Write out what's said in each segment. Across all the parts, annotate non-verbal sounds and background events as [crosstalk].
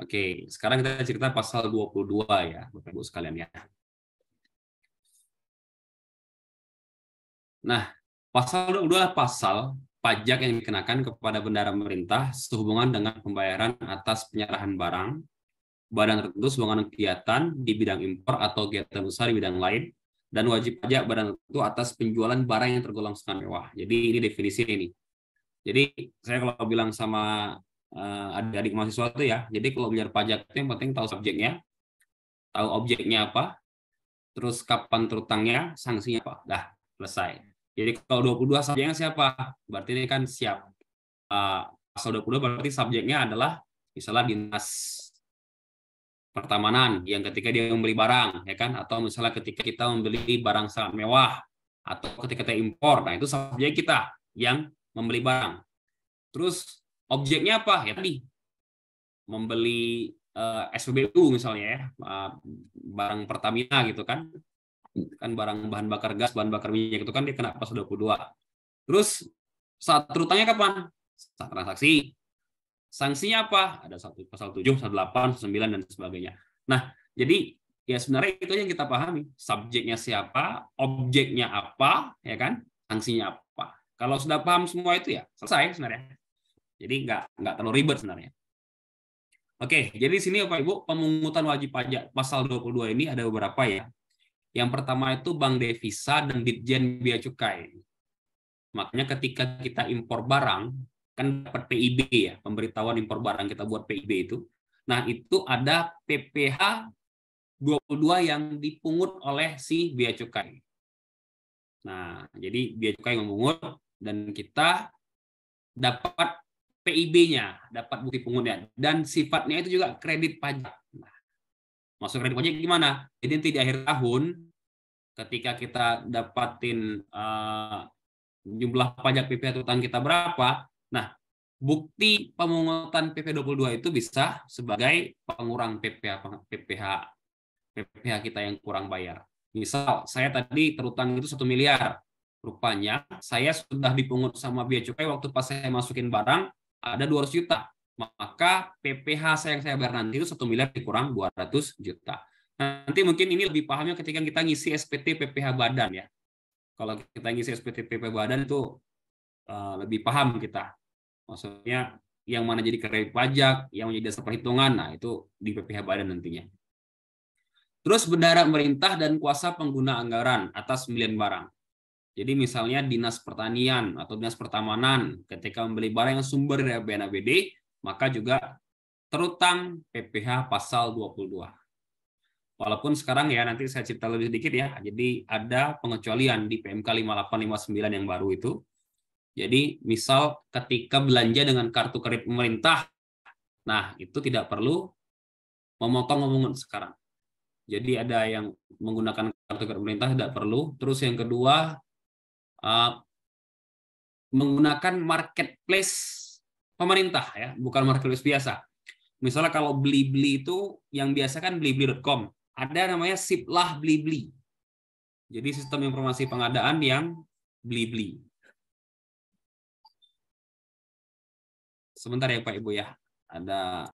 Oke, sekarang kita cerita pasal 22 ya, Bapak Ibu sekalian ya. Nah, pasal 22 adalah pasal pajak yang dikenakan kepada bendara pemerintah sehubungan dengan pembayaran atas penyerahan barang, badan tertentu sehubungan kegiatan di bidang impor atau kegiatan usaha di bidang lain, dan wajib pajak badan tertentu atas penjualan barang yang tergolong sangat mewah. Jadi ini definisi ini. Jadi saya kalau bilang sama Eh, adik-adik mahasiswa itu ya. Jadi kalau belajar pajak itu yang penting tahu subjeknya, tahu objeknya apa, terus kapan terutangnya, sanksinya apa. Dah, selesai. Jadi kalau 22 subjeknya siapa? Berarti ini kan siap. Uh, pasal 22 berarti subjeknya adalah misalnya dinas pertamanan yang ketika dia membeli barang ya kan atau misalnya ketika kita membeli barang sangat mewah atau ketika kita impor nah itu subjek kita yang membeli barang terus objeknya apa ya tadi membeli uh, eh, SPBU misalnya ya uh, barang Pertamina gitu kan kan barang bahan bakar gas bahan bakar minyak itu kan dia kena pas 22 terus saat terutangnya kapan saat transaksi sanksinya apa ada satu pasal 7 pasal 8 9 dan sebagainya nah jadi ya sebenarnya itu yang kita pahami subjeknya siapa objeknya apa ya kan sanksinya apa kalau sudah paham semua itu ya selesai sebenarnya jadi nggak nggak terlalu ribet sebenarnya. Oke, jadi di sini Bapak Ibu, pemungutan wajib pajak pasal 22 ini ada beberapa ya. Yang pertama itu Bank Devisa dan Ditjen biaya Cukai. Makanya ketika kita impor barang, kan dapat PIB ya, pemberitahuan impor barang kita buat PIB itu. Nah, itu ada PPH 22 yang dipungut oleh si biaya Cukai. Nah, jadi biaya Cukai memungut dan kita dapat PIB-nya dapat bukti pengundian dan sifatnya itu juga kredit pajak. Nah, masuk kredit pajak gimana? Jadi nanti di akhir tahun ketika kita dapatin uh, jumlah pajak PPh utang kita berapa, nah bukti pemungutan PP 22 itu bisa sebagai pengurang PPh PPH PPH kita yang kurang bayar. Misal saya tadi terutang itu satu miliar, rupanya saya sudah dipungut sama biaya cukai waktu pas saya masukin barang ada 200 juta. Maka PPH saya yang saya bayar nanti itu 1 miliar dikurang 200 juta. Nanti mungkin ini lebih pahamnya ketika kita ngisi SPT PPH badan ya. Kalau kita ngisi SPT PPH badan itu eh, lebih paham kita. Maksudnya yang mana jadi kredit pajak, yang menjadi dasar perhitungan, nah itu di PPH badan nantinya. Terus bendara pemerintah dan kuasa pengguna anggaran atas pembelian barang. Jadi misalnya Dinas Pertanian atau Dinas Pertamanan ketika membeli barang yang sumber dari BNABD, maka juga terutang PPH pasal 22. Walaupun sekarang ya nanti saya cerita lebih sedikit ya. Jadi ada pengecualian di PMK 5859 yang baru itu. Jadi misal ketika belanja dengan kartu kredit pemerintah, nah itu tidak perlu memotong omongan sekarang. Jadi ada yang menggunakan kartu kredit pemerintah tidak perlu. Terus yang kedua Eh, menggunakan marketplace pemerintah ya, bukan marketplace biasa. Misalnya kalau beli-beli itu yang biasa kan beli ada namanya siplah beli Jadi sistem informasi pengadaan yang beli-beli. Sebentar ya Pak Ibu ya, ada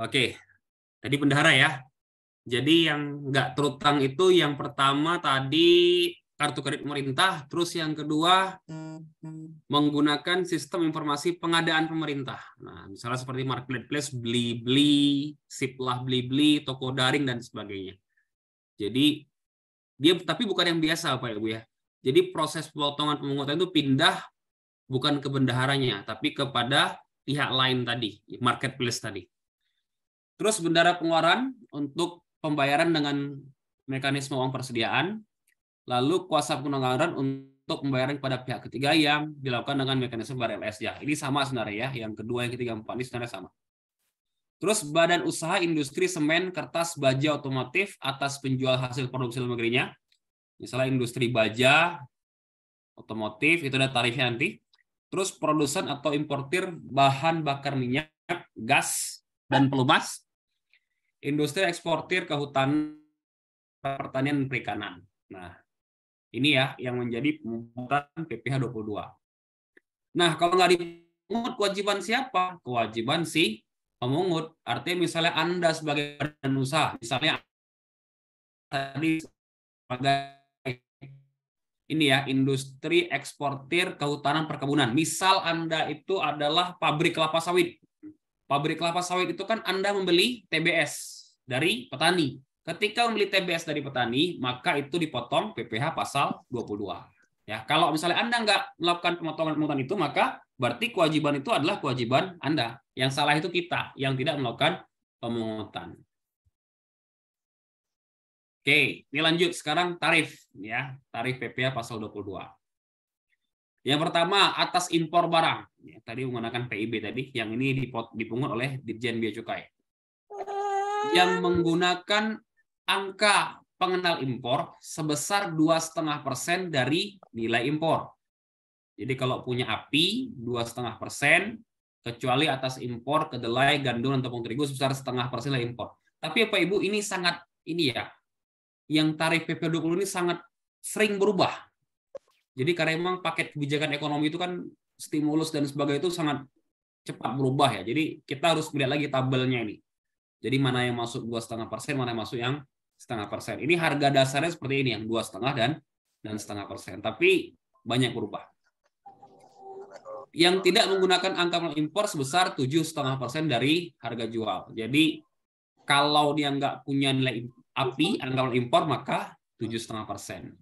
Oke, tadi bendahara ya. Jadi yang nggak terutang itu yang pertama tadi kartu kredit pemerintah, terus yang kedua menggunakan sistem informasi pengadaan pemerintah. Nah, misalnya seperti marketplace, beli-beli, siplah beli-beli, toko daring dan sebagainya. Jadi dia tapi bukan yang biasa Pak bu ya. Jadi proses potongan pemungutan itu pindah bukan ke bendaharanya, tapi kepada pihak lain tadi, marketplace tadi. Terus bendara pengeluaran untuk pembayaran dengan mekanisme uang persediaan. Lalu kuasa penganggaran untuk pembayaran kepada pihak ketiga yang dilakukan dengan mekanisme bar LS. Ya, ini sama sebenarnya ya. Yang kedua, yang ketiga, empat ini sebenarnya sama. Terus badan usaha industri semen, kertas, baja otomotif atas penjual hasil produksi dalam negerinya. Misalnya industri baja, otomotif, itu ada tarifnya nanti. Terus produsen atau importir bahan bakar minyak, gas, dan pelumas industri eksportir kehutanan, pertanian, dan perikanan. Nah, ini ya yang menjadi pemungutan PPh 22. Nah, kalau nggak dipungut kewajiban siapa? Kewajiban si pemungut. Artinya misalnya Anda sebagai badan usaha, misalnya tadi sebagai ini ya industri eksportir kehutanan perkebunan. Misal Anda itu adalah pabrik kelapa sawit. Pabrik kelapa sawit itu kan Anda membeli TBS dari petani. Ketika membeli TBS dari petani, maka itu dipotong PPh pasal 22. Ya, kalau misalnya Anda nggak melakukan pemotongan-pemotongan itu, maka berarti kewajiban itu adalah kewajiban Anda. Yang salah itu kita yang tidak melakukan pemungutan. Oke, ini lanjut sekarang tarif ya, tarif PPh pasal 22. Yang pertama, atas impor barang. Ya, tadi menggunakan PIB tadi, yang ini dipungut oleh Dirjen Bea Cukai. Yang menggunakan angka pengenal impor sebesar dua persen dari nilai impor. Jadi kalau punya api, dua persen kecuali atas impor kedelai, gandum, dan tepung terigu sebesar setengah persen nilai impor. Tapi Pak Ibu, ini sangat, ini ya, yang tarif PP20 ini sangat sering berubah jadi karena memang paket kebijakan ekonomi itu kan stimulus dan sebagainya itu sangat cepat berubah ya. Jadi kita harus melihat lagi tabelnya ini. Jadi mana yang masuk dua setengah persen, mana yang masuk yang setengah persen. Ini harga dasarnya seperti ini yang dua setengah dan dan setengah persen. Tapi banyak berubah. Yang tidak menggunakan angka impor sebesar tujuh setengah persen dari harga jual. Jadi kalau dia nggak punya nilai api angka impor maka tujuh setengah persen.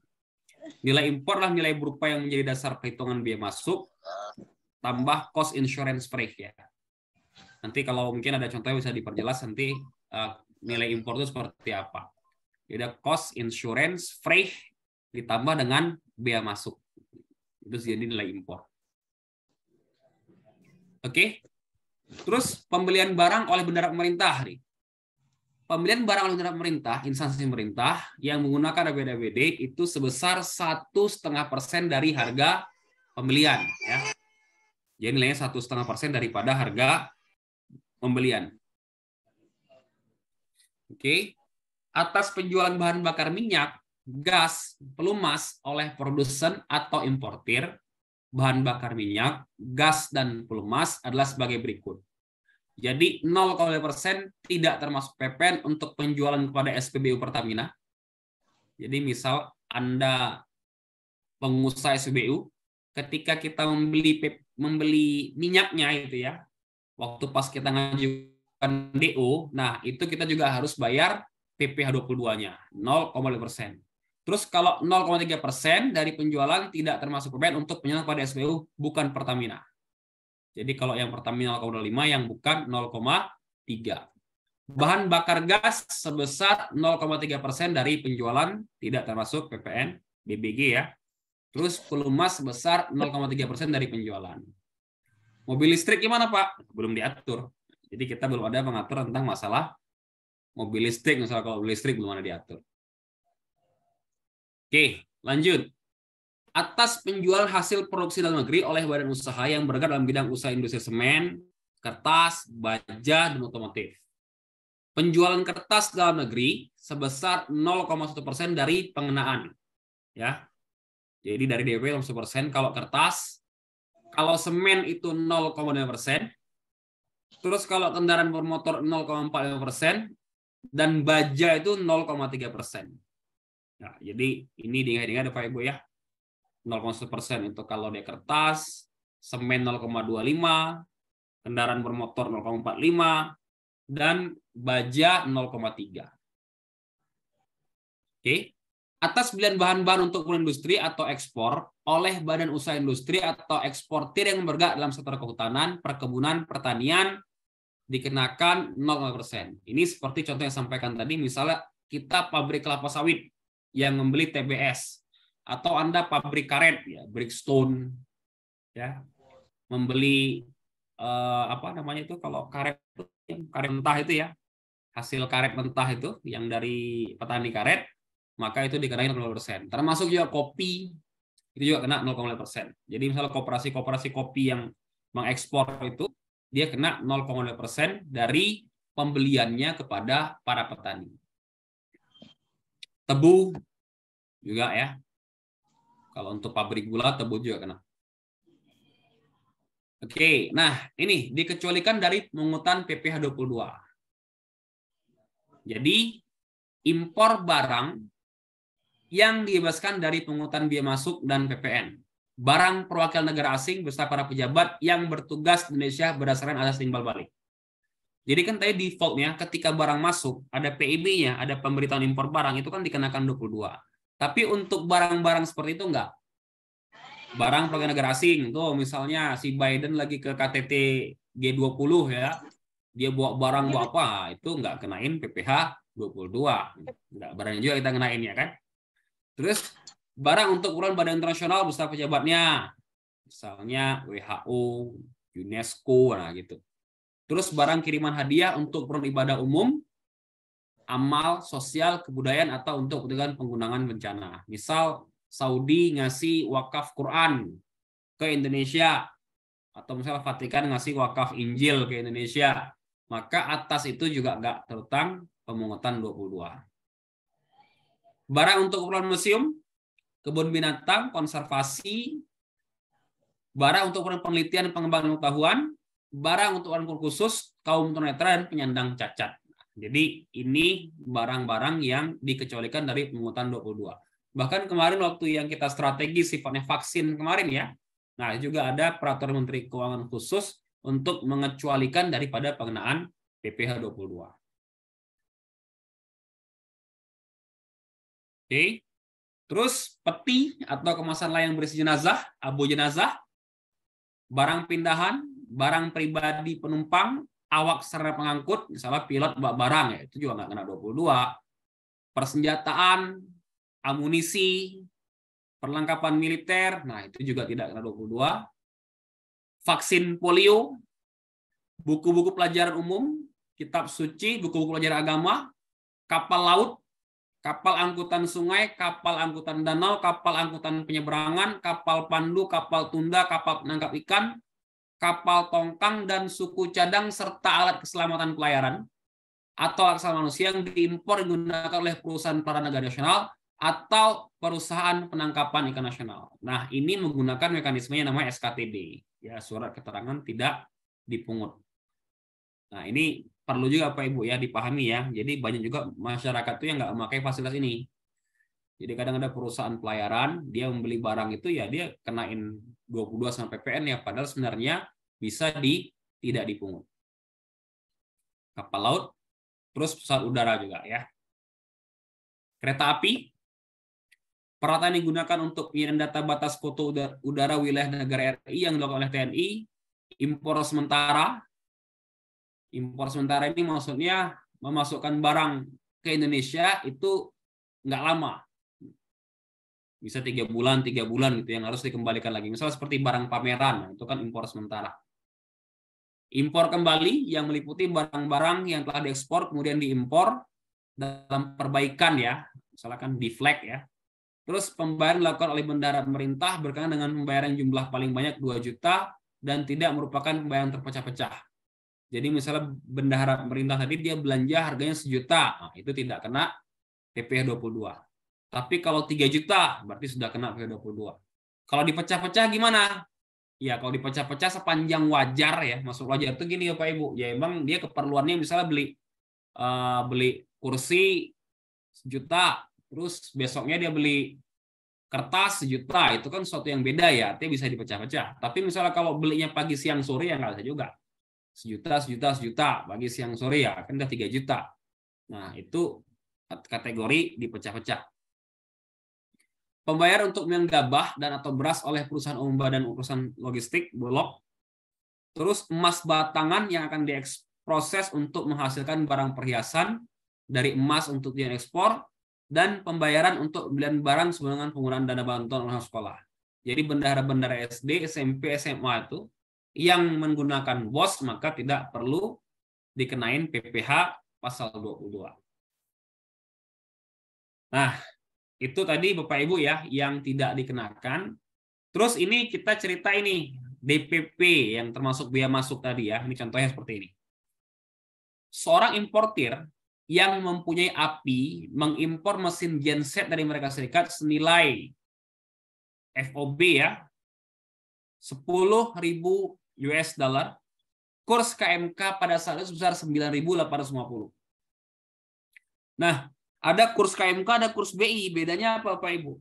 Nilai impor lah nilai berupa yang menjadi dasar perhitungan biaya masuk tambah cost insurance price ya. Nanti kalau mungkin ada contohnya bisa diperjelas nanti uh, nilai impor itu seperti apa. Jadi cost insurance freight ditambah dengan biaya masuk. Itu jadi nilai impor. Oke. Okay? Terus pembelian barang oleh bendara pemerintah nih pembelian barang oleh pemerintah, instansi pemerintah yang menggunakan APBD itu sebesar satu setengah persen dari harga pembelian, ya. Jadi nilainya satu setengah persen daripada harga pembelian. Oke, okay. atas penjualan bahan bakar minyak, gas, pelumas oleh produsen atau importir bahan bakar minyak, gas dan pelumas adalah sebagai berikut jadi 0,5% tidak termasuk PPN untuk penjualan kepada SPBU Pertamina. Jadi misal Anda pengusaha SPBU, ketika kita membeli membeli minyaknya itu ya, waktu pas kita ngajukan DO, nah itu kita juga harus bayar PPh 22-nya, 0,5%. Terus kalau 0,3% dari penjualan tidak termasuk PPN untuk penjualan kepada SPBU bukan Pertamina. Jadi kalau yang pertama 0,5 yang bukan 0,3. Bahan bakar gas sebesar 0,3 persen dari penjualan tidak termasuk PPN, BBG ya. Terus pelumas sebesar 0,3 persen dari penjualan. Mobil listrik gimana Pak? Belum diatur. Jadi kita belum ada mengatur tentang masalah mobil listrik. Misalnya kalau listrik belum ada diatur. Oke, lanjut atas penjual hasil produksi dalam negeri oleh badan usaha yang bergerak dalam bidang usaha industri semen, kertas, baja, dan otomotif. Penjualan kertas dalam negeri sebesar 0,1 persen dari pengenaan. Ya, jadi dari DP 0,1 persen. Kalau kertas, kalau semen itu 0,5 persen. Terus kalau kendaraan bermotor 0,45 persen dan baja itu 0,3 persen. Nah, jadi ini dengar-dengar ada ya, Pak Ibu ya 0,1% itu kalau dia kertas, semen 0,25, kendaraan bermotor 0,45, dan baja 0,3. Oke. Atas pilihan bahan-bahan untuk industri atau ekspor oleh Badan Usaha Industri atau eksportir yang bergerak dalam sektor kehutanan, perkebunan, pertanian dikenakan 0,0%. Ini seperti contoh yang sampaikan tadi, misalnya kita pabrik kelapa sawit yang membeli TBS atau Anda pabrik karet ya, Brickstone ya. Membeli eh, apa namanya itu kalau karet karet mentah itu ya. Hasil karet mentah itu yang dari petani karet, maka itu dikenai 0%. Termasuk juga kopi itu juga kena 0,5%. Jadi misalnya kooperasi koperasi kopi yang mengekspor itu dia kena 0,5% dari pembeliannya kepada para petani. Tebu juga ya. Kalau untuk pabrik gula, tebu juga kena. Oke, nah ini dikecualikan dari pungutan PPh 22. Jadi impor barang yang dibebaskan dari pungutan biaya masuk dan PPN. Barang perwakilan negara asing beserta para pejabat yang bertugas di Indonesia berdasarkan asas timbal balik. Jadi kan tadi defaultnya ketika barang masuk, ada PIB-nya, ada pemberitahuan impor barang, itu kan dikenakan 22. Tapi untuk barang-barang seperti itu enggak. Barang warga negara asing tuh misalnya si Biden lagi ke KTT G20 ya. Dia buat barang buat apa, itu enggak kenain PPH 22. Enggak barangnya juga kita kenain ya kan. Terus barang untuk ukuran badan internasional besar pejabatnya. Misalnya WHO, UNESCO, nah gitu. Terus barang kiriman hadiah untuk perun ibadah umum amal sosial kebudayaan atau untuk dengan penggunaan bencana. Misal Saudi ngasih wakaf Quran ke Indonesia atau misalnya Vatikan ngasih wakaf Injil ke Indonesia, maka atas itu juga nggak terutang pemungutan 22. Barang untuk keperluan museum, kebun binatang, konservasi, barang untuk penelitian pengembangan pengetahuan, barang untuk orang khusus, kaum tunanetra dan penyandang cacat. Jadi ini barang-barang yang dikecualikan dari pemungutan 22. Bahkan kemarin waktu yang kita strategi sifatnya vaksin kemarin ya. Nah, juga ada peraturan Menteri Keuangan khusus untuk mengecualikan daripada pengenaan PPh 22. Oke. Terus peti atau kemasan lain yang berisi jenazah, abu jenazah, barang pindahan, barang pribadi penumpang, awak serta pengangkut, misalnya pilot bawa barang ya, itu juga nggak kena 22. Persenjataan, amunisi, perlengkapan militer, nah itu juga tidak kena 22. Vaksin polio, buku-buku pelajaran umum, kitab suci, buku-buku pelajaran agama, kapal laut, kapal angkutan sungai, kapal angkutan danau, kapal angkutan penyeberangan, kapal pandu, kapal tunda, kapal penangkap ikan, kapal tongkang, dan suku cadang serta alat keselamatan pelayaran atau keselamatan manusia yang diimpor digunakan oleh perusahaan para negara nasional atau perusahaan penangkapan ikan nasional. Nah, ini menggunakan mekanismenya namanya SKTD, ya surat keterangan tidak dipungut. Nah, ini perlu juga Pak Ibu ya dipahami ya. Jadi banyak juga masyarakat tuh yang nggak memakai fasilitas ini. Jadi kadang ada perusahaan pelayaran, dia membeli barang itu ya dia kenain 22 sama PPN ya, padahal sebenarnya bisa di tidak dipungut. Kapal laut, terus pesawat udara juga ya. Kereta api, peralatan yang digunakan untuk pengiriman data batas foto udara, udara wilayah negara RI yang dilakukan oleh TNI, impor sementara, impor sementara ini maksudnya memasukkan barang ke Indonesia itu nggak lama, bisa tiga bulan tiga bulan gitu yang harus dikembalikan lagi misalnya seperti barang pameran nah, itu kan impor sementara impor kembali yang meliputi barang-barang yang telah diekspor kemudian diimpor dalam perbaikan ya misalkan flag ya terus pembayaran dilakukan oleh bendara pemerintah berkenaan dengan pembayaran jumlah paling banyak 2 juta dan tidak merupakan pembayaran terpecah-pecah jadi misalnya bendahara pemerintah tadi dia belanja harganya sejuta nah, itu tidak kena TPh 22 tapi kalau 3 juta berarti sudah kena puluh 22 Kalau dipecah-pecah gimana? Ya kalau dipecah-pecah sepanjang wajar ya. Masuk wajar itu gini ya Pak Ibu. Ya emang dia keperluannya misalnya beli uh, beli kursi sejuta, terus besoknya dia beli kertas sejuta itu kan sesuatu yang beda ya artinya bisa dipecah-pecah tapi misalnya kalau belinya pagi siang sore ya nggak bisa juga sejuta sejuta sejuta pagi siang sore ya kan udah tiga juta nah itu kategori dipecah-pecah Pembayaran untuk menggabah dan atau beras oleh perusahaan umum badan perusahaan logistik, bulog Terus emas batangan yang akan diproses untuk menghasilkan barang perhiasan dari emas untuk diekspor dan pembayaran untuk pembelian barang sebangun penggunaan dana bantuan orang sekolah. Jadi bendahara-bendahara SD, SMP, SMA itu yang menggunakan WOS maka tidak perlu dikenain PPH pasal 22. Nah, itu tadi Bapak Ibu ya yang tidak dikenakan. Terus ini kita cerita ini DPP yang termasuk biaya masuk tadi ya. Ini contohnya seperti ini. Seorang importir yang mempunyai API mengimpor mesin genset dari mereka Serikat senilai FOB ya 10.000 US dollar kurs KMK pada saat itu sebesar 9.850. Nah, ada kurs KMK, ada kurs BI. Bedanya apa, Pak Ibu?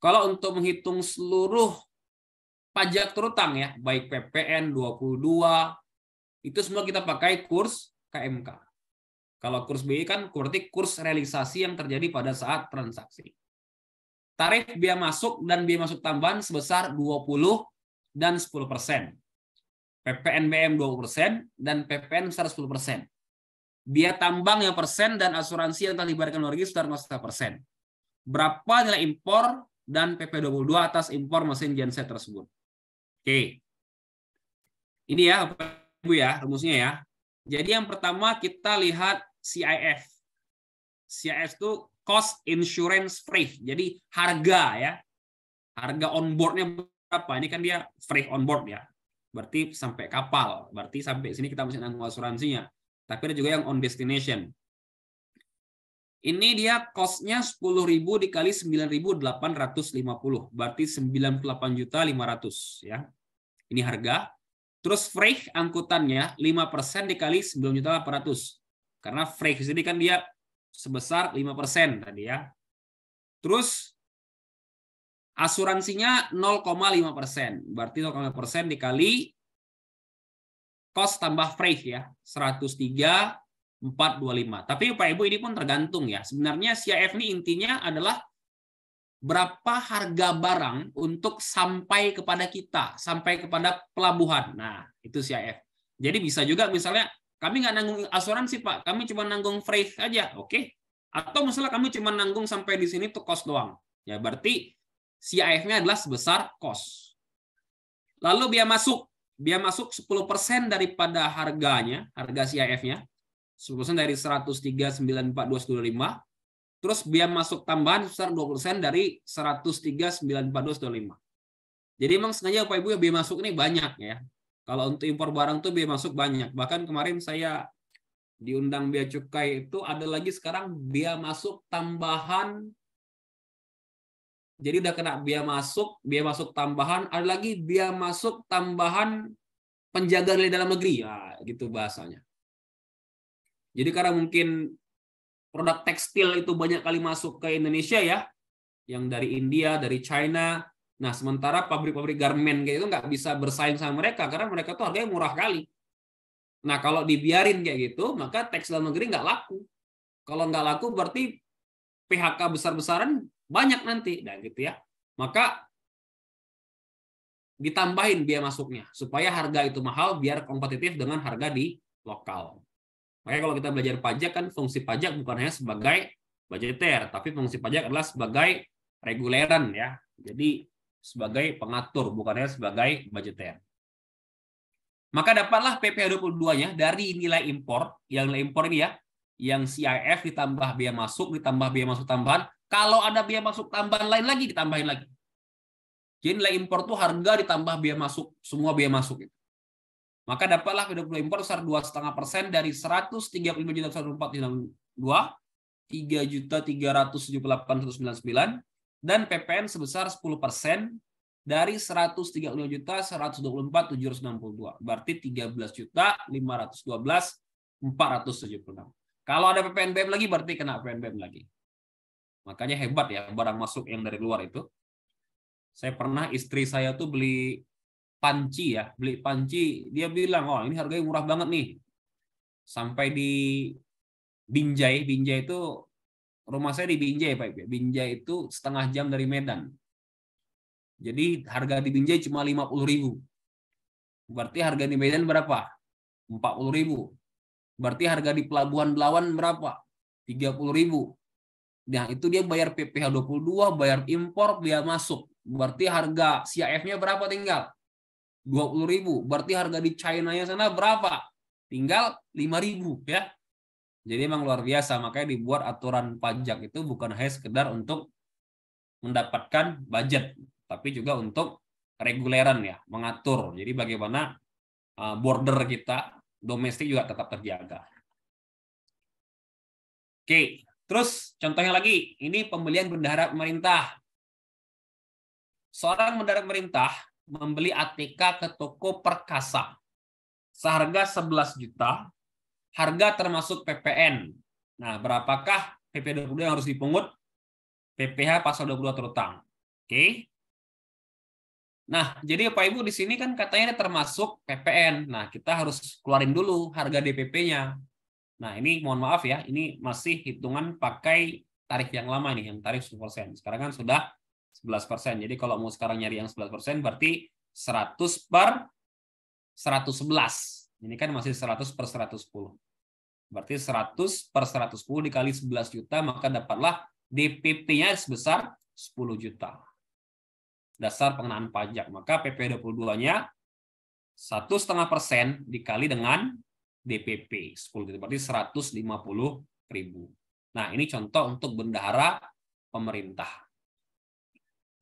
Kalau untuk menghitung seluruh pajak terutang ya, baik PPN 22, itu semua kita pakai kurs KMK. Kalau kurs BI kan berarti kurs realisasi yang terjadi pada saat transaksi. Tarif biaya masuk dan biaya masuk tambahan sebesar 20 dan 10 persen. PPNBM 20 persen dan PPN 110 10 persen biaya tambang yang persen dan asuransi yang telah dibayarkan luar negeri sekitar persen. Berapa nilai impor dan PP22 atas impor mesin genset tersebut. Oke. Ini ya, bu ya, rumusnya ya. Jadi yang pertama kita lihat CIF. CIF itu cost insurance free. Jadi harga ya. Harga on boardnya berapa? Ini kan dia free on board ya. Berarti sampai kapal. Berarti sampai sini kita mesti nanggung asuransinya tapi ada juga yang on destination. Ini dia cost-nya 10.000 dikali 9.850, berarti 98.500 ya. Ini harga. Terus freight angkutannya 5% dikali 9.800. Karena freight jadi kan dia sebesar 5% tadi ya. Terus asuransinya 0,5%, berarti 0,5% dikali kos tambah freight ya 103 Tapi Pak Ibu ini pun tergantung ya. Sebenarnya CIF ini intinya adalah berapa harga barang untuk sampai kepada kita, sampai kepada pelabuhan. Nah, itu CIF. Jadi bisa juga misalnya kami nggak nanggung asuransi Pak, kami cuma nanggung freight aja, oke? Okay? Atau misalnya kami cuma nanggung sampai di sini tuh kos doang. Ya berarti CIF-nya adalah sebesar kos Lalu biaya masuk dia masuk 10% daripada harganya, harga CIF-nya. 10% dari 103.942.25. Terus dia masuk tambahan sebesar 20% dari 103.942.25. Jadi emang sengaja Bapak Ibu ya biaya masuk ini banyak ya. Kalau untuk impor barang tuh biaya masuk banyak. Bahkan kemarin saya diundang biaya cukai itu ada lagi sekarang biaya masuk tambahan jadi udah kena biaya masuk, biaya masuk tambahan, ada lagi biaya masuk tambahan penjaga nilai dalam negeri. Nah, gitu bahasanya. Jadi karena mungkin produk tekstil itu banyak kali masuk ke Indonesia ya, yang dari India, dari China. Nah, sementara pabrik-pabrik garment kayak itu nggak bisa bersaing sama mereka karena mereka tuh harganya murah kali. Nah, kalau dibiarin kayak gitu, maka tekstil negeri nggak laku. Kalau nggak laku berarti PHK besar-besaran banyak nanti dan gitu ya maka ditambahin biaya masuknya supaya harga itu mahal biar kompetitif dengan harga di lokal. Makanya kalau kita belajar pajak kan fungsi pajak bukan hanya sebagai budgeter, tapi fungsi pajak adalah sebagai reguleran ya. Jadi sebagai pengatur bukan hanya sebagai budgeter. Maka dapatlah PPh 22-nya dari nilai impor, yang nilai impor ini ya, yang CIF ditambah biaya masuk ditambah biaya masuk tambahan kalau ada biaya masuk tambahan lain lagi, ditambahin lagi. Jadi nilai impor itu harga ditambah biaya masuk, semua biaya masuk. itu, Maka dapatlah biaya puluh impor besar dua setengah persen dari seratus tiga puluh juta seratus empat puluh dua tiga juta tiga ratus tujuh puluh delapan ratus sembilan sembilan dan PPN sebesar sepuluh persen dari seratus tiga puluh juta seratus dua puluh empat tujuh ratus enam puluh dua berarti tiga belas juta lima ratus dua belas empat ratus tujuh puluh enam. Kalau ada PPNBM lagi berarti kena PPNBM lagi. Makanya hebat ya barang masuk yang dari luar itu. Saya pernah istri saya tuh beli panci ya, beli panci, dia bilang, "Oh, ini harganya murah banget nih." Sampai di Binjai, Binjai itu rumah saya di Binjai, Pak. Binjai itu setengah jam dari Medan. Jadi harga di Binjai cuma puluh ribu. Berarti harga di Medan berapa? puluh ribu. Berarti harga di Pelabuhan Belawan berapa? puluh ribu. Nah, itu dia bayar PPh 22, bayar impor, dia masuk. Berarti harga CIF-nya berapa tinggal? 20 ribu. Berarti harga di China-nya sana berapa? Tinggal 5 ribu ya. Jadi memang luar biasa. Makanya dibuat aturan pajak itu bukan hanya sekedar untuk mendapatkan budget, tapi juga untuk reguleran ya, mengatur. Jadi bagaimana eh, border kita, domestik juga tetap terjaga. Oke, Terus contohnya lagi, ini pembelian bendahara pemerintah. Seorang bendahara pemerintah membeli ATK ke toko perkasa seharga 11 juta, harga termasuk PPN. Nah, berapakah PP 22 yang harus dipungut? PPh pasal 22 terutang. Oke. Nah, jadi Pak Ibu di sini kan katanya termasuk PPN. Nah, kita harus keluarin dulu harga DPP-nya. Nah, ini mohon maaf ya, ini masih hitungan pakai tarif yang lama nih, yang tarif 10%. Sekarang kan sudah 11%. Jadi kalau mau sekarang nyari yang 11%, berarti 100 per 111. Ini kan masih 100 per 110. Berarti 100 per 110 dikali 11 juta, maka dapatlah DPP-nya sebesar 10 juta. Dasar pengenaan pajak. Maka PP 22-nya 1,5 dikali dengan DPP 10 juta berarti 150 ribu. Nah ini contoh untuk bendahara pemerintah.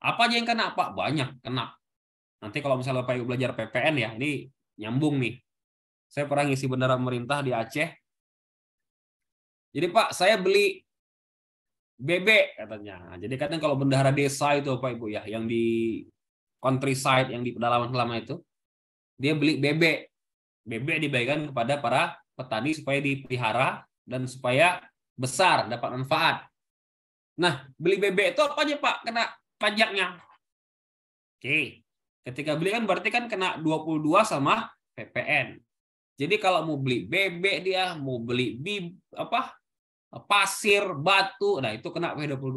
Apa aja yang kena Pak? Banyak kena. Nanti kalau misalnya Bapak Ibu belajar PPN ya, ini nyambung nih. Saya pernah ngisi bendahara pemerintah di Aceh. Jadi Pak, saya beli bebek katanya. Nah, jadi katanya kalau bendahara desa itu Pak Ibu ya, yang di countryside, yang di pedalaman selama itu, dia beli bebek bebek dibagikan kepada para petani supaya dipelihara dan supaya besar dapat manfaat. Nah, beli bebek itu apa aja Pak kena pajaknya? Oke. Ketika beli kan berarti kan kena 22 sama PPN. Jadi kalau mau beli bebek dia, mau beli bib, apa pasir, batu, nah itu kena P22.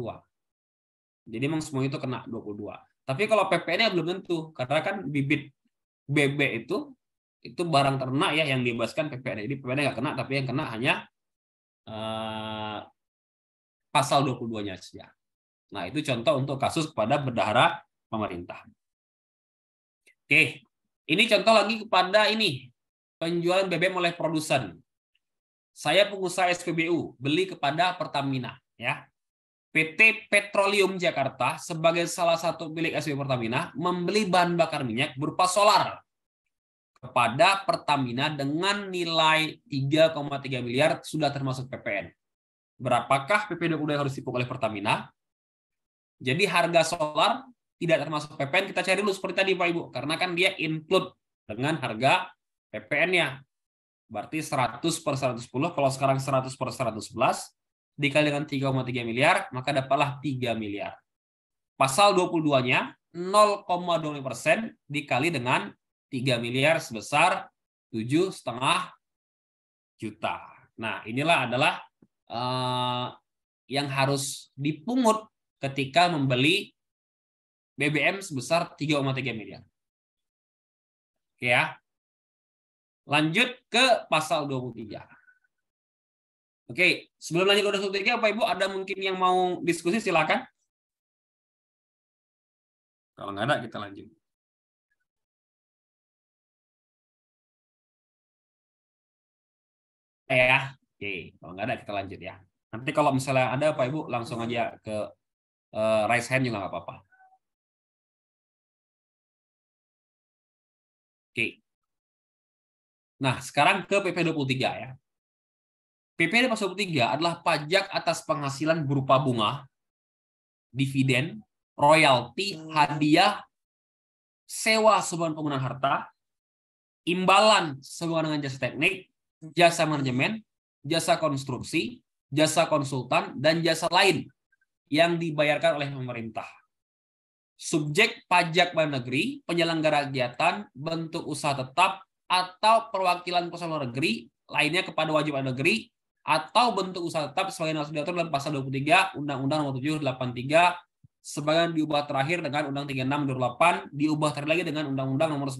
Jadi memang semua itu kena 22. Tapi kalau PPN-nya belum tentu karena kan bibit bebek itu itu barang ternak ya yang dibebaskan PPN. Jadi PPN nggak kena, tapi yang kena hanya uh, pasal 22-nya saja. Nah, itu contoh untuk kasus kepada bendahara pemerintah. Oke, ini contoh lagi kepada ini, penjualan BBM oleh produsen. Saya pengusaha SPBU, beli kepada Pertamina. ya PT Petroleum Jakarta sebagai salah satu milik SPBU Pertamina membeli bahan bakar minyak berupa solar kepada Pertamina dengan nilai 3,3 miliar sudah termasuk PPN. Berapakah pp 22 yang harus dipukul oleh Pertamina? Jadi harga solar tidak termasuk PPN, kita cari dulu seperti tadi Pak Ibu, karena kan dia include dengan harga PPN-nya. Berarti 100 per 110, kalau sekarang 100 per 111, dikali dengan 3,3 miliar, maka dapatlah 3 miliar. Pasal 22-nya 0,25 dikali dengan 3 miliar sebesar 7,5 juta. Nah, inilah adalah uh, yang harus dipungut ketika membeli BBM sebesar 3,3 miliar. Ya. Lanjut ke pasal 23. Oke, sebelum lanjut ke 23, Bapak Ibu ada mungkin yang mau diskusi silakan. Kalau nggak ada, kita lanjut. Eh, ya. Oke, kalau nggak ada kita lanjut ya. Nanti kalau misalnya ada Pak Ibu langsung aja ke uh, raise hand juga nggak apa-apa. Oke. Nah, sekarang ke PP23 ya. PP 23 adalah pajak atas penghasilan berupa bunga, dividen, royalti, hadiah, sewa sebuah penggunaan harta, imbalan sebuah dengan jasa teknik, jasa manajemen, jasa konstruksi, jasa konsultan, dan jasa lain yang dibayarkan oleh pemerintah. Subjek pajak luar negeri, penyelenggara kegiatan, bentuk usaha tetap, atau perwakilan perusahaan luar negeri lainnya kepada wajib luar negeri atau bentuk usaha tetap sebagai yang diatur dalam pasal 23 Undang-Undang nomor 783 sebagian diubah terakhir dengan Undang 36 2008 diubah terakhir lagi dengan Undang-Undang nomor 11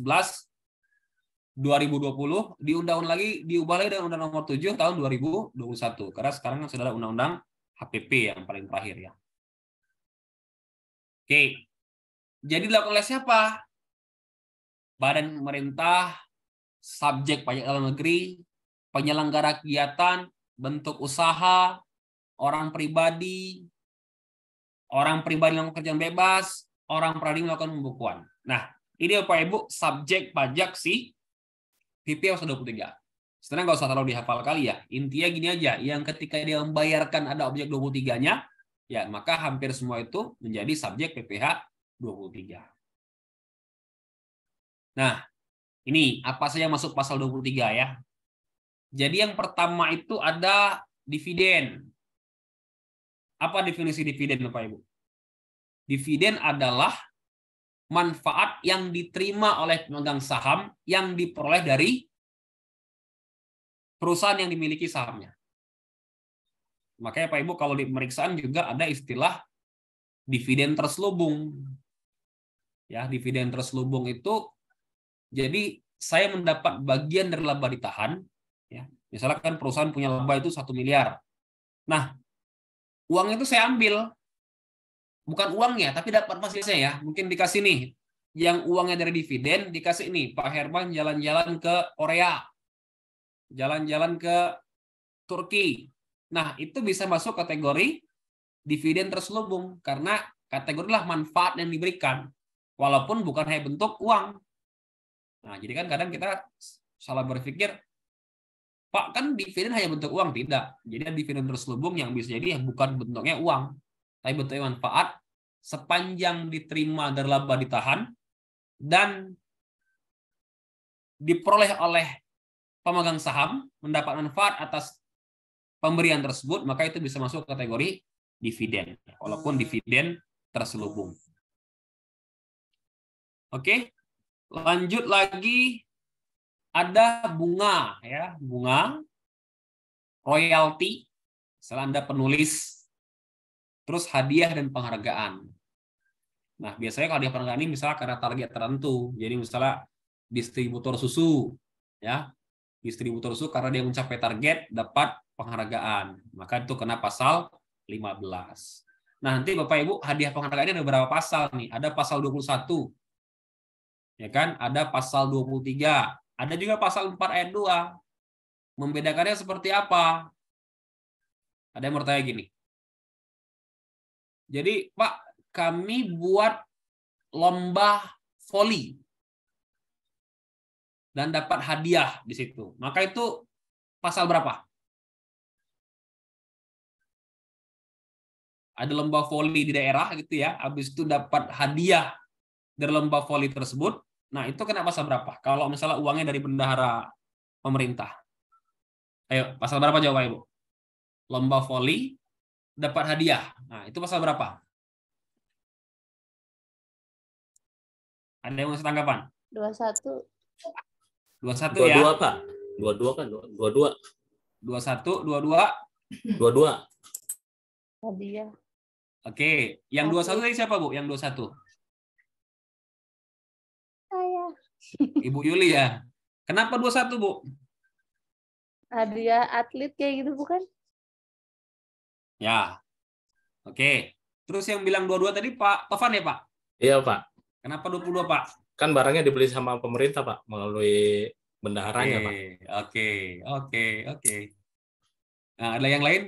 2020 diundang lagi diubah lagi dengan undang nomor 7 tahun 2021 karena sekarang kan sudah ada undang-undang HPP yang paling terakhir ya. Oke. Jadi dilakukan oleh siapa? Badan pemerintah, subjek pajak dalam negeri, penyelenggara kegiatan, bentuk usaha, orang pribadi, orang pribadi yang kerja bebas, orang pribadi melakukan pembukuan. Nah, ini Bapak Ibu subjek pajak sih VP pasal 23. Sebenarnya nggak usah terlalu dihafal kali ya. Intinya gini aja, yang ketika dia membayarkan ada objek 23-nya, ya maka hampir semua itu menjadi subjek PPH 23. Nah, ini apa saja yang masuk pasal 23 ya. Jadi yang pertama itu ada dividen. Apa definisi dividen Bapak Ibu? Dividen adalah manfaat yang diterima oleh pemegang saham yang diperoleh dari perusahaan yang dimiliki sahamnya. Makanya Pak Ibu kalau di pemeriksaan juga ada istilah dividen terselubung. Ya, dividen terselubung itu jadi saya mendapat bagian dari laba ditahan, ya. Misalkan perusahaan punya laba itu satu miliar. Nah, uang itu saya ambil bukan uangnya tapi dapat fasilitasnya ya mungkin dikasih nih yang uangnya dari dividen dikasih nih Pak Herman jalan-jalan ke Korea jalan-jalan ke Turki nah itu bisa masuk kategori dividen terselubung karena kategori manfaat yang diberikan walaupun bukan hanya bentuk uang nah jadi kan kadang kita salah berpikir Pak kan dividen hanya bentuk uang tidak jadi dividen terselubung yang bisa jadi yang bukan bentuknya uang tapi bentuknya manfaat sepanjang diterima dan laba ditahan dan diperoleh oleh pemegang saham mendapat manfaat atas pemberian tersebut maka itu bisa masuk kategori dividen walaupun hmm. dividen terselubung. Oke. Lanjut lagi ada bunga ya, bunga royalty selanda penulis Terus hadiah dan penghargaan. Nah, biasanya kalau hadiah penghargaan ini misalnya karena target tertentu. Jadi misalnya distributor susu, ya distributor susu karena dia mencapai target dapat penghargaan. Maka itu kena pasal 15. Nah, nanti Bapak Ibu, hadiah penghargaan ini ada berapa pasal nih? Ada pasal 21. Ya kan? Ada pasal 23. Ada juga pasal 4 ayat 2. Membedakannya seperti apa? Ada yang bertanya gini. Jadi Pak, kami buat lomba voli dan dapat hadiah di situ. Maka itu pasal berapa? Ada lomba voli di daerah gitu ya, habis itu dapat hadiah dari lomba voli tersebut. Nah, itu kena pasal berapa? Kalau misalnya uangnya dari bendahara pemerintah. Ayo, pasal berapa jawab Ibu? Lomba voli dapat hadiah. Nah, itu pasal berapa? Ada yang mau tanggapan? 21. 21 22, ya. 22 Pak. 22 kan 22. 21 22 22. Hadiah. Oke, yang 21 tadi siapa, Bu? Yang 21? Saya. Ibu Yuli ya. Kenapa 21, Bu? Hadiah atlet kayak gitu bukan? Ya. Oke. Terus yang bilang dua 22 tadi Pak Tovan ya, Pak? Iya, Pak. Kenapa 22, Pak? Kan barangnya dibeli sama pemerintah, Pak, melalui bendaharanya, Pak. Oke, oke, oke. Nah, ada yang lain?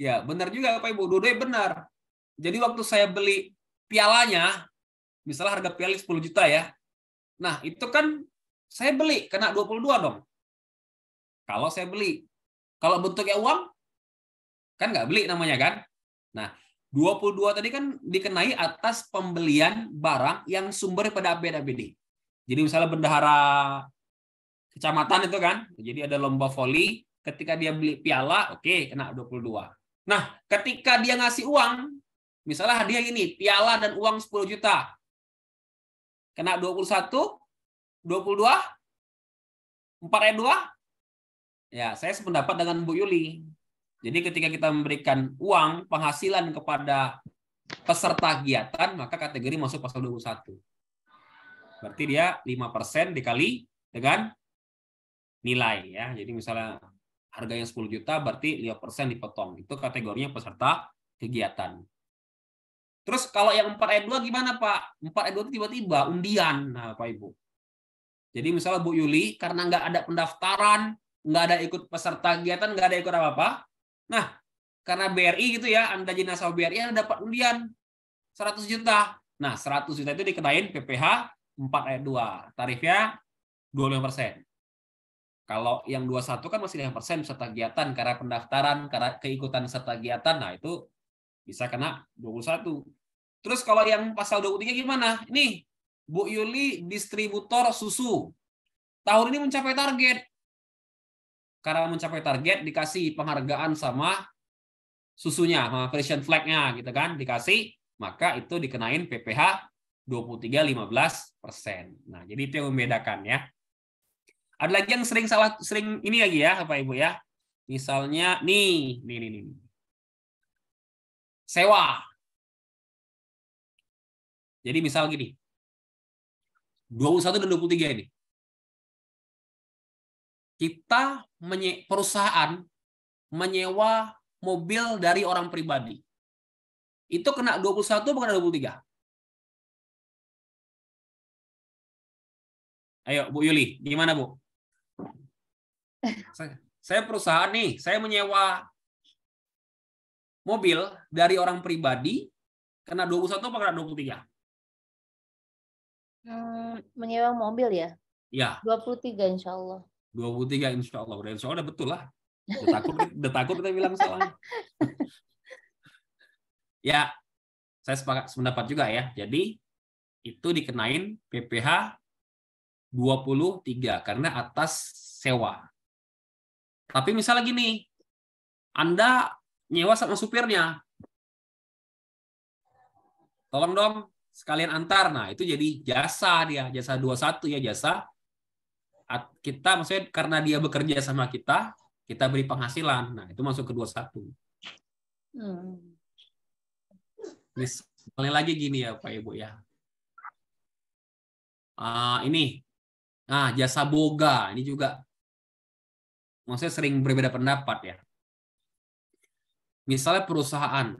Ya, benar juga Pak Ibu. dua ya benar. Jadi waktu saya beli pialanya, misalnya harga piala 10 juta ya. Nah, itu kan saya beli kena 22 dong. Kalau saya beli. Kalau bentuknya uang Kan nggak beli namanya kan? Nah, 22 tadi kan dikenai atas pembelian barang yang sumber pada APBD. Jadi misalnya bendahara kecamatan itu kan, jadi ada lomba voli, ketika dia beli piala, oke, okay, kena 22. Nah, ketika dia ngasih uang, misalnya hadiah ini, piala dan uang 10 juta, kena 21, 22, 4 ayat 2, ya saya sependapat dengan Bu Yuli. Jadi ketika kita memberikan uang penghasilan kepada peserta kegiatan, maka kategori masuk pasal 21. Berarti dia 5% dikali dengan nilai ya. Jadi misalnya harganya 10 juta berarti 5% dipotong. Itu kategorinya peserta kegiatan. Terus kalau yang 4 ayat 2 gimana Pak? 4 ayat 2 tiba-tiba undian. Nah Pak Ibu. Jadi misalnya Bu Yuli karena nggak ada pendaftaran, nggak ada ikut peserta kegiatan, nggak ada ikut apa-apa, Nah, karena BRI gitu ya, Anda jadi nasabah BRI Anda dapat undian 100 juta. Nah, 100 juta itu dikenain PPh 4 ayat 2. Tarifnya 25%. Kalau yang 21 kan masih 5 persen peserta kegiatan karena pendaftaran, karena keikutan peserta kegiatan. Nah, itu bisa kena 21. Terus kalau yang pasal 23 gimana? Ini, Bu Yuli distributor susu. Tahun ini mencapai target karena mencapai target dikasih penghargaan sama susunya, sama Christian flag gitu kan, dikasih, maka itu dikenain PPH 23-15%. Nah, jadi itu yang membedakan ya. Ada lagi yang sering salah sering ini lagi ya, apa Ibu ya. Misalnya nih, nih nih nih. Sewa. Jadi misal gini. 21 dan 23 ini. Kita menye perusahaan menyewa mobil dari orang pribadi. Itu kena 21 bukan 23? Ayo Bu Yuli, gimana Bu? Saya, saya perusahaan nih, saya menyewa mobil dari orang pribadi kena 21 bukan kena 23? Hmm, menyewa mobil ya? Ya. 23 insya Allah. 23 insya Allah. Udah insya Allah udah betul lah. Udah takut, udah takut kita bilang salah [laughs] ya, saya sepakat sependapat juga ya. Jadi itu dikenain PPH 23 karena atas sewa. Tapi misalnya gini, Anda nyewa sama supirnya. Tolong dong sekalian antar. Nah, itu jadi jasa dia, jasa 21 ya, jasa kita maksudnya karena dia bekerja sama kita, kita beri penghasilan. Nah, itu masuk ke 21. Hmm. Misalnya lagi gini ya Pak Ibu ya. Uh, ini, nah jasa boga ini juga, maksudnya sering berbeda pendapat ya. Misalnya perusahaan,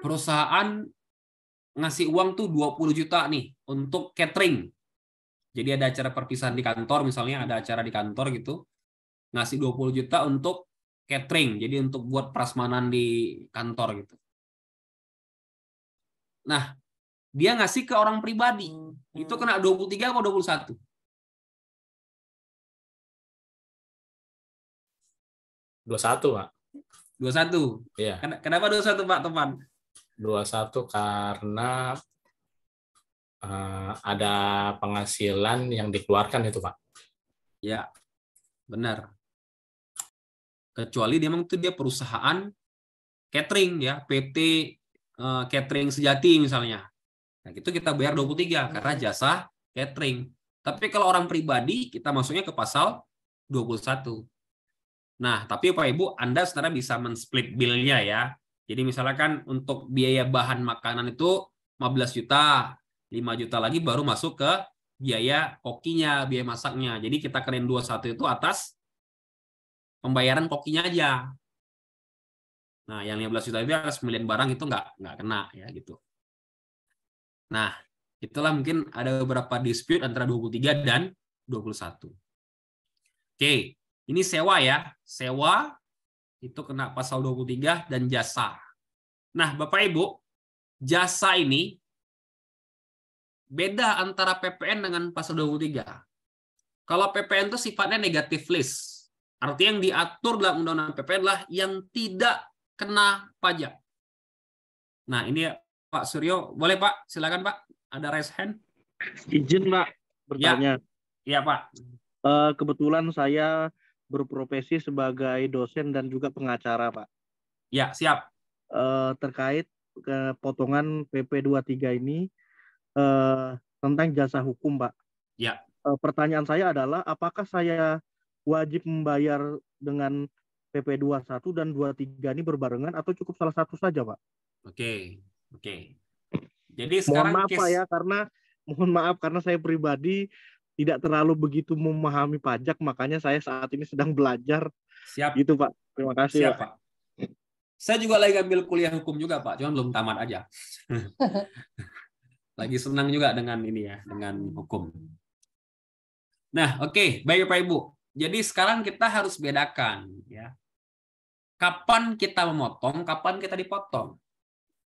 perusahaan ngasih uang tuh 20 juta nih untuk catering jadi ada acara perpisahan di kantor, misalnya ada acara di kantor gitu, ngasih 20 juta untuk catering, jadi untuk buat prasmanan di kantor gitu. Nah, dia ngasih ke orang pribadi. Hmm, Itu hmm. kena 23 atau 21? Dua satu, Pak. Dua satu. Iya. Kenapa dua satu, Pak, teman? Dua satu karena uh, ada penghasilan yang dikeluarkan itu pak ya benar kecuali memang itu dia perusahaan catering ya PT uh, eh, catering sejati misalnya nah itu kita bayar 23 karena jasa catering tapi kalau orang pribadi kita masuknya ke pasal 21 nah tapi Pak Ibu Anda sebenarnya bisa men-split billnya ya jadi misalkan untuk biaya bahan makanan itu 15 juta 5 juta lagi baru masuk ke biaya kokinya, biaya masaknya. Jadi kita keren 21 itu atas pembayaran kokinya aja. Nah, yang 15 juta itu harus pembelian barang itu nggak nggak kena ya gitu. Nah, itulah mungkin ada beberapa dispute antara 23 dan 21. Oke, ini sewa ya. Sewa itu kena pasal 23 dan jasa. Nah, Bapak Ibu, jasa ini beda antara PPN dengan pasal 23. Kalau PPN itu sifatnya negatif list. Artinya yang diatur dalam undang-undang PPN adalah yang tidak kena pajak. Nah, ini ya, Pak Suryo. Boleh, Pak? Silakan, Pak. Ada raise hand? Izin, Pak, bertanya. Iya, ya, Pak. Eh, kebetulan saya berprofesi sebagai dosen dan juga pengacara, Pak. Ya, siap. Eh, terkait ke eh, potongan PP 23 ini, Eh, tentang jasa hukum, Pak. Ya. Uh, pertanyaan saya adalah apakah saya wajib membayar dengan PP 21 dan 23 ini berbarengan atau cukup salah satu saja, Pak? Oke. Oke. Jadi sekarang mohon maaf case... ya karena mohon maaf karena saya pribadi tidak terlalu begitu memahami pajak makanya saya saat ini sedang belajar. Siap. Gitu Pak. Terima kasih Siap, ya, Pak. Saya juga lagi ambil kuliah hukum juga Pak, Cuma belum tamat aja. [laughs] lagi senang juga dengan ini ya, dengan hukum. Nah, oke, okay. baik Pak Ibu. Jadi sekarang kita harus bedakan ya. Kapan kita memotong, kapan kita dipotong.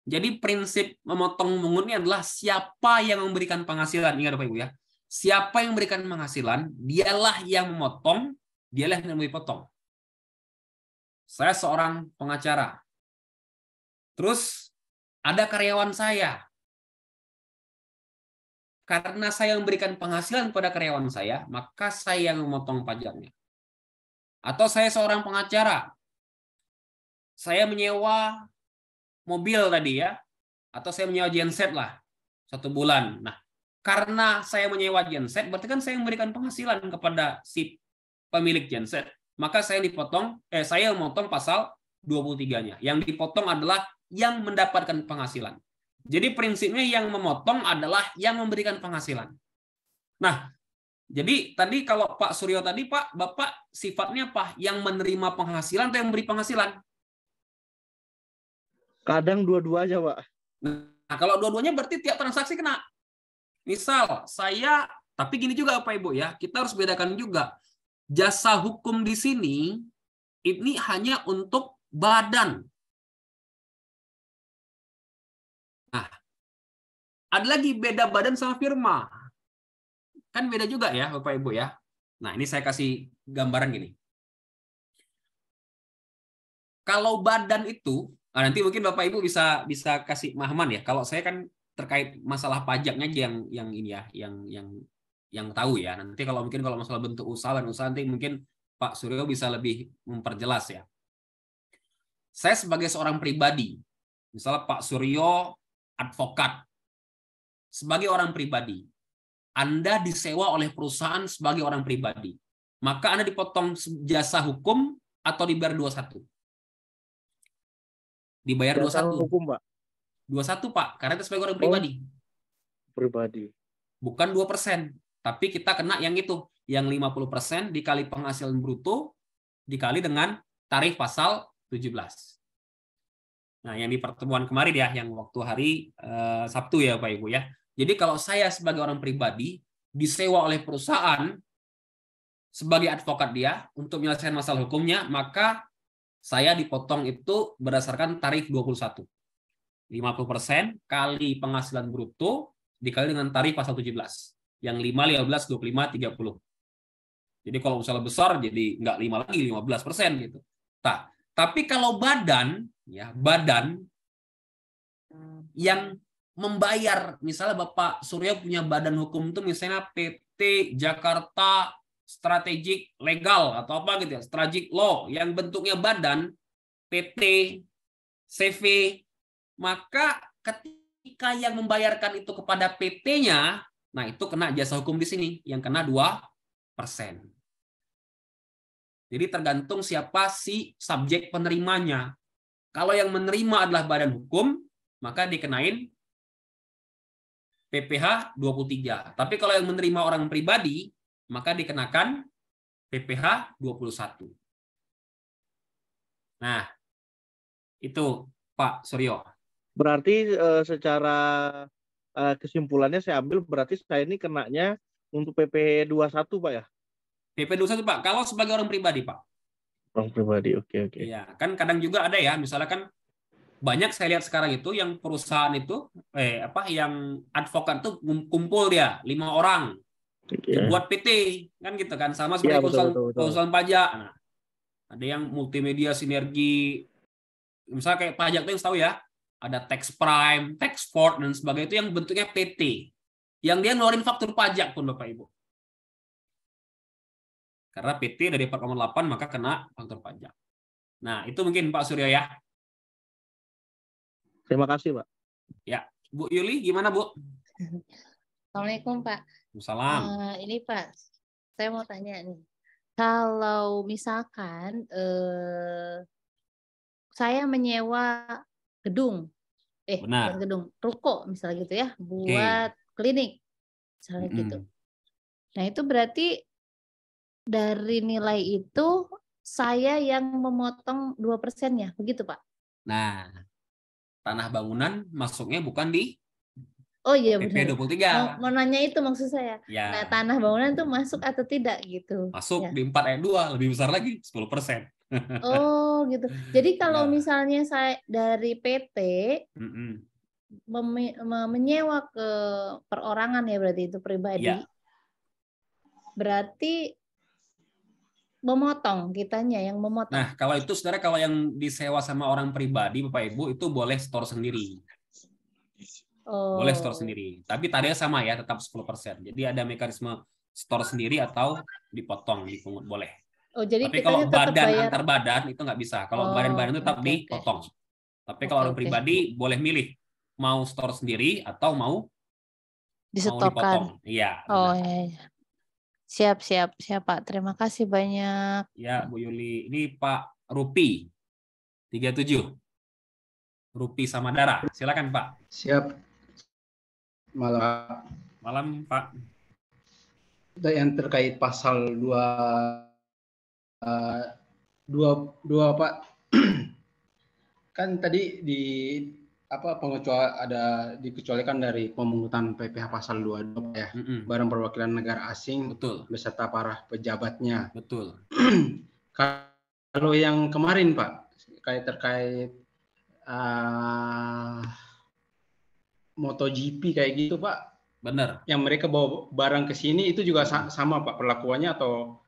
Jadi prinsip memotong mengun ini adalah siapa yang memberikan penghasilan. Ingat Pak Ibu ya. Siapa yang memberikan penghasilan, dialah yang memotong, dialah yang dipotong. Saya seorang pengacara. Terus ada karyawan saya, karena saya memberikan penghasilan kepada karyawan saya, maka saya yang memotong pajaknya. Atau saya seorang pengacara. Saya menyewa mobil tadi ya, atau saya menyewa genset lah satu bulan. Nah, karena saya menyewa genset, berarti kan saya memberikan penghasilan kepada si pemilik genset. Maka saya dipotong, eh saya memotong pasal 23-nya. Yang dipotong adalah yang mendapatkan penghasilan. Jadi prinsipnya yang memotong adalah yang memberikan penghasilan. Nah, jadi tadi kalau Pak Suryo tadi Pak, Bapak sifatnya apa? Yang menerima penghasilan atau yang memberi penghasilan? Kadang dua-duanya, Pak. Nah, kalau dua-duanya berarti tiap transaksi kena. Misal saya, tapi gini juga Pak Ibu ya, kita harus bedakan juga. Jasa hukum di sini ini hanya untuk badan, Nah, ada lagi beda badan sama firma. Kan beda juga ya, Bapak Ibu ya. Nah, ini saya kasih gambaran gini. Kalau badan itu, nah nanti mungkin Bapak Ibu bisa bisa kasih pemahaman ya. Kalau saya kan terkait masalah pajaknya yang yang ini ya, yang yang yang tahu ya. Nanti kalau mungkin kalau masalah bentuk usaha dan usaha nanti mungkin Pak Suryo bisa lebih memperjelas ya. Saya sebagai seorang pribadi, misalnya Pak Suryo advokat, sebagai orang pribadi, Anda disewa oleh perusahaan sebagai orang pribadi, maka Anda dipotong jasa hukum atau dibayar 21. Dibayar jasa 21. hukum, Pak. 21, Pak, karena itu sebagai orang pribadi. Oh, pribadi. Bukan 2%, tapi kita kena yang itu, yang 50% dikali penghasilan bruto dikali dengan tarif pasal 17. Nah, yang di pertemuan kemarin ya, yang waktu hari eh, Sabtu ya, Pak Ibu ya. Jadi kalau saya sebagai orang pribadi disewa oleh perusahaan sebagai advokat dia untuk menyelesaikan masalah hukumnya, maka saya dipotong itu berdasarkan tarif 21. 50% kali penghasilan bruto dikali dengan tarif pasal 17. Yang 5, 15, 25, 30. Jadi kalau misalnya besar jadi nggak 5 lagi, 15% gitu. Nah, tapi kalau badan, ya badan yang membayar, misalnya Bapak Surya punya badan hukum itu misalnya PT Jakarta Strategic Legal atau apa gitu ya, Strategic Law yang bentuknya badan PT CV, maka ketika yang membayarkan itu kepada PT-nya, nah itu kena jasa hukum di sini, yang kena dua persen. Jadi tergantung siapa si subjek penerimanya. Kalau yang menerima adalah badan hukum, maka dikenain PPh 23. Tapi kalau yang menerima orang pribadi, maka dikenakan PPh 21. Nah, itu Pak Suryo. Berarti eh, secara eh, kesimpulannya saya ambil berarti saya ini kenanya untuk PP 21 Pak ya? PP21 Pak, kalau sebagai orang pribadi Pak. Orang pribadi, oke okay, oke. Okay. Iya, kan kadang juga ada ya, misalnya kan banyak saya lihat sekarang itu yang perusahaan itu eh apa yang advokat tuh kumpul dia lima orang yeah. buat PT kan gitu kan sama iya, seperti yeah, perusahaan, betul, betul. perusahaan pajak nah, ada yang multimedia sinergi misalnya kayak pajak tuh yang tahu ya ada tax prime tax port dan sebagainya itu yang bentuknya PT yang dia ngeluarin faktur pajak pun bapak ibu karena PT dari 4,8 maka kena faktor pajak. Nah, itu mungkin Pak Suryo ya. Terima kasih, Pak. Ya. Bu Yuli, gimana, Bu? Assalamualaikum, Pak. Salam. Uh, eh, ini, Pak, saya mau tanya nih. Kalau misalkan eh, saya menyewa gedung, eh, Benar. gedung, ruko misalnya gitu ya, buat okay. klinik, misalnya mm. gitu. Nah, itu berarti dari nilai itu saya yang memotong 2 persennya, begitu Pak? Nah, tanah bangunan masuknya bukan di Oh iya benar. PP 23. Mau, mau nanya itu maksud saya. Ya. Nah, tanah bangunan itu masuk atau tidak gitu. Masuk ya. di 4 ayat 2, lebih besar lagi 10%. [laughs] oh, gitu. Jadi kalau ya. misalnya saya dari PT mm -mm. menyewa ke perorangan ya berarti itu pribadi. Ya. Berarti memotong kitanya yang memotong. Nah, kalau itu saudara kalau yang disewa sama orang pribadi Bapak Ibu itu boleh store sendiri. Oh. Boleh store oh. sendiri. Tapi tadinya sama ya, tetap 10%. Jadi ada mekanisme store sendiri atau dipotong, dipungut boleh. Oh, jadi Tapi kalau badan bayar... antar badan itu nggak bisa. Kalau oh, badan-badan itu tetap okay, dipotong. Okay. Tapi kalau okay, orang pribadi okay. boleh milih mau store sendiri atau mau disetorkan. Iya. Oh iya. iya. Siap, siap, siap Pak. Terima kasih banyak. Ya, Bu Yuli. Ini Pak Rupi, 37. Rupi sama Dara. Silakan Pak. Siap. Malam. Malam Pak. Yang terkait pasal 2 eh, dua, dua Pak. [clears throat] kan tadi di apa pengecuali ada dikecualikan dari pemungutan PPh pasal 22 ya mm -hmm. barang perwakilan negara asing betul beserta para pejabatnya betul [clears throat] kalau yang kemarin Pak kayak terkait uh, MotoGP kayak gitu Pak benar yang mereka bawa barang ke sini itu juga sama Pak perlakuannya atau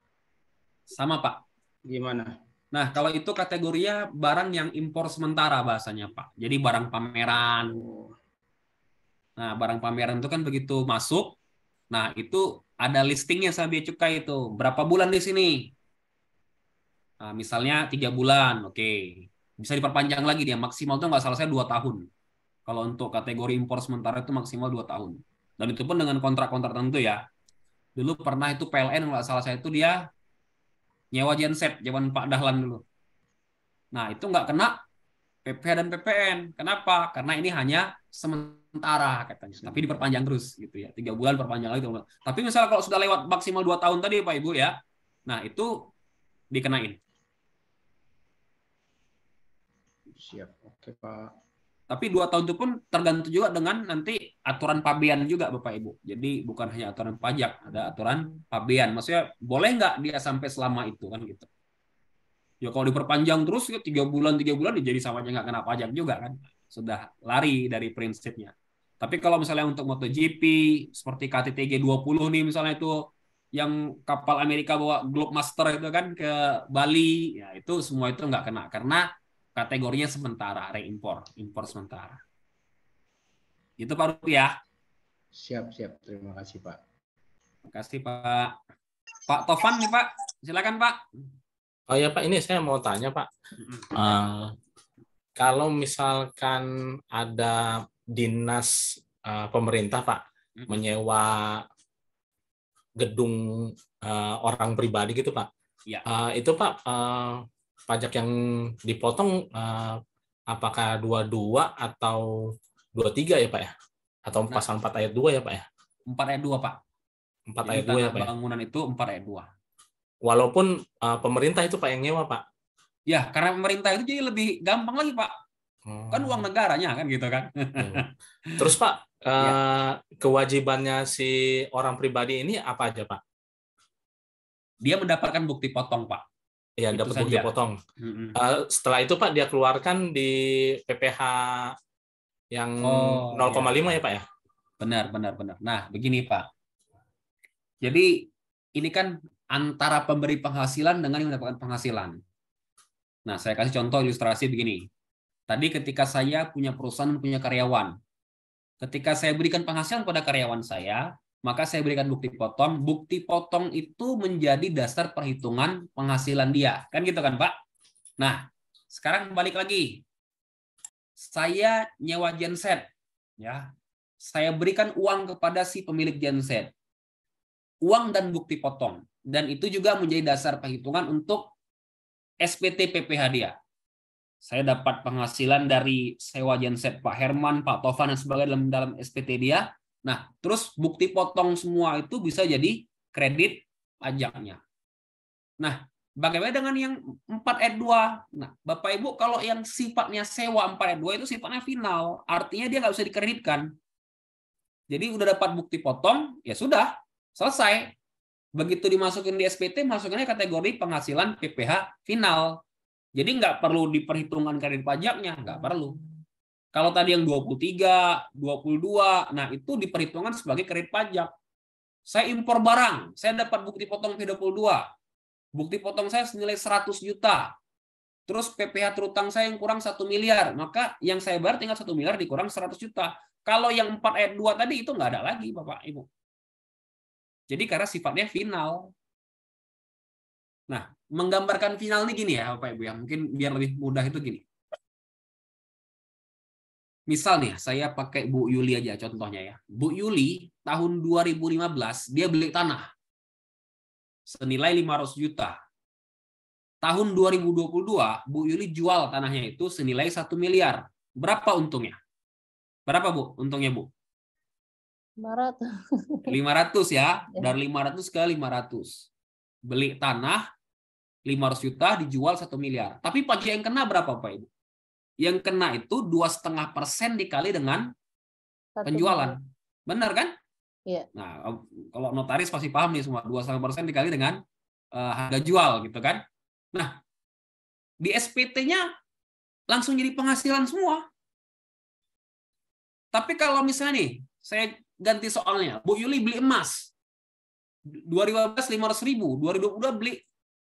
sama Pak gimana Nah, kalau itu kategorinya barang yang impor sementara bahasanya, Pak. Jadi barang pameran. Nah, barang pameran itu kan begitu masuk, nah itu ada listingnya sama biaya Cukai itu. Berapa bulan di sini? Nah, misalnya tiga bulan, oke. Okay. Bisa diperpanjang lagi dia, maksimal itu nggak salah saya dua tahun. Kalau untuk kategori impor sementara itu maksimal dua tahun. Dan itu pun dengan kontrak-kontrak tentu ya. Dulu pernah itu PLN, nggak salah saya itu dia nyewa genset zaman Pak Dahlan dulu. Nah, itu nggak kena PPh dan PPN. Kenapa? Karena ini hanya sementara katanya. Tapi diperpanjang terus gitu ya. Tiga bulan perpanjang lagi. Tapi misalnya kalau sudah lewat maksimal dua tahun tadi Pak Ibu ya, nah itu dikenain. Siap. Oke Pak. Tapi dua tahun itu pun tergantung juga dengan nanti aturan pabean juga Bapak Ibu. Jadi bukan hanya aturan pajak, ada aturan pabean. Maksudnya boleh nggak dia sampai selama itu kan gitu. Ya kalau diperpanjang terus ya tiga bulan tiga bulan dia ya jadi sama aja nggak kena pajak juga kan. Sudah lari dari prinsipnya. Tapi kalau misalnya untuk MotoGP seperti KTTG 20 nih misalnya itu yang kapal Amerika bawa Globe Master itu kan ke Bali, ya itu semua itu nggak kena karena kategorinya sementara, reimpor, impor sementara. Itu Pak Rupiah. Ya. Siap, siap. Terima kasih Pak. Terima kasih Pak. Pak Tovan nih Pak, silakan Pak. Oh ya Pak, ini saya mau tanya Pak. Uh, kalau misalkan ada dinas uh, pemerintah Pak menyewa gedung uh, orang pribadi gitu Pak, ya. uh, itu Pak uh, pajak yang dipotong uh, apakah 22 atau 23 ya Pak ya? Atau nah, pasal 4 ayat 2 ya Pak ya? 4 ayat 2 Pak. 4 Jadi ayat 2 ya Pak. Ya? Bangunan ya? itu 4 ayat 2. Walaupun uh, pemerintah itu Pak yang nyewa Pak. Ya, karena pemerintah itu jadi lebih gampang lagi, Pak. Kan hmm. Kan uang negaranya kan gitu kan. Hmm. Terus Pak, uh, ya. kewajibannya si orang pribadi ini apa aja, Pak? Dia mendapatkan bukti potong, Pak. Iya dapat bukti potong. Mm-hmm. Uh, setelah itu Pak dia keluarkan di PPh yang oh, 0,5 ya. Iya. ya Pak ya. Benar, benar, benar. Nah, begini Pak. Jadi ini kan antara pemberi penghasilan dengan yang mendapatkan penghasilan. Nah, saya kasih contoh ilustrasi begini. Tadi ketika saya punya perusahaan punya karyawan, ketika saya berikan penghasilan pada karyawan saya, maka saya berikan bukti potong. Bukti potong itu menjadi dasar perhitungan penghasilan dia. Kan gitu kan, Pak? Nah, sekarang balik lagi. Saya nyewa genset. ya Saya berikan uang kepada si pemilik genset. Uang dan bukti potong. Dan itu juga menjadi dasar perhitungan untuk SPT PPH dia. Saya dapat penghasilan dari sewa genset Pak Herman, Pak Tovan, dan sebagainya dalam, dalam SPT dia Nah, terus bukti potong semua itu bisa jadi kredit pajaknya. Nah, bagaimana dengan yang 4 ayat 2? Nah, Bapak Ibu kalau yang sifatnya sewa 4 ayat 2 itu sifatnya final, artinya dia nggak bisa dikreditkan. Jadi udah dapat bukti potong, ya sudah, selesai. Begitu dimasukin di SPT, masukinnya kategori penghasilan PPH final. Jadi nggak perlu diperhitungkan kredit pajaknya, nggak perlu. Kalau tadi yang 23, 22, nah itu diperhitungkan sebagai kredit pajak. Saya impor barang, saya dapat bukti potong 32. Bukti potong saya senilai 100 juta. Terus PPH terutang saya yang kurang 1 miliar. Maka yang saya bayar tinggal 1 miliar dikurang 100 juta. Kalau yang 4 ayat 2 tadi itu nggak ada lagi Bapak Ibu. Jadi karena sifatnya final. Nah, menggambarkan final ini gini ya Bapak Ibu ya. Mungkin biar lebih mudah itu gini Misal nih, saya pakai Bu Yuli aja contohnya ya. Bu Yuli tahun 2015 dia beli tanah senilai 500 juta. Tahun 2022 Bu Yuli jual tanahnya itu senilai 1 miliar. Berapa untungnya? Berapa Bu untungnya Bu? 500. 500 ya, [laughs] ya. Dari 500 ke 500. Beli tanah 500 juta dijual 1 miliar. Tapi pajak yang kena berapa Pak Ibu? yang kena itu dua setengah persen dikali dengan penjualan. Benar kan? Iya. Nah, kalau notaris pasti paham nih semua dua setengah persen dikali dengan uh, harga jual gitu kan. Nah, di SPT-nya langsung jadi penghasilan semua. Tapi kalau misalnya nih, saya ganti soalnya, Bu Yuli beli emas, 2015 500 ribu, 2022 beli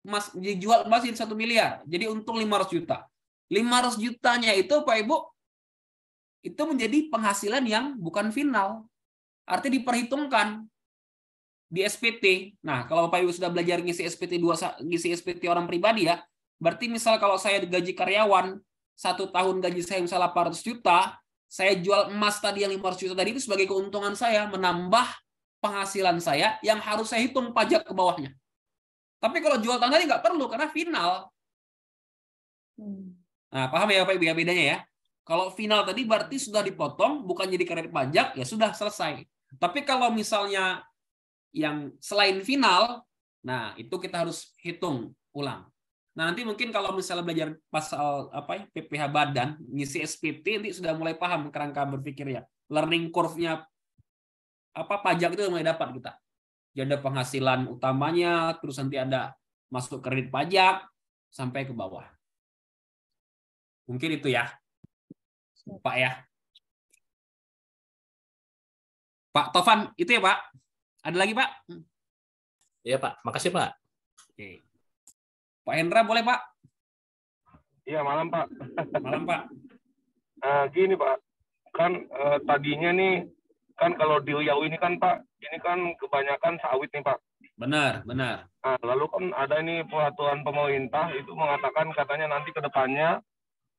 emas dijual emas jadi satu miliar, jadi untung 500 juta. 500 jutanya itu Pak Ibu itu menjadi penghasilan yang bukan final. Artinya diperhitungkan di SPT. Nah, kalau Pak Ibu sudah belajar ngisi SPT 2 ngisi SPT orang pribadi ya, berarti misal kalau saya gaji karyawan satu tahun gaji saya misalnya 800 juta, saya jual emas tadi yang 500 juta tadi itu sebagai keuntungan saya menambah penghasilan saya yang harus saya hitung pajak ke bawahnya. Tapi kalau jual tanah tadi nggak perlu karena final. Hmm. Nah, paham ya Pak Ibu ya bedanya ya? Kalau final tadi berarti sudah dipotong, bukan jadi kredit pajak, ya sudah selesai. Tapi kalau misalnya yang selain final, nah itu kita harus hitung ulang. Nah, nanti mungkin kalau misalnya belajar pasal apa ya, PPH badan, ngisi SPT, nanti sudah mulai paham kerangka berpikir ya. Learning curve-nya apa pajak itu mulai dapat kita. Jadi ya ada penghasilan utamanya, terus nanti ada masuk kredit pajak, sampai ke bawah. Mungkin itu ya, Pak ya. Pak Tovan, itu ya Pak. Ada lagi Pak? Iya Pak, makasih Pak. Oke. Pak Hendra boleh Pak? Iya malam Pak. Malam Pak. Nah, gini Pak, kan eh, tadinya nih kan kalau di Riau ini kan Pak, ini kan kebanyakan sawit nih Pak. Benar, benar. Nah, lalu kan ada ini peraturan pemerintah itu mengatakan katanya nanti ke depannya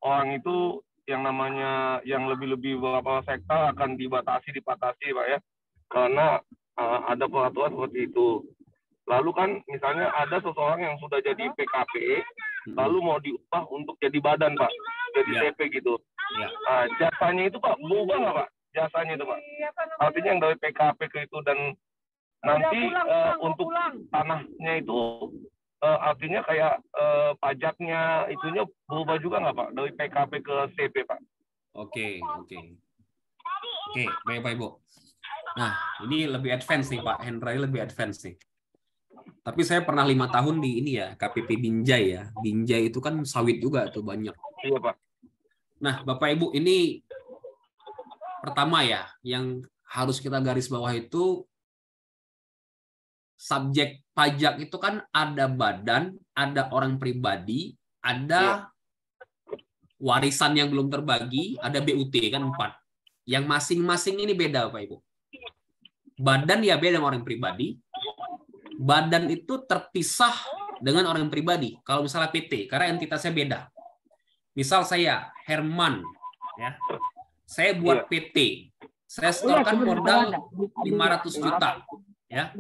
orang itu yang namanya yang lebih-lebih beberapa sektor akan dibatasi dipatasi pak ya karena uh, ada peraturan seperti itu lalu kan misalnya ada seseorang yang sudah jadi PKP hmm. lalu mau diubah untuk jadi badan pak jadi ya. CP gitu ya. Uh, jasanya itu pak berubah nggak pak jasanya itu pak iya, artinya yang dari PKP ke itu dan nanti pulang, eh, pulang, untuk pulang. tanahnya itu uh, artinya kayak uh, pajaknya itunya berubah juga nggak Pak dari PKP ke CP Pak? Oke oke oke okay, baik Pak Ibu. Nah ini lebih advance nih Pak Hendra lebih advance nih. Tapi saya pernah lima tahun di ini ya KPP Binjai ya. Binjai itu kan sawit juga tuh banyak. Iya Pak. Nah Bapak Ibu ini pertama ya yang harus kita garis bawah itu subjek pajak itu kan ada badan, ada orang pribadi, ada iya. warisan yang belum terbagi, ada BUT kan empat. Yang masing-masing ini beda Pak Ibu. Badan ya beda sama orang pribadi. Badan itu terpisah dengan orang pribadi. Kalau misalnya PT, karena entitasnya beda. Misal saya Herman, ya, saya buat iya. PT, saya iya, setorkan modal 500 juta, ya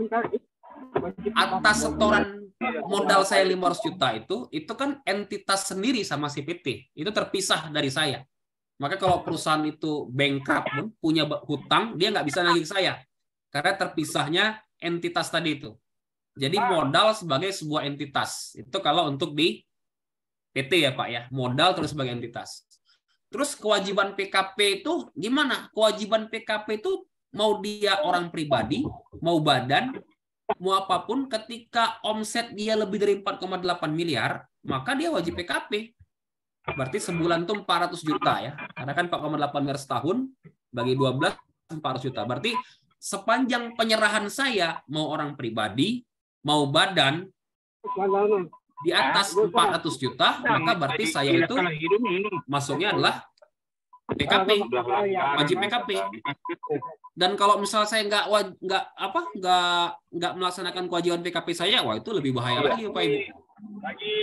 atas setoran modal saya 500 juta itu, itu kan entitas sendiri sama si PT. Itu terpisah dari saya. Maka kalau perusahaan itu bankrupt pun punya hutang, dia nggak bisa nagih saya. Karena terpisahnya entitas tadi itu. Jadi modal sebagai sebuah entitas. Itu kalau untuk di PT ya Pak ya. Modal terus sebagai entitas. Terus kewajiban PKP itu gimana? Kewajiban PKP itu mau dia orang pribadi, mau badan, mau apapun ketika omset dia lebih dari 4,8 miliar, maka dia wajib PKP. Berarti sebulan tuh 400 juta ya. Karena kan 4,8 miliar setahun bagi 12 400 juta. Berarti sepanjang penyerahan saya mau orang pribadi, mau badan di atas 400 ah, juta, maka berarti nah, saya itu masuknya adalah PKP, wajib PKP. Kan, kan. Dan kalau misalnya saya nggak nggak apa nggak nggak melaksanakan kewajiban PKP saya, wah itu lebih bahaya lagi, Pak Ibu. Lagi.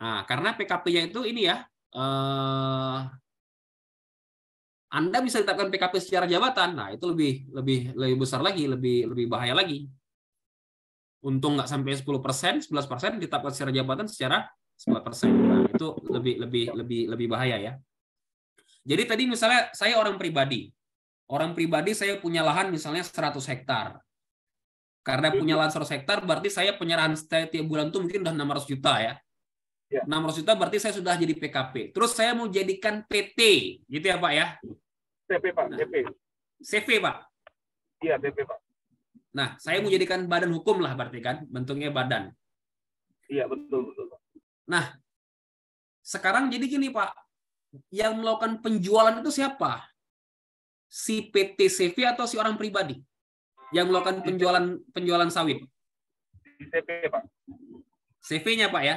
Nah, karena PKP-nya itu ini ya, eh, Anda bisa ditetapkan PKP secara jabatan. Nah, itu lebih lebih lebih besar lagi, lebih lebih bahaya lagi. Untung nggak sampai 10 persen, 11 persen ditetapkan secara jabatan secara persen. Nah, itu lebih lebih lebih lebih bahaya ya. Jadi tadi misalnya saya orang pribadi. Orang pribadi saya punya lahan misalnya 100 hektar. Karena punya lahan 100 hektar berarti saya penyerahan setiap tiap bulan itu mungkin udah 600 juta ya. 600 ya. juta berarti saya sudah jadi PKP. Terus saya mau jadikan PT, gitu ya Pak ya? CP Pak, CP. Nah, CV Pak. Iya, CP Pak. Nah, saya mau jadikan badan hukum lah berarti kan, bentuknya badan. Iya, betul betul. Nah, sekarang jadi gini Pak, yang melakukan penjualan itu siapa? Si PT CV atau si orang pribadi yang melakukan penjualan penjualan sawit? CV Pak. CV-nya Pak ya?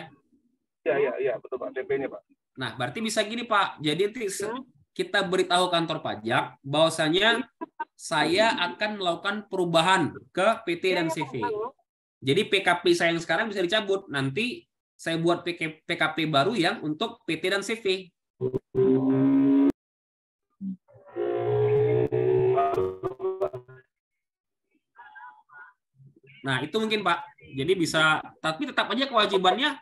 Iya iya ya betul Pak CV-nya Pak. Nah berarti bisa gini Pak, jadi nanti hmm? kita beritahu kantor pajak bahwasanya saya akan melakukan perubahan ke PT dan CV. Iya, jadi PKP saya yang sekarang bisa dicabut. Nanti saya buat PK, PKP baru yang untuk PT dan CV. Nah, itu mungkin, Pak. Jadi bisa, tapi tetap aja kewajibannya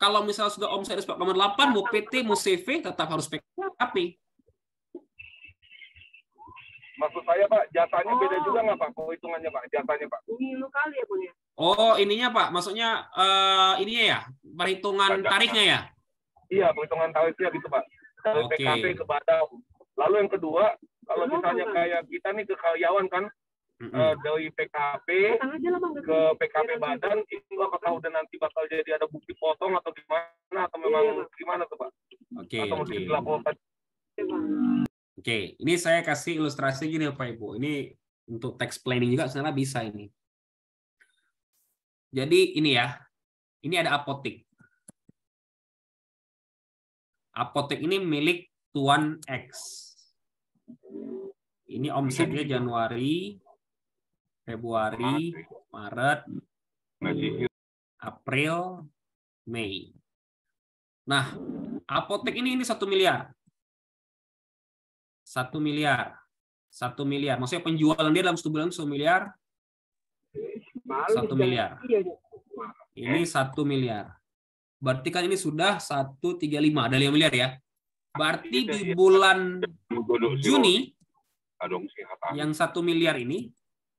kalau misalnya sudah omset 4,8 mau PT mau CV tetap harus PKP. Maksud saya Pak, jasanya oh. beda juga nggak Pak? Penghitungannya Pak, jasanya Pak. lu kali ya punya. Oh, ininya Pak, maksudnya uh, ininya ya, perhitungan Pajak, tarifnya ya? Iya, perhitungan tarifnya gitu Pak. Dari okay. PKP ke Batam. Lalu yang kedua, kalau misalnya kayak kita nih ke karyawan kan, mm-hmm. uh, dari PKP ke PKP Badan, itu apakah udah nanti bakal jadi ada bukti potong atau gimana, atau memang iya. gimana tuh Pak? Oke, okay, atau okay. Oke, iya, okay. ini saya kasih ilustrasi gini Pak Ibu. Ini untuk text planning juga sebenarnya bisa ini. Jadi ini ya, ini ada apotek. Apotek ini milik Tuan X. Ini omsetnya Januari, Februari, Maret, April, Mei. Nah, apotek ini ini satu miliar. Satu miliar. Satu miliar. Maksudnya penjualan dia dalam satu bulan satu miliar. Satu miliar. Ini satu miliar. Berarti kan ini sudah satu tiga lima, ada lima miliar ya. Berarti iya, di iya. bulan Juni yang satu miliar ini,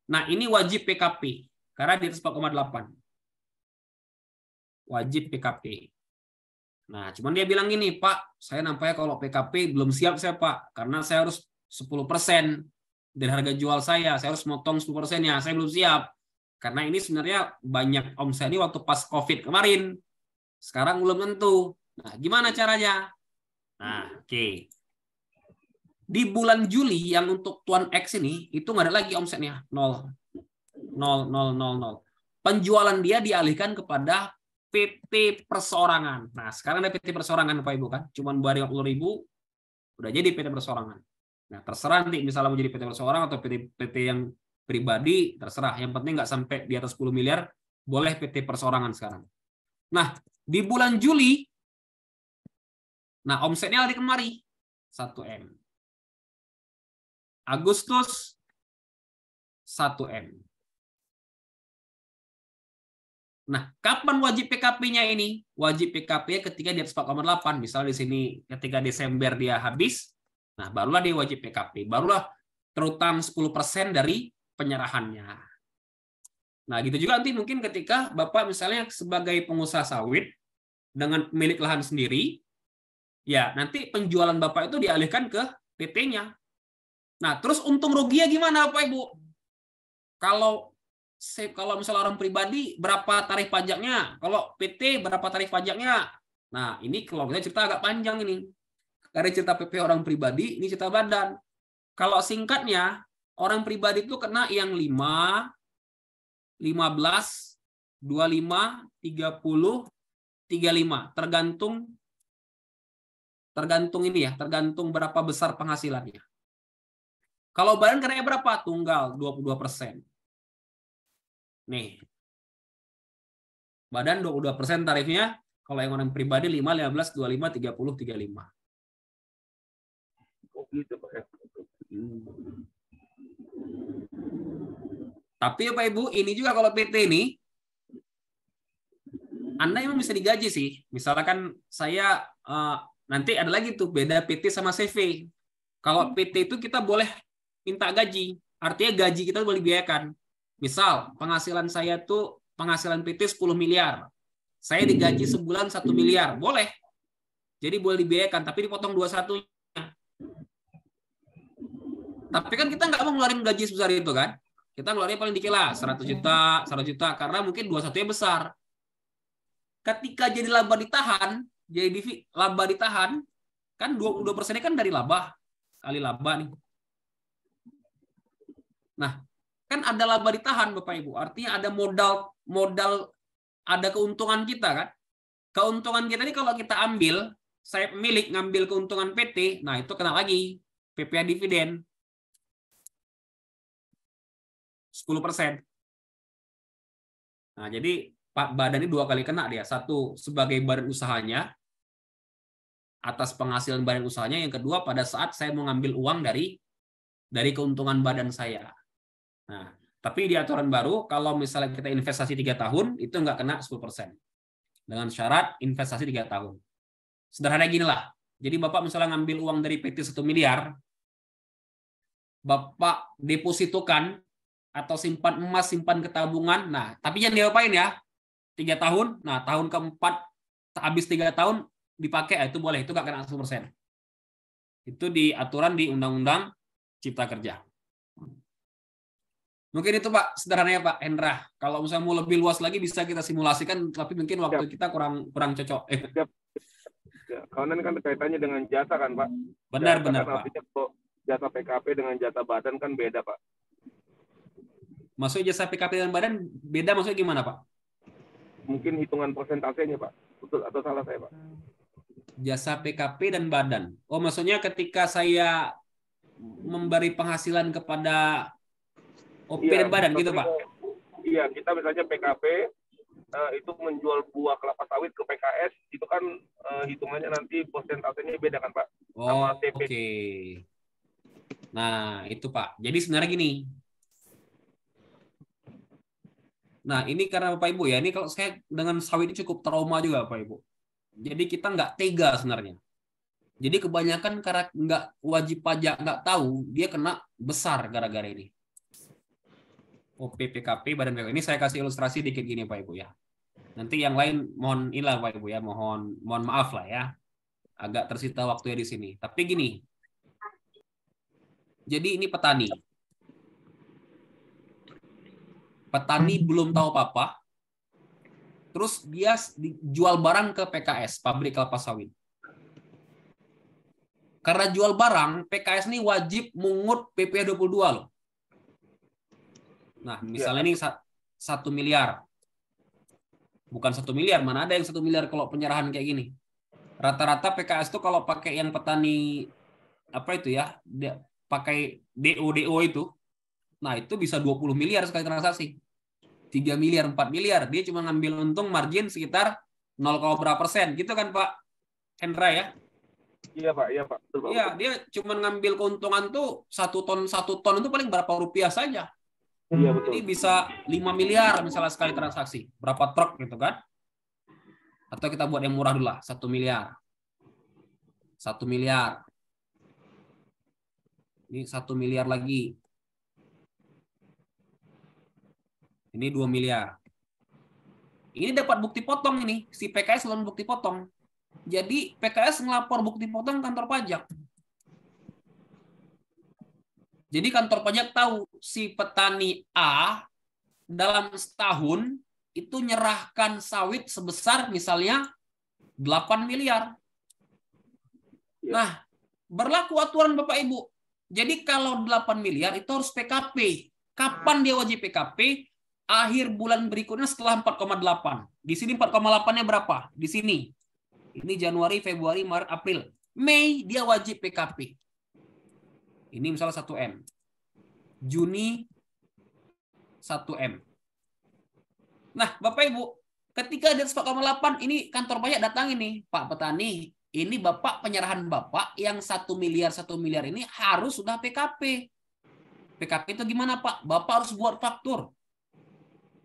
nah ini wajib PKP karena di atas 4,8. Wajib PKP. Nah, cuman dia bilang gini, Pak, saya nampaknya kalau PKP belum siap saya, Pak, karena saya harus 10% dari harga jual saya, saya harus motong 10% ya, saya belum siap. Karena ini sebenarnya banyak omset ini waktu pas COVID kemarin. Sekarang belum tentu. Nah, gimana caranya? Nah, oke. Okay. Di bulan Juli yang untuk Tuan X ini, itu nggak ada lagi omsetnya. Nol. Nol, nol, nol, nol. Penjualan dia dialihkan kepada PT persorangan Nah, sekarang ada PT persorangan Pak Ibu kan? Cuman bayar ribu, udah jadi PT persorangan Nah, terserah nanti misalnya mau jadi PT persorangan atau PT, PT yang pribadi terserah yang penting nggak sampai di atas 10 miliar boleh PT persorangan sekarang nah di bulan Juli nah omsetnya lari kemari 1 m Agustus 1 m Nah, kapan wajib PKP-nya ini? Wajib PKP ketika di atas 4,8. Misalnya di sini ketika Desember dia habis, nah barulah dia wajib PKP. Barulah terutang 10% dari penyerahannya. Nah, gitu juga nanti mungkin ketika Bapak misalnya sebagai pengusaha sawit dengan milik lahan sendiri, ya nanti penjualan Bapak itu dialihkan ke PT-nya. Nah, terus untung ruginya gimana Pak Ibu? Kalau kalau misalnya orang pribadi berapa tarif pajaknya? Kalau PT berapa tarif pajaknya? Nah, ini kalau kita cerita agak panjang ini. Karena cerita PP orang pribadi, ini cerita badan. Kalau singkatnya, Orang pribadi itu kena yang 5, 15, 25, 30, 35. Tergantung tergantung ini ya, tergantung berapa besar penghasilannya. Kalau badan kena berapa? Tunggal 22%. Nih. Badan 22% tarifnya, kalau yang orang pribadi 5, 15, 25, 30, 35. Oh gitu Pak. Hmm. Tapi Bapak Ibu, ini juga kalau PT ini, Anda memang bisa digaji sih. Misalkan saya, eh, nanti ada lagi tuh, beda PT sama CV. Kalau hmm. PT itu kita boleh minta gaji. Artinya gaji kita boleh biayakan. Misal, penghasilan saya tuh, penghasilan PT 10 miliar. Saya digaji sebulan 1 miliar. Boleh. Jadi boleh dibiayakan, tapi dipotong dua satunya. Tapi kan kita nggak mau ngeluarin gaji sebesar itu kan? Kita ngeluarin paling dikit lah, 100 iya. juta, 100 juta. Karena mungkin dua satunya besar. Ketika jadi laba ditahan, jadi laba ditahan, kan 22 persennya kan dari laba. Kali laba nih. Nah, kan ada laba ditahan Bapak Ibu. Artinya ada modal modal ada keuntungan kita kan. Keuntungan kita ini kalau kita ambil, saya milik ngambil keuntungan PT, nah itu kena lagi PPA dividen. 10%. Nah, jadi Pak Badan ini dua kali kena dia. Satu, sebagai badan usahanya, atas penghasilan badan usahanya. Yang kedua, pada saat saya mengambil uang dari dari keuntungan badan saya. Nah, tapi di aturan baru, kalau misalnya kita investasi tiga tahun, itu nggak kena 10%. Dengan syarat investasi tiga tahun. Sederhana gini lah. Jadi Bapak misalnya ngambil uang dari PT 1 miliar, Bapak depositokan atau simpan emas, simpan ketabungan. Nah, tapi yang diapain ya? Tiga tahun. Nah, tahun keempat habis tiga tahun dipakai, ah, itu boleh. Itu nggak kena 100%. Itu di aturan di Undang-Undang Cipta Kerja. Mungkin itu Pak, sederhananya Pak Hendra. Kalau misalnya mau lebih luas lagi bisa kita simulasikan, tapi mungkin waktu kita kurang kurang cocok. Eh. Siap. Karena ini kan kaitannya dengan jasa kan Pak. Benar benar benar kan Pak. jasa PKP dengan jasa badan kan beda Pak. Maksudnya jasa PKP dan badan beda maksudnya gimana, Pak? Mungkin hitungan persentasenya, Pak. Betul atau salah saya, Pak? Jasa PKP dan badan. Oh, maksudnya ketika saya memberi penghasilan kepada OP ya, dan badan gitu, Pak? Iya, kita misalnya PKP eh, itu menjual buah kelapa sawit ke PKS, itu kan eh, hitungannya nanti persentasenya beda kan, Pak? Oh, oke. Okay. Nah, itu Pak. Jadi sebenarnya gini, Nah, ini karena Bapak Ibu ya, ini kalau saya dengan sawit ini cukup trauma juga Bapak Ibu. Jadi kita nggak tega sebenarnya. Jadi kebanyakan karena nggak wajib pajak nggak tahu dia kena besar gara-gara ini. OPPKP oh, Badan pegawai. ini saya kasih ilustrasi dikit gini Pak Ibu ya. Nanti yang lain mohon ilah Pak Ibu ya, mohon mohon maaf lah ya. Agak tersita waktunya di sini. Tapi gini. Jadi ini petani petani hmm. belum tahu apa-apa, terus dia jual barang ke PKS, pabrik kelapa sawit. Karena jual barang, PKS ini wajib mengut PP 22 loh. Nah, ya. misalnya ini satu miliar. Bukan satu miliar, mana ada yang satu miliar kalau penyerahan kayak gini. Rata-rata PKS tuh kalau pakai yang petani apa itu ya, pakai DO DO itu, Nah, itu bisa 20 miliar sekali transaksi. 3 miliar, 4 miliar. Dia cuma ngambil untung margin sekitar 0, berapa persen. Gitu kan, Pak Hendra ya? Iya, Pak. Iya, Pak. Iya, dia cuma ngambil keuntungan tuh satu ton satu ton itu paling berapa rupiah saja. Iya, betul. Jadi bisa 5 miliar misalnya sekali transaksi. Berapa truk gitu kan? Atau kita buat yang murah dulu lah, 1 miliar. 1 miliar. Ini 1 miliar lagi Ini 2 miliar. Ini dapat bukti potong ini. Si PKS belum bukti potong. Jadi PKS ngelapor bukti potong kantor pajak. Jadi kantor pajak tahu si petani A dalam setahun itu nyerahkan sawit sebesar misalnya 8 miliar. Ya. Nah, berlaku aturan Bapak Ibu. Jadi kalau 8 miliar itu harus PKP. Kapan dia wajib PKP? akhir bulan berikutnya setelah 4,8. Di sini 4,8-nya berapa? Di sini. Ini Januari, Februari, Maret, April. Mei dia wajib PKP. Ini misalnya 1M. Juni 1M. Nah, Bapak Ibu, ketika ada 4,8 ini kantor pajak datang ini, Pak Petani, ini Bapak penyerahan Bapak yang 1 miliar 1 miliar ini harus sudah PKP. PKP itu gimana Pak? Bapak harus buat faktur.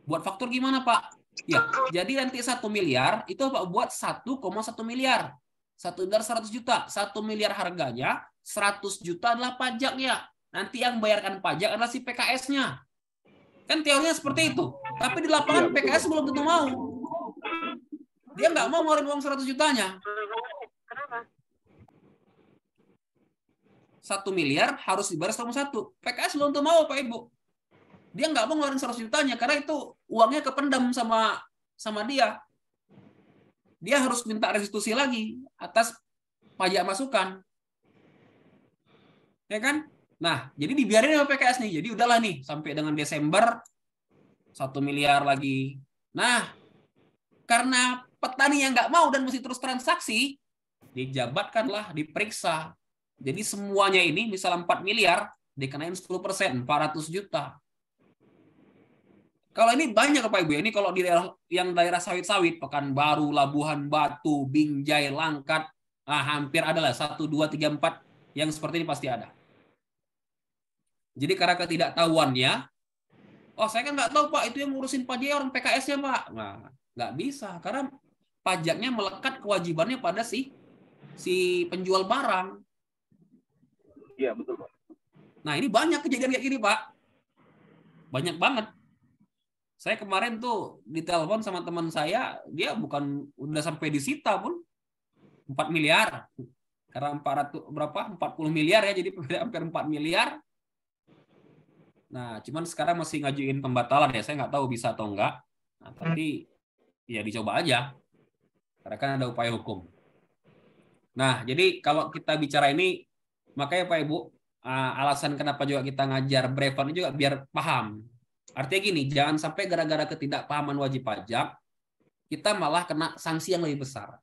Buat faktur gimana, Pak? Ya, jadi nanti satu miliar itu Pak buat 1,1 miliar. satu miliar 100 juta. satu miliar harganya, 100 juta adalah pajaknya. Nanti yang bayarkan pajak adalah si PKS-nya. Kan teorinya seperti itu. Tapi di lapangan ya, PKS belum tentu mau. Dia nggak mau ngeluarin uang 100 jutanya. satu miliar harus dibayar satu. PKS belum tentu mau Pak Ibu. Dia nggak mau ngeluarin 100 jutanya karena itu uangnya kependam sama sama dia. Dia harus minta restitusi lagi atas pajak masukan. Ya kan? Nah, jadi dibiarin sama PKS nih. Jadi udahlah nih sampai dengan Desember satu miliar lagi. Nah, karena petani yang nggak mau dan mesti terus transaksi, dijabatkanlah, diperiksa. Jadi semuanya ini misalnya 4 miliar, dikenain 10 persen, 400 juta. Kalau ini banyak Pak Ibu ya. Ini kalau di daerah yang daerah sawit-sawit, Pekanbaru, Labuhan Batu, Binjai, Langkat, ah, hampir adalah satu, dua, tiga, empat yang seperti ini pasti ada. Jadi karena ya. oh saya kan nggak tahu Pak, itu yang ngurusin pajak orang pks ya Pak. Nah, nggak bisa karena pajaknya melekat kewajibannya pada si si penjual barang. Iya betul Pak. Nah ini banyak kejadian kayak gini Pak. Banyak banget. Saya kemarin tuh ditelepon sama teman saya, dia bukan udah sampai di disita pun 4 miliar. Karena 400 berapa? 40 miliar ya, jadi [laughs] hampir 4 miliar. Nah, cuman sekarang masih ngajuin pembatalan ya, saya nggak tahu bisa atau enggak. Nah, tapi ya dicoba aja. Karena kan ada upaya hukum. Nah, jadi kalau kita bicara ini, makanya Pak Ibu, ah, alasan kenapa juga kita ngajar Brevan juga biar paham Artinya gini, jangan sampai gara-gara ketidakpahaman wajib pajak, kita malah kena sanksi yang lebih besar.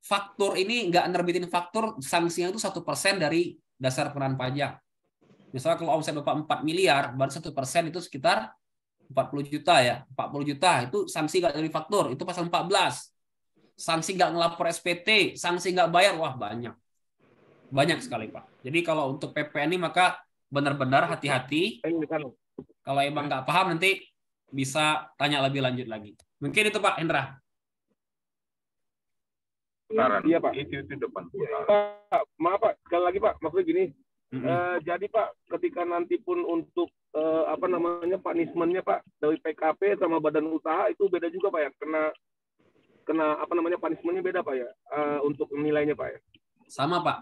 Faktur ini nggak nerbitin faktur, sanksinya itu satu persen dari dasar peran pajak. Misalnya kalau omset Bapak 4 miliar, baru satu persen itu sekitar 40 juta ya. 40 juta itu sanksi nggak dari faktur, itu pasal 14. Sanksi nggak ngelapor SPT, sanksi nggak bayar, wah banyak. Banyak sekali Pak. Jadi kalau untuk PPN ini maka benar-benar hati-hati. Kalau emang nggak paham nanti bisa tanya lebih lanjut lagi. Mungkin itu Pak Hendra. Iya, iya Pak. Itu itu depan iya, Pak, maaf Pak, sekali lagi Pak, maksudnya gini. Mm -hmm. uh, jadi Pak, ketika nanti pun untuk uh, apa namanya punishmentnya Pak dari PKP sama Badan Usaha itu beda juga Pak ya, kena kena apa namanya punishmentnya beda Pak ya, uh, untuk nilainya Pak ya. Sama Pak,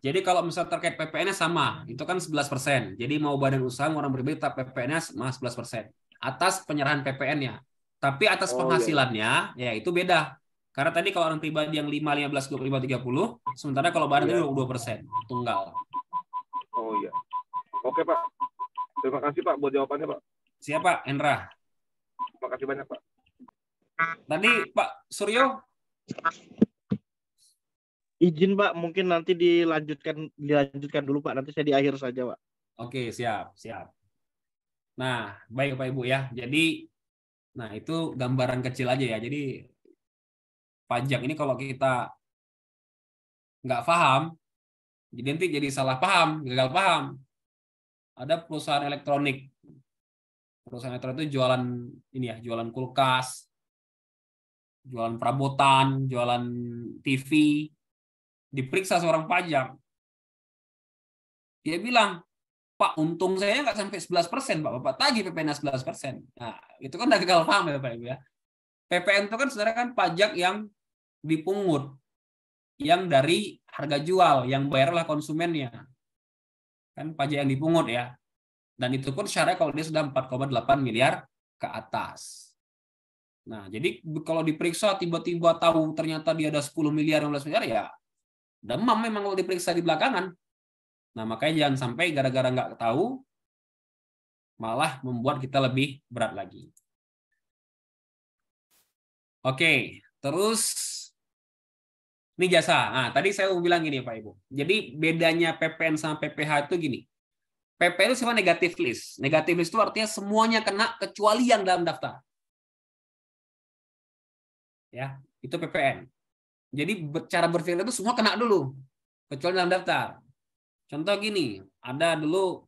jadi kalau misal terkait PPNS sama, itu kan 11%. Jadi mau badan usaha, mau orang pribadi, tetap PPN-nya 11 11%. Atas penyerahan PPN-nya. Tapi atas oh, iya. penghasilannya, iya. ya itu beda. Karena tadi kalau orang pribadi yang 5, 15, 25, 30, sementara kalau badan iya. itu persen tunggal. Oh iya. Oke Pak. Terima kasih Pak buat jawabannya Pak. Siapa? Endra. Terima kasih banyak Pak. Tadi Pak Suryo, izin Pak, mungkin nanti dilanjutkan dilanjutkan dulu Pak. Nanti saya di akhir saja Pak. Oke, siap, siap. Nah, baik Pak Ibu ya. Jadi, nah itu gambaran kecil aja ya. Jadi pajak ini kalau kita nggak paham, jadi nanti jadi salah paham, gagal paham. Ada perusahaan elektronik. Perusahaan elektronik itu jualan ini ya, jualan kulkas, jualan perabotan, jualan TV, diperiksa seorang pajak. Dia bilang, Pak, untung saya nggak sampai 11 persen, Pak. Bapak tagih PPN 11 persen. Nah, itu kan gagal paham ya, Pak Ibu ya. PPN itu kan sebenarnya kan pajak yang dipungut, yang dari harga jual, yang bayarlah konsumennya. Kan pajak yang dipungut ya. Dan itu pun syarat kalau dia sudah 4,8 miliar ke atas. Nah, jadi kalau diperiksa tiba-tiba tahu ternyata dia ada 10 miliar, 15 miliar, ya Demam memang kalau diperiksa di belakangan. Nah, makanya jangan sampai gara-gara nggak tahu, malah membuat kita lebih berat lagi. Oke, terus ini jasa. Nah, tadi saya mau bilang gini Pak Ibu. Jadi bedanya PPN sama PPH itu gini. PPN itu sifat negatif list. Negatif list itu artinya semuanya kena kecuali yang dalam daftar. Ya, itu PPN. Jadi cara berpikir itu semua kena dulu, kecuali dalam daftar. Contoh gini, ada dulu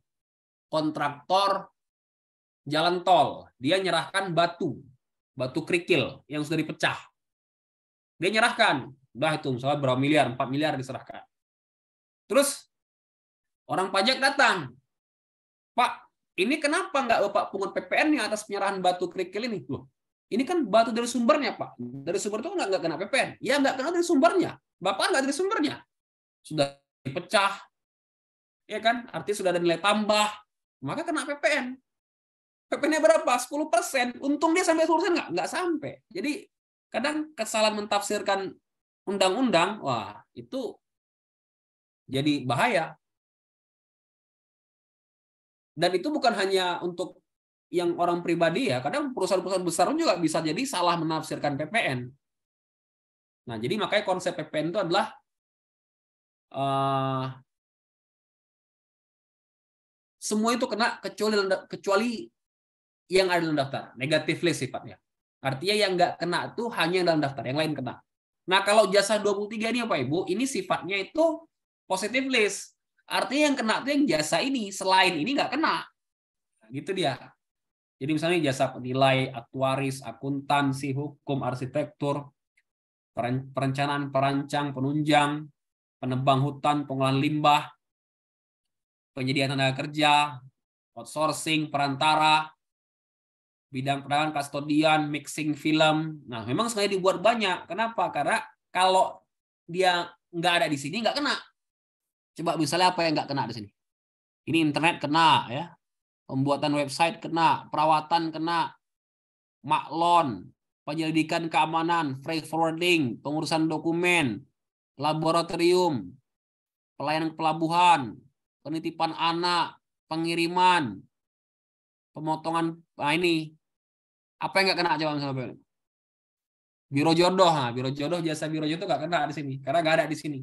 kontraktor jalan tol, dia nyerahkan batu, batu kerikil yang sudah dipecah. Dia nyerahkan, udah itu misalnya berapa miliar, 4 miliar diserahkan. Terus orang pajak datang, Pak, ini kenapa nggak Bapak pungut PPN yang atas penyerahan batu kerikil ini? Loh, ini kan batu dari sumbernya, Pak. Dari sumber itu nggak, kena PPN. Ya nggak kena dari sumbernya. Bapak nggak dari sumbernya. Sudah dipecah. Ya kan? Artinya sudah ada nilai tambah. Maka kena PPN. PPN-nya berapa? 10 persen. Untung dia sampai 10 persen nggak? Nggak sampai. Jadi kadang kesalahan mentafsirkan undang-undang, wah itu jadi bahaya. Dan itu bukan hanya untuk yang orang pribadi ya, kadang perusahaan-perusahaan besar juga bisa jadi salah menafsirkan PPN. Nah, jadi makanya konsep PPN itu adalah uh, semua itu kena kecuali kecuali yang ada dalam daftar, negatif list sifatnya. Artinya yang nggak kena itu hanya yang dalam daftar, yang lain kena. Nah, kalau jasa 23 ini apa Ibu? Ini sifatnya itu positif list. Artinya yang kena itu yang jasa ini, selain ini nggak kena. Gitu dia. Jadi misalnya jasa penilai, aktuaris, akuntansi, hukum, arsitektur, perencanaan, perancang, penunjang, penebang hutan, pengolahan limbah, penyediaan tenaga kerja, outsourcing, perantara, bidang perdagangan, kastodian, mixing film. Nah, memang sengaja dibuat banyak. Kenapa? Karena kalau dia nggak ada di sini, nggak kena. Coba misalnya apa yang nggak kena di sini? Ini internet kena ya, Pembuatan website kena, perawatan kena, maklon, penyelidikan keamanan, freight forwarding, pengurusan dokumen, laboratorium, pelayanan pelabuhan, penitipan anak, pengiriman, pemotongan, nah ini, apa yang nggak kena coba misalnya Biro jodoh, nah, biro jodoh jasa biro jodoh nggak kena di sini, karena nggak ada di sini.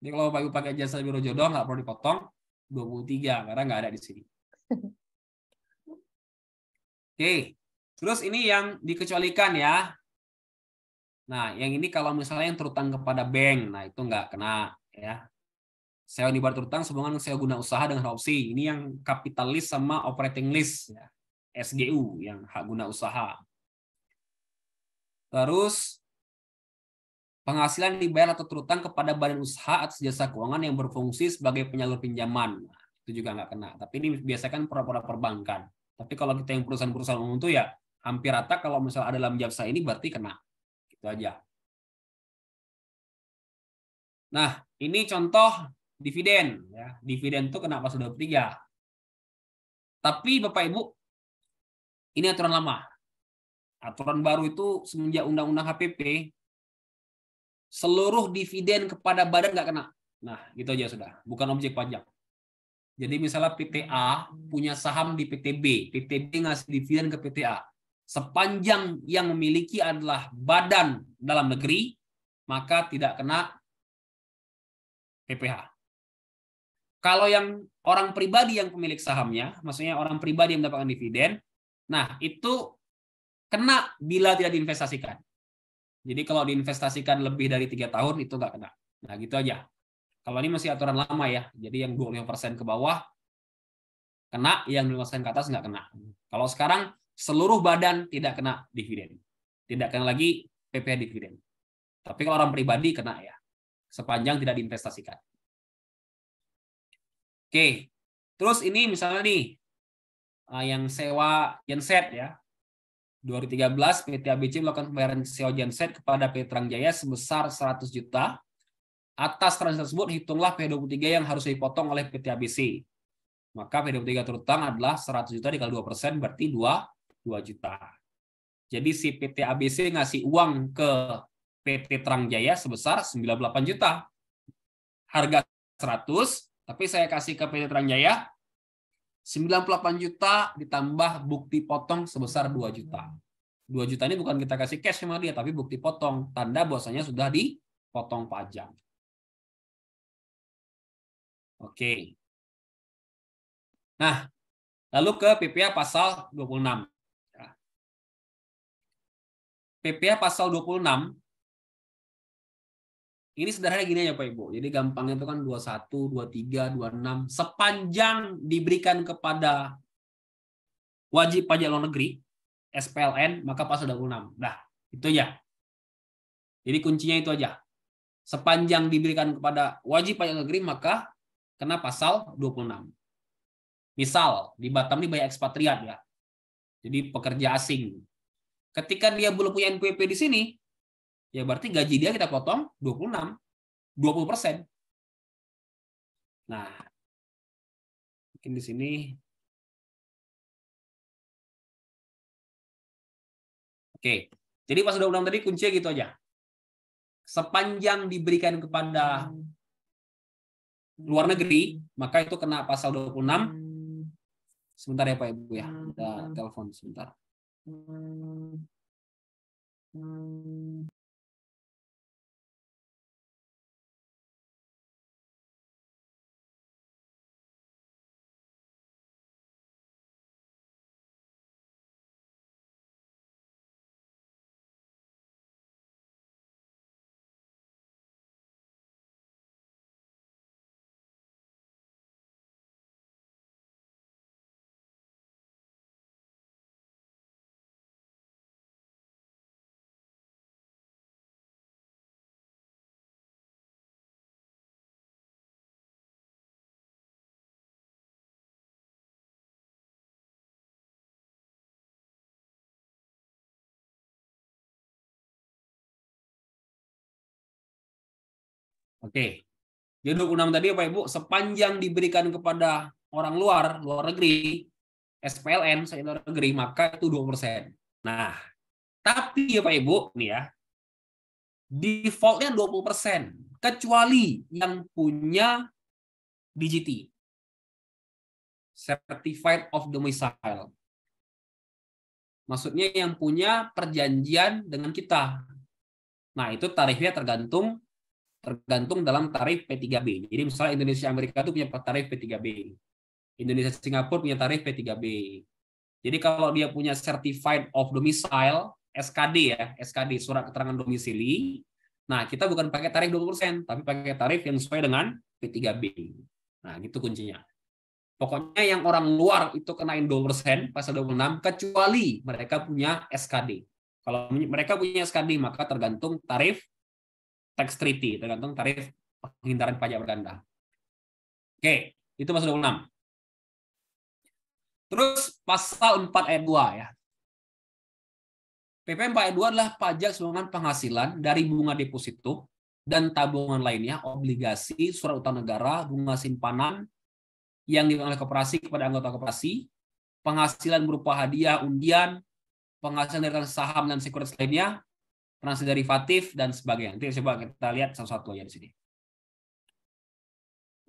Jadi kalau Bapak Ibu pakai jasa biro jodoh nggak perlu dipotong 23 karena nggak ada di sini. Oke, terus ini yang dikecualikan ya. Nah, yang ini kalau misalnya yang terutang kepada bank, nah itu nggak kena ya. Saya ini terutang sehubungan Saya guna usaha dengan opsi. Ini yang kapitalis sama operating list ya. SGU yang hak guna usaha. Terus penghasilan dibayar atau terutang kepada badan usaha atau jasa keuangan yang berfungsi sebagai penyalur pinjaman. Nah, itu juga nggak kena. Tapi ini biasanya kan pura-pura perbankan. Tapi kalau kita yang perusahaan-perusahaan umum itu ya hampir rata kalau misalnya ada dalam jaksa ini berarti kena. itu aja. Nah, ini contoh dividen ya. Dividen itu kena pasal 23. Tapi Bapak Ibu, ini aturan lama. Aturan baru itu semenjak Undang-Undang HPP seluruh dividen kepada badan nggak kena. Nah, gitu aja sudah. Bukan objek pajak. Jadi misalnya PT A punya saham di PT B, PT B ngasih dividen ke PT A. Sepanjang yang memiliki adalah badan dalam negeri, maka tidak kena PPh. Kalau yang orang pribadi yang pemilik sahamnya, maksudnya orang pribadi yang mendapatkan dividen, nah itu kena bila tidak diinvestasikan. Jadi kalau diinvestasikan lebih dari tiga tahun itu nggak kena. Nah gitu aja. Kalau ini masih aturan lama ya, jadi yang 25% ke bawah kena, yang 25% ke atas nggak kena. Kalau sekarang seluruh badan tidak kena dividen. Tidak kena lagi PPh dividen. Tapi kalau orang pribadi kena ya, sepanjang tidak diinvestasikan. Oke, terus ini misalnya nih, eh, yang sewa genset ya, 2013 PT ABC melakukan pembayaran sewa genset kepada PT Jaya sebesar 100 juta Atas transaksi tersebut, hitunglah P23 yang harus dipotong oleh PT ABC. Maka P23 terutang adalah 100 juta dikali 2 persen, berarti 2, 2 juta. Jadi si PT ABC ngasih uang ke PT Terang Jaya sebesar 98 juta. Harga 100, tapi saya kasih ke PT Terang Jaya 98 juta ditambah bukti potong sebesar 2 juta. 2 juta ini bukan kita kasih cash sama dia, tapi bukti potong. Tanda bahwasanya sudah dipotong pajak. Oke. Nah, lalu ke PPA pasal 26. PPA ya. pasal 26 ini sederhana gini ya Pak Ibu. Jadi gampangnya itu kan 21, 23, 26 sepanjang diberikan kepada wajib pajak luar negeri SPLN maka pasal 26. Nah, itu ya. Jadi kuncinya itu aja. Sepanjang diberikan kepada wajib pajak negeri maka Kena pasal 26. Misal, di Batam ini banyak ekspatriat ya. Jadi pekerja asing. Ketika dia belum punya NPWP di sini, ya berarti gaji dia kita potong 26, 20 persen. Nah, mungkin di sini Oke, jadi pas udah undang tadi kuncinya gitu aja. Sepanjang diberikan kepada luar negeri, maka itu kena pasal 26. Sebentar ya Pak Ibu ya, kita hmm. telepon sebentar. Hmm. Hmm. Oke. Jadi 26 tadi Pak Ibu, ya, sepanjang diberikan kepada orang luar, luar negeri, SPLN, saya luar negeri, maka itu 2%. Nah, tapi ya Pak Ibu, nih ya, defaultnya 20%, kecuali yang punya DGT, Certified of Domicile. Maksudnya yang punya perjanjian dengan kita. Nah, itu tarifnya tergantung tergantung dalam tarif P3B. Jadi misalnya Indonesia Amerika itu punya tarif P3B. Indonesia Singapura punya tarif P3B. Jadi kalau dia punya certified of domicile SKD ya, SKD surat keterangan domisili. Nah, kita bukan pakai tarif 20%, tapi pakai tarif yang sesuai dengan P3B. Nah, gitu kuncinya. Pokoknya yang orang luar itu kenain 2% pasal 26 kecuali mereka punya SKD. Kalau mereka punya SKD maka tergantung tarif tax treaty tergantung tarif penghindaran pajak berganda. Oke, itu pasal 26. Terus pasal 4 ayat 2 ya. PP 4 ayat 2 adalah pajak sumbangan penghasilan dari bunga deposito dan tabungan lainnya, obligasi, surat utang negara, bunga simpanan yang diberikan oleh koperasi kepada anggota koperasi, penghasilan berupa hadiah, undian, penghasilan dari saham dan sekuritas lainnya, transaksi derivatif dan sebagainya. Nanti coba kita lihat satu-satu aja di sini.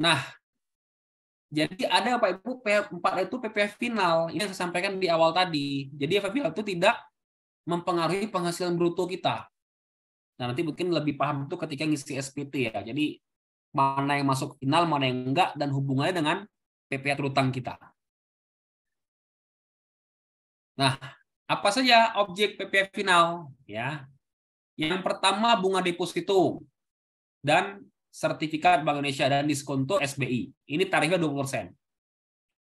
Nah, jadi ada apa Ibu P4 itu PPF final. Ini yang saya sampaikan di awal tadi. Jadi PPF final itu tidak mempengaruhi penghasilan bruto kita. Nah, nanti mungkin lebih paham itu ketika ngisi SPT ya. Jadi mana yang masuk final, mana yang enggak dan hubungannya dengan PPH terutang kita. Nah, apa saja objek PPF final ya? Yang pertama bunga deposito dan sertifikat Bank Indonesia dan diskonto SBI. Ini tarifnya 20%.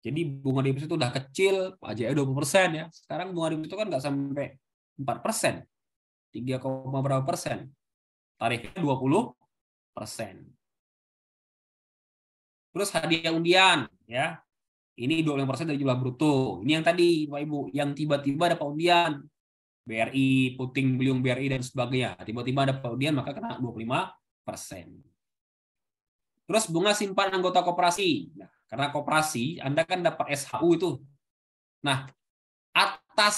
Jadi bunga deposito udah kecil, aja 20% ya, ya. Sekarang bunga deposito kan nggak sampai 4 persen. 3, berapa persen. Tarifnya 20 Terus hadiah undian ya. Ini 25% dari jumlah bruto. Ini yang tadi pak Ibu, yang tiba-tiba ada undian BRI, puting beliung BRI dan sebagainya. Tiba-tiba ada pembelian maka kena 25 persen. Terus bunga simpan anggota koperasi. Nah, karena koperasi Anda kan dapat SHU itu. Nah, atas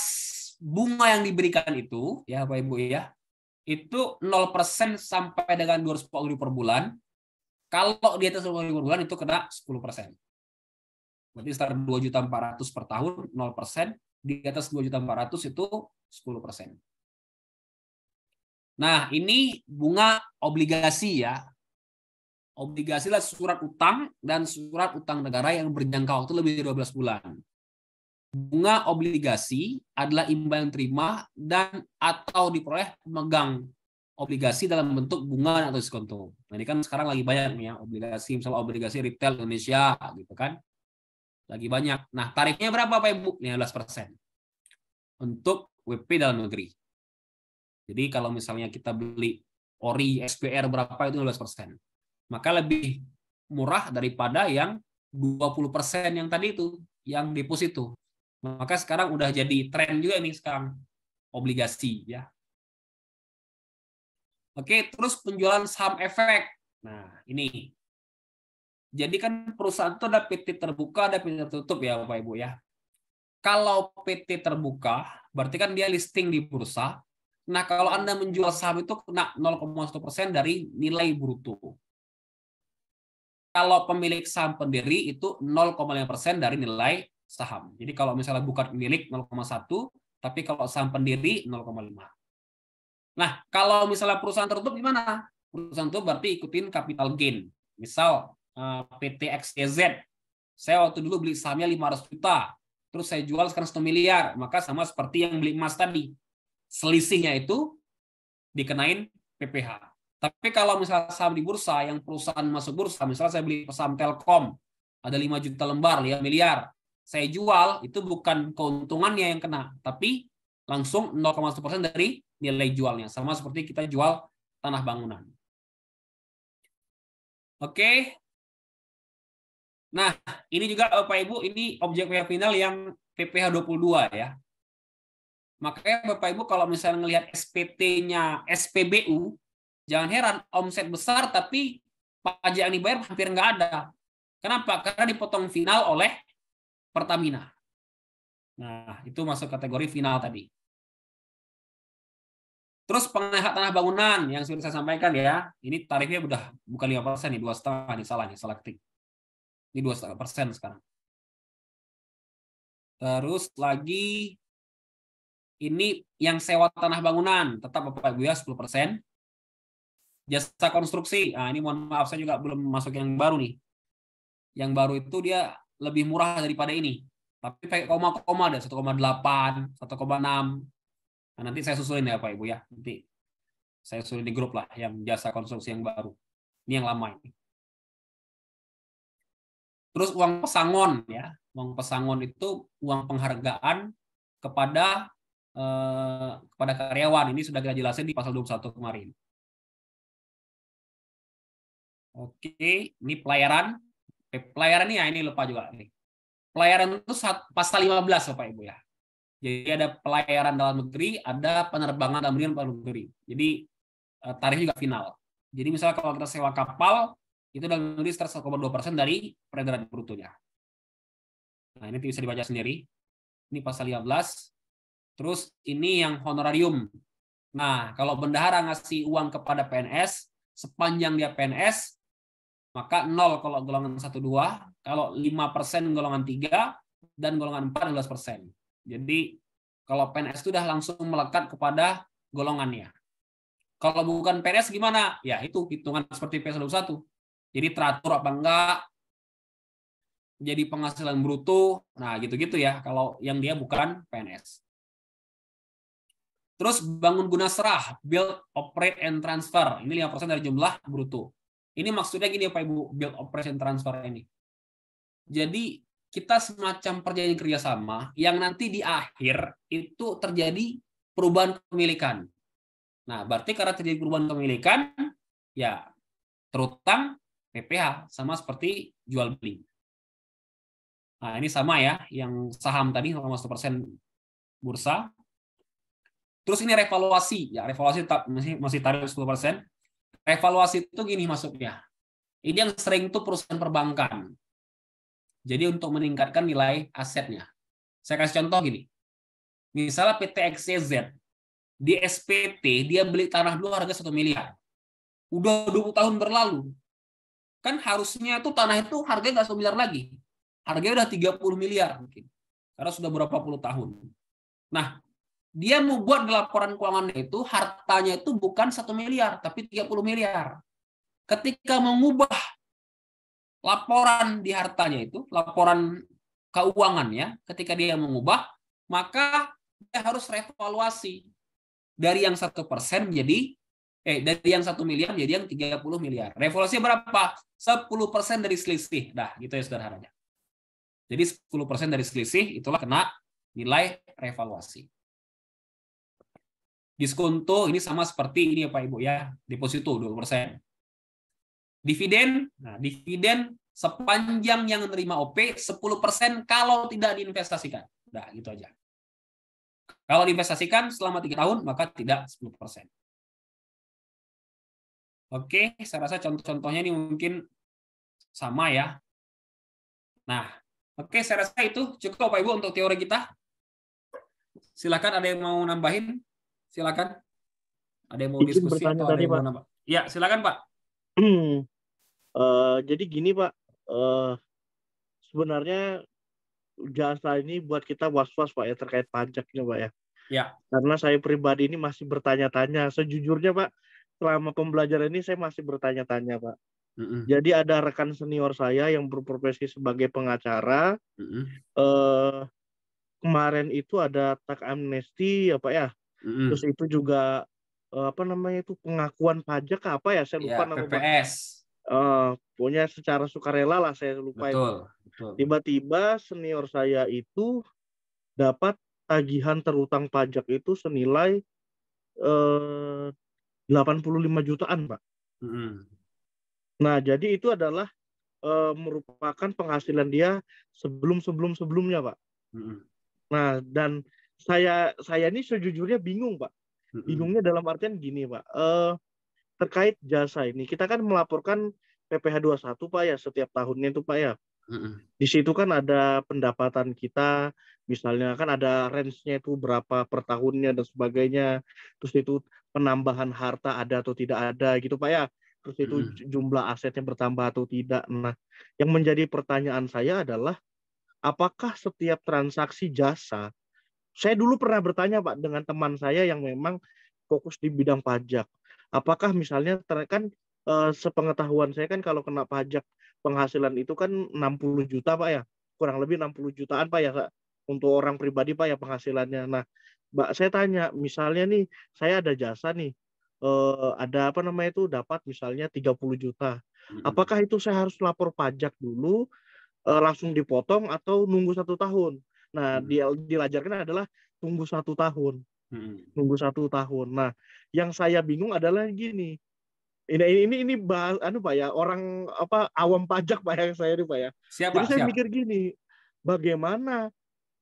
bunga yang diberikan itu ya Bapak Ibu ya, itu 0% sampai dengan 240 per bulan. Kalau di atas 240 per bulan itu kena 10%. Berarti sekitar 2.400 per tahun 0% di atas juta ratus itu 10%. Nah, ini bunga obligasi ya. Obligasi adalah surat utang dan surat utang negara yang berjangka waktu lebih dari 12 bulan. Bunga obligasi adalah imbal yang terima dan atau diperoleh pemegang obligasi dalam bentuk bunga atau diskonto. Nah, ini kan sekarang lagi banyak nih ya obligasi, misalnya obligasi retail Indonesia gitu kan lagi banyak. Nah, tarifnya berapa Pak Ibu? 15% untuk WP dalam negeri. Jadi kalau misalnya kita beli ori SPR berapa itu 15%. Maka lebih murah daripada yang 20% yang tadi itu, yang itu. Maka sekarang udah jadi tren juga nih sekarang obligasi ya. Oke, terus penjualan saham efek. Nah, ini jadi kan perusahaan itu ada PT terbuka, ada PT tertutup ya Bapak Ibu ya. Kalau PT terbuka, berarti kan dia listing di bursa. Nah, kalau Anda menjual saham itu kena 0,1% dari nilai bruto. Kalau pemilik saham pendiri itu 0,5% dari nilai saham. Jadi kalau misalnya bukan pemilik 0,1, tapi kalau saham pendiri 0,5. Nah, kalau misalnya perusahaan tertutup gimana? Perusahaan itu berarti ikutin capital gain. Misal Eh, PT XYZ. E saya waktu dulu beli sahamnya 500 juta, terus saya jual sekarang 1 miliar, maka sama seperti yang beli emas tadi. Selisihnya itu dikenain PPH. Tapi kalau misalnya saham di bursa, yang perusahaan masuk bursa, misalnya saya beli saham Telkom, ada 5 juta lembar, 5 miliar. Saya jual, itu bukan keuntungannya yang kena, tapi langsung 0,1% dari nilai jualnya. Sama seperti kita jual tanah bangunan. Oke, Nah, ini juga Bapak eh, Ibu, ini objek pihak final yang PPH 22 ya. Makanya Bapak Ibu kalau misalnya melihat SPT-nya SPBU, jangan heran omset besar tapi pajak yang dibayar hampir nggak ada. Kenapa? Karena dipotong final oleh Pertamina. Nah, itu masuk kategori final tadi. Terus pengenahan tanah bangunan yang sudah saya sampaikan ya, ini tarifnya udah bukan 5% nih, 2,5 nih, salah nih, salah ketik di dua setengah persen sekarang. Terus lagi ini yang sewa tanah bangunan tetap Bapak Ibu ya 10 persen. Jasa konstruksi, nah ini mohon maaf saya juga belum masuk yang baru nih. Yang baru itu dia lebih murah daripada ini. Tapi pakai koma-koma ada 1,8, 1,6. Nah, nanti saya susulin ya Pak Ibu ya. Nanti saya susulin di grup lah yang jasa konstruksi yang baru. Ini yang lama ini. Terus uang pesangon ya, uang pesangon itu uang penghargaan kepada eh, kepada karyawan. Ini sudah kita jelasin di pasal 21 kemarin. Oke, ini pelayaran. Eh, pelayaran ini ya ini lupa juga nih. Pelayaran itu pasal 15 Bapak Ibu ya. Jadi ada pelayaran dalam negeri, ada penerbangan dalam negeri, dalam negeri. Jadi eh, tarif juga final. Jadi misalnya kalau kita sewa kapal, itu dalam negeri sekitar 1,2% dari peredaran brutonya. Nah, ini bisa dibaca sendiri. Ini pasal 15. Terus ini yang honorarium. Nah, kalau bendahara ngasih uang kepada PNS, sepanjang dia PNS, maka nol kalau golongan 1 2, kalau 5% golongan 3 dan golongan 4 persen. Jadi kalau PNS itu sudah langsung melekat kepada golongannya. Kalau bukan PNS gimana? Ya itu hitungan seperti PNS 21. Jadi teratur apa enggak, jadi penghasilan bruto, nah gitu-gitu ya kalau yang dia bukan PNS. Terus bangun guna serah, build, operate, and transfer. Ini 5% dari jumlah bruto. Ini maksudnya gini ya Pak Ibu, build, operate, and transfer ini. Jadi kita semacam perjanjian kerjasama yang nanti di akhir itu terjadi perubahan kepemilikan. Nah, berarti karena terjadi perubahan kepemilikan, ya terutang PPH sama seperti jual beli. Nah, ini sama ya, yang saham tadi sama 100% bursa. Terus ini revaluasi, ya revaluasi masih masih tarif 10%. Revaluasi itu gini maksudnya. Ini yang sering tuh perusahaan perbankan. Jadi untuk meningkatkan nilai asetnya. Saya kasih contoh gini. Misalnya PT XYZ di SPT dia beli tanah dulu harga 1 miliar. Udah 20 tahun berlalu, Kan harusnya itu tanah itu harganya nggak sembilan lagi. Harganya udah 30 miliar mungkin. Karena sudah berapa puluh tahun. Nah, dia mau buat laporan keuangannya itu hartanya itu bukan satu miliar tapi 30 miliar. Ketika mengubah laporan di hartanya itu, laporan keuangannya ketika dia mengubah, maka dia harus revaluasi dari yang satu persen menjadi eh dari yang satu miliar jadi yang 30 miliar. Revolusi berapa? 10% dari selisih. Dah, gitu ya sederhananya. Jadi 10% dari selisih itulah kena nilai revaluasi. Diskonto ini sama seperti ini ya Pak Ibu ya, deposito 2%. Dividen, nah dividen sepanjang yang menerima OP 10% kalau tidak diinvestasikan. Nah, gitu aja. Kalau diinvestasikan selama tiga tahun maka tidak 10%. Oke, saya rasa contoh-contohnya ini mungkin sama ya. Nah, oke, saya rasa itu cukup pak, Ibu untuk teori kita. Silakan ada yang mau nambahin? Silakan. Ada yang mau diskusi atau ada yang tadi, mau nambah? Ya, silakan Pak. uh, [clears throat] jadi gini Pak, uh, sebenarnya jasa ini buat kita was-was Pak ya terkait pajaknya Pak ya. Ya. Karena saya pribadi ini masih bertanya-tanya. Sejujurnya Pak, selama pembelajaran ini saya masih bertanya-tanya pak Mm-hmm. Jadi ada rekan senior saya yang berprofesi sebagai pengacara. Mm-hmm. Eh, kemarin itu ada tak amnesti apa ya? Mm-hmm. Terus itu juga eh, apa namanya itu pengakuan pajak apa ya? Saya lupa ya, nama. PPS. Eh, Punya secara sukarela lah saya lupa itu. Tiba-tiba senior saya itu dapat tagihan terutang pajak itu senilai eh, 85 jutaan, Pak. Hmm. Nah, jadi itu adalah e, merupakan penghasilan dia sebelum sebelum sebelumnya, Pak. Hmm. Nah, dan saya saya ini sejujurnya bingung, Pak. Hmm. Bingungnya dalam artian gini, Pak. E, terkait jasa ini, kita kan melaporkan PPh 21, Pak ya, setiap tahunnya itu, Pak ya. Di situ kan ada pendapatan kita, misalnya kan ada range-nya itu berapa per tahunnya dan sebagainya. Terus itu penambahan harta ada atau tidak ada gitu Pak ya. Terus itu jumlah aset yang bertambah atau tidak. Nah, yang menjadi pertanyaan saya adalah apakah setiap transaksi jasa saya dulu pernah bertanya Pak dengan teman saya yang memang fokus di bidang pajak. Apakah misalnya kan eh, sepengetahuan saya kan kalau kena pajak penghasilan itu kan 60 juta Pak ya. Kurang lebih 60 jutaan Pak ya untuk orang pribadi Pak ya penghasilannya. Nah, Mbak saya tanya, misalnya nih saya ada jasa nih eh, ada apa namanya itu dapat misalnya 30 juta. Apakah itu saya harus lapor pajak dulu eh, langsung dipotong atau nunggu satu tahun? Nah, di dilajarkan adalah tunggu satu tahun. Hmm. Nunggu satu tahun. Nah, yang saya bingung adalah gini, ini ini ini ini bahas anu pak ya orang apa awam pajak pak yang saya ini pak ya Siapa? jadi siap. saya mikir gini bagaimana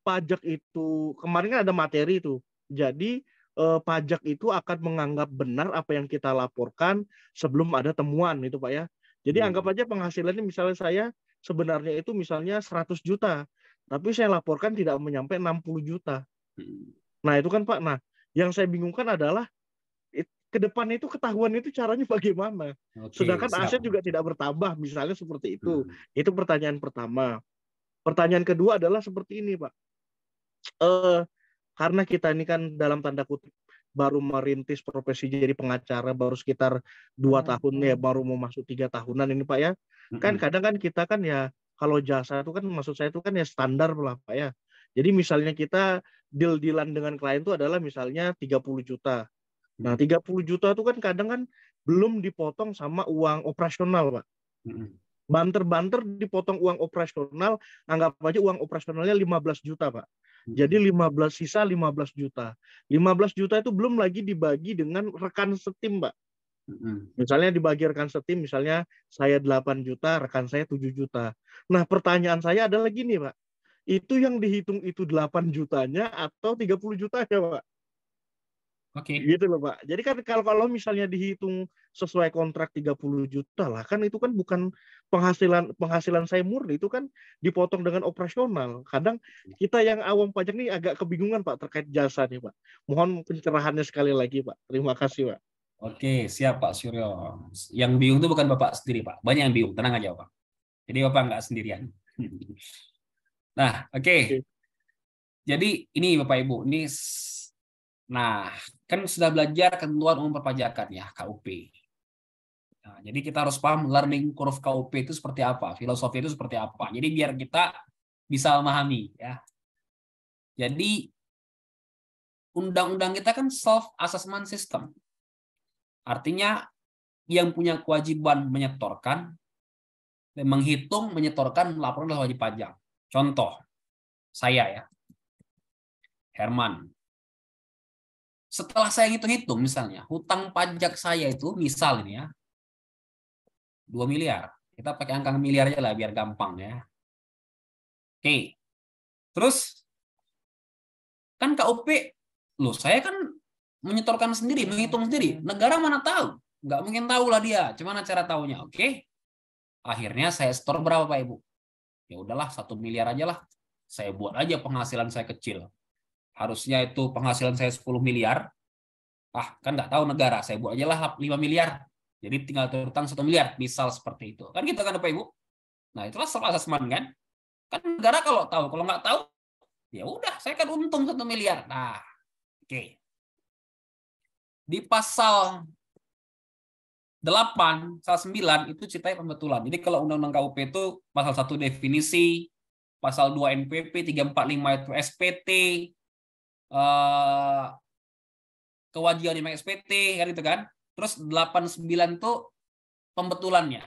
pajak itu kemarin kan ada materi itu jadi eh, pajak itu akan menganggap benar apa yang kita laporkan sebelum ada temuan itu pak ya jadi hmm. anggap aja penghasilannya misalnya saya sebenarnya itu misalnya 100 juta tapi saya laporkan tidak menyampe 60 juta hmm. nah itu kan pak nah yang saya bingungkan adalah ke depan itu ketahuan itu caranya bagaimana. Okay, Sedangkan siap. aset juga tidak bertambah, misalnya seperti itu. Hmm. Itu pertanyaan pertama. Pertanyaan kedua adalah seperti ini, Pak. Eh, karena kita ini kan dalam tanda kutip baru merintis profesi jadi pengacara baru sekitar dua hmm. tahun ya baru mau masuk tiga tahunan ini Pak ya. Hmm. Kan kadang kan kita kan ya kalau jasa itu kan maksud saya itu kan ya standar lah Pak ya. Jadi misalnya kita deal-dealan dengan klien itu adalah misalnya 30 juta Nah, 30 juta itu kan kadang kan belum dipotong sama uang operasional, Pak. Banter-banter dipotong uang operasional, anggap aja uang operasionalnya 15 juta, Pak. Jadi 15 sisa 15 juta. 15 juta itu belum lagi dibagi dengan rekan setim, Pak. Misalnya dibagi rekan setim, misalnya saya 8 juta, rekan saya 7 juta. Nah, pertanyaan saya ada lagi nih, Pak. Itu yang dihitung itu 8 jutanya atau 30 ya, Pak? Oke. Okay. Gitu loh, Pak. Jadi kan kalau kalau misalnya dihitung sesuai kontrak 30 juta lah kan itu kan bukan penghasilan penghasilan saya murni itu kan dipotong dengan operasional. Kadang iya. kita yang awam pajak nih agak kebingungan, Pak, terkait jasa nih, Pak. Mohon pencerahannya sekali lagi, Pak. Terima kasih, Pak. Oke, siap Pak Suryo. Yang bingung itu bukan Bapak sendiri, Pak. Banyak yang bingung, tenang aja, Pak. Jadi Bapak nggak sendirian. [laughs] nah, oke. Okay. Jadi ini Bapak Ibu, ini Nah, kan sudah belajar ketentuan umum perpajakan ya KUP. Nah, jadi kita harus paham learning curve KUP itu seperti apa, filosofi itu seperti apa. Jadi biar kita bisa memahami ya. Jadi undang-undang kita kan self assessment system. Artinya yang punya kewajiban menyetorkan menghitung menyetorkan laporan wajib pajak. Contoh saya ya. Herman setelah saya hitung-hitung misalnya, hutang pajak saya itu misal ini ya, 2 miliar. Kita pakai angka miliar aja lah biar gampang ya. Oke. Terus, kan KUP, loh saya kan menyetorkan sendiri, menghitung sendiri. Negara mana tahu? Nggak mungkin tahu lah dia. Cuman cara tahunya, Oke. Akhirnya saya store berapa Pak Ibu? Ya udahlah, satu miliar aja lah. Saya buat aja penghasilan saya kecil harusnya itu penghasilan saya 10 miliar. Ah, kan nggak tahu negara, saya buat aja lah 5 miliar. Jadi tinggal terutang 1 miliar, misal seperti itu. Kan kita gitu kan Bapak Ibu? Nah, itulah self-assessment kan. Kan negara kalau tahu, kalau nggak tahu, ya udah saya kan untung 1 miliar. Nah, oke. Okay. Di pasal 8, pasal 9 itu ceritanya pembetulan. Jadi kalau Undang-Undang KUP itu pasal 1 definisi, pasal 2 NPP, 345 itu SPT, uh, kewajiban di PT kan itu kan. Terus 89 tuh pembetulannya.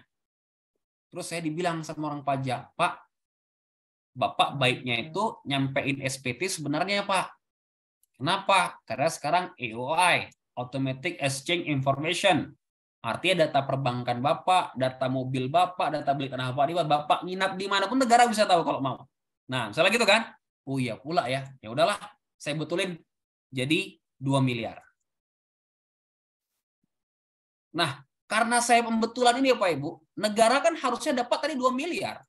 Terus saya dibilang sama orang pajak, Pak, Bapak baiknya hmm. itu nyampein SPT sebenarnya Pak. Kenapa? Karena sekarang EOI, Automatic Exchange Information. Artinya data perbankan Bapak, data mobil Bapak, data beli tanah Bapak, Bapak nginap di mana pun negara bisa tahu kalau mau. Nah, misalnya gitu kan? Oh iya pula ya. Ya udahlah, saya betulin jadi 2 miliar. Nah, karena saya pembetulan ini ya Pak Ibu, negara kan harusnya dapat tadi 2 miliar.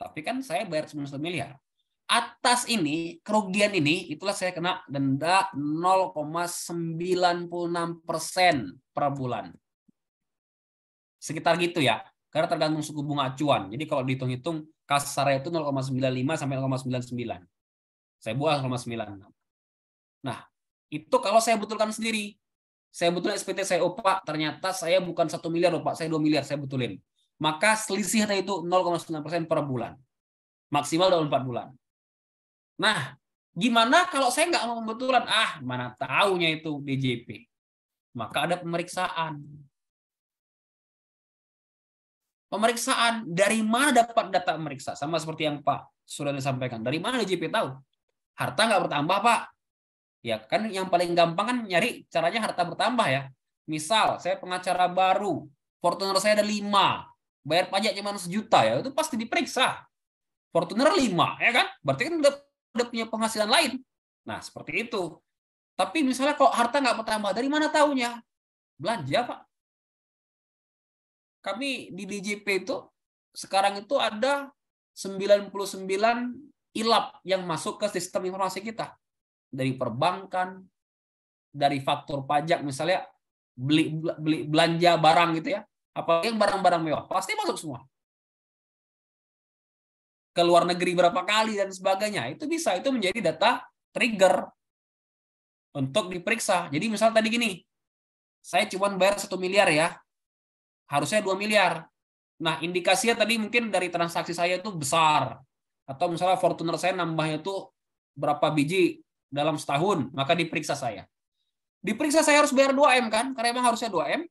Tapi kan saya bayar 19 miliar. Atas ini, kerugian ini, itulah saya kena denda 0,96 persen per bulan. Sekitar gitu ya. Karena tergantung suku bunga acuan. Jadi kalau dihitung-hitung, kasarnya itu 0,95 sampai 0,99. Saya buat 0,96. Nah, itu kalau saya betulkan sendiri. Saya betulkan SPT saya, oh Pak, ternyata saya bukan satu miliar, oh Pak, saya 2 miliar, saya betulin. Maka selisihnya itu 0,9% per bulan. Maksimal dalam 4 bulan. Nah, gimana kalau saya nggak mau pembetulan? Ah, mana taunya itu DJP. Maka ada pemeriksaan. Pemeriksaan, dari mana dapat data pemeriksa Sama seperti yang Pak sudah sampaikan. Dari mana DJP tahu? Harta nggak bertambah, Pak Ya kan yang paling gampang kan nyari caranya harta bertambah ya. Misal saya pengacara baru, Fortuner saya ada lima, bayar pajak cuma sejuta ya, itu pasti diperiksa. Fortuner lima, ya kan? Berarti kan udah, udah punya penghasilan lain. Nah, seperti itu. Tapi misalnya kok harta nggak bertambah, dari mana taunya? Belanja, Pak. Kami di DJP itu sekarang itu ada 99 ilap yang masuk ke sistem informasi kita dari perbankan, dari faktor pajak misalnya beli beli belanja barang gitu ya. Apalagi yang barang-barang mewah, pasti masuk semua. Ke luar negeri berapa kali dan sebagainya, itu bisa itu menjadi data trigger untuk diperiksa. Jadi misal tadi gini, saya cuma bayar satu miliar ya, harusnya 2 miliar. Nah, indikasinya tadi mungkin dari transaksi saya itu besar. Atau misalnya Fortuner saya nambahnya itu berapa biji dalam setahun, maka diperiksa saya. Diperiksa saya harus bayar 2M kan, karena emang harusnya 2M.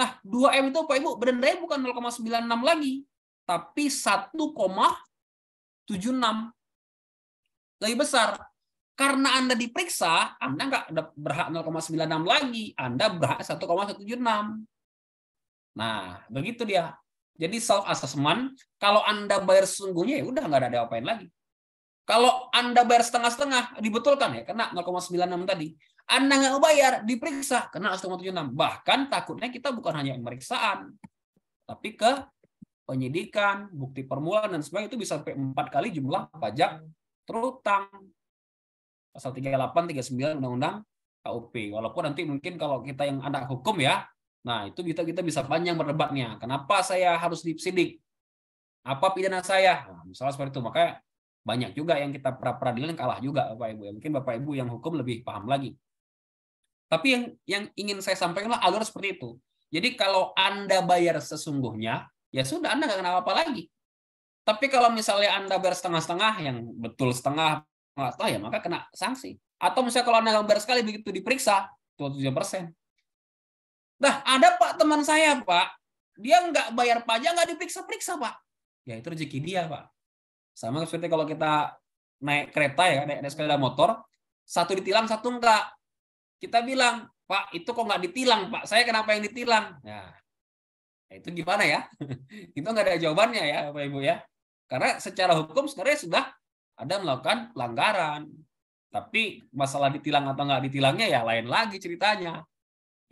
Nah, 2M itu Pak Ibu, dendanya bukan 0,96 lagi, tapi 1,76. Lebih besar. Karena Anda diperiksa, Anda nggak berhak 0,96 lagi, Anda berhak 1,176. Nah, begitu dia. Jadi self assessment, kalau Anda bayar sesungguhnya ya udah nggak ada apa-apa lagi. Kalau Anda bayar setengah-setengah, dibetulkan ya, kena 0,96 tadi. Anda nggak bayar, diperiksa, kena 0,76. Bahkan takutnya kita bukan hanya pemeriksaan, tapi ke penyidikan, bukti permulaan, dan sebagainya. Itu bisa sampai 4 kali jumlah pajak terutang. Pasal 38, 39 Undang-Undang KUP. Walaupun nanti mungkin kalau kita yang anak hukum ya, nah itu kita, kita bisa panjang berdebatnya. Kenapa saya harus disidik? Apa pidana saya? Nah, misalnya seperti itu. Makanya banyak juga yang kita pra peradilan yang kalah juga Bapak Ibu. Ya, mungkin Bapak Ibu yang hukum lebih paham lagi. Tapi yang yang ingin saya sampaikan adalah alur seperti itu. Jadi kalau Anda bayar sesungguhnya, ya sudah Anda nggak kenal apa lagi. Tapi kalau misalnya Anda bayar setengah-setengah, yang betul setengah, setengah ya maka kena sanksi. Atau misalnya kalau Anda nggak bayar sekali begitu diperiksa, 27 persen. Nah, ada Pak teman saya, Pak. Dia nggak bayar pajak, nggak diperiksa-periksa, Pak. Ya itu rezeki dia, Pak. Sama seperti kalau kita naik kereta ya, naik, naik sepeda motor, satu ditilang, satu enggak. Kita bilang, Pak, itu kok nggak ditilang, Pak? Saya kenapa yang ditilang? Nah, itu gimana ya? [laughs] itu nggak ada jawabannya ya, Bapak Ibu ya. Karena secara hukum sebenarnya sudah ada melakukan pelanggaran. Tapi masalah ditilang atau nggak ditilangnya ya lain lagi ceritanya.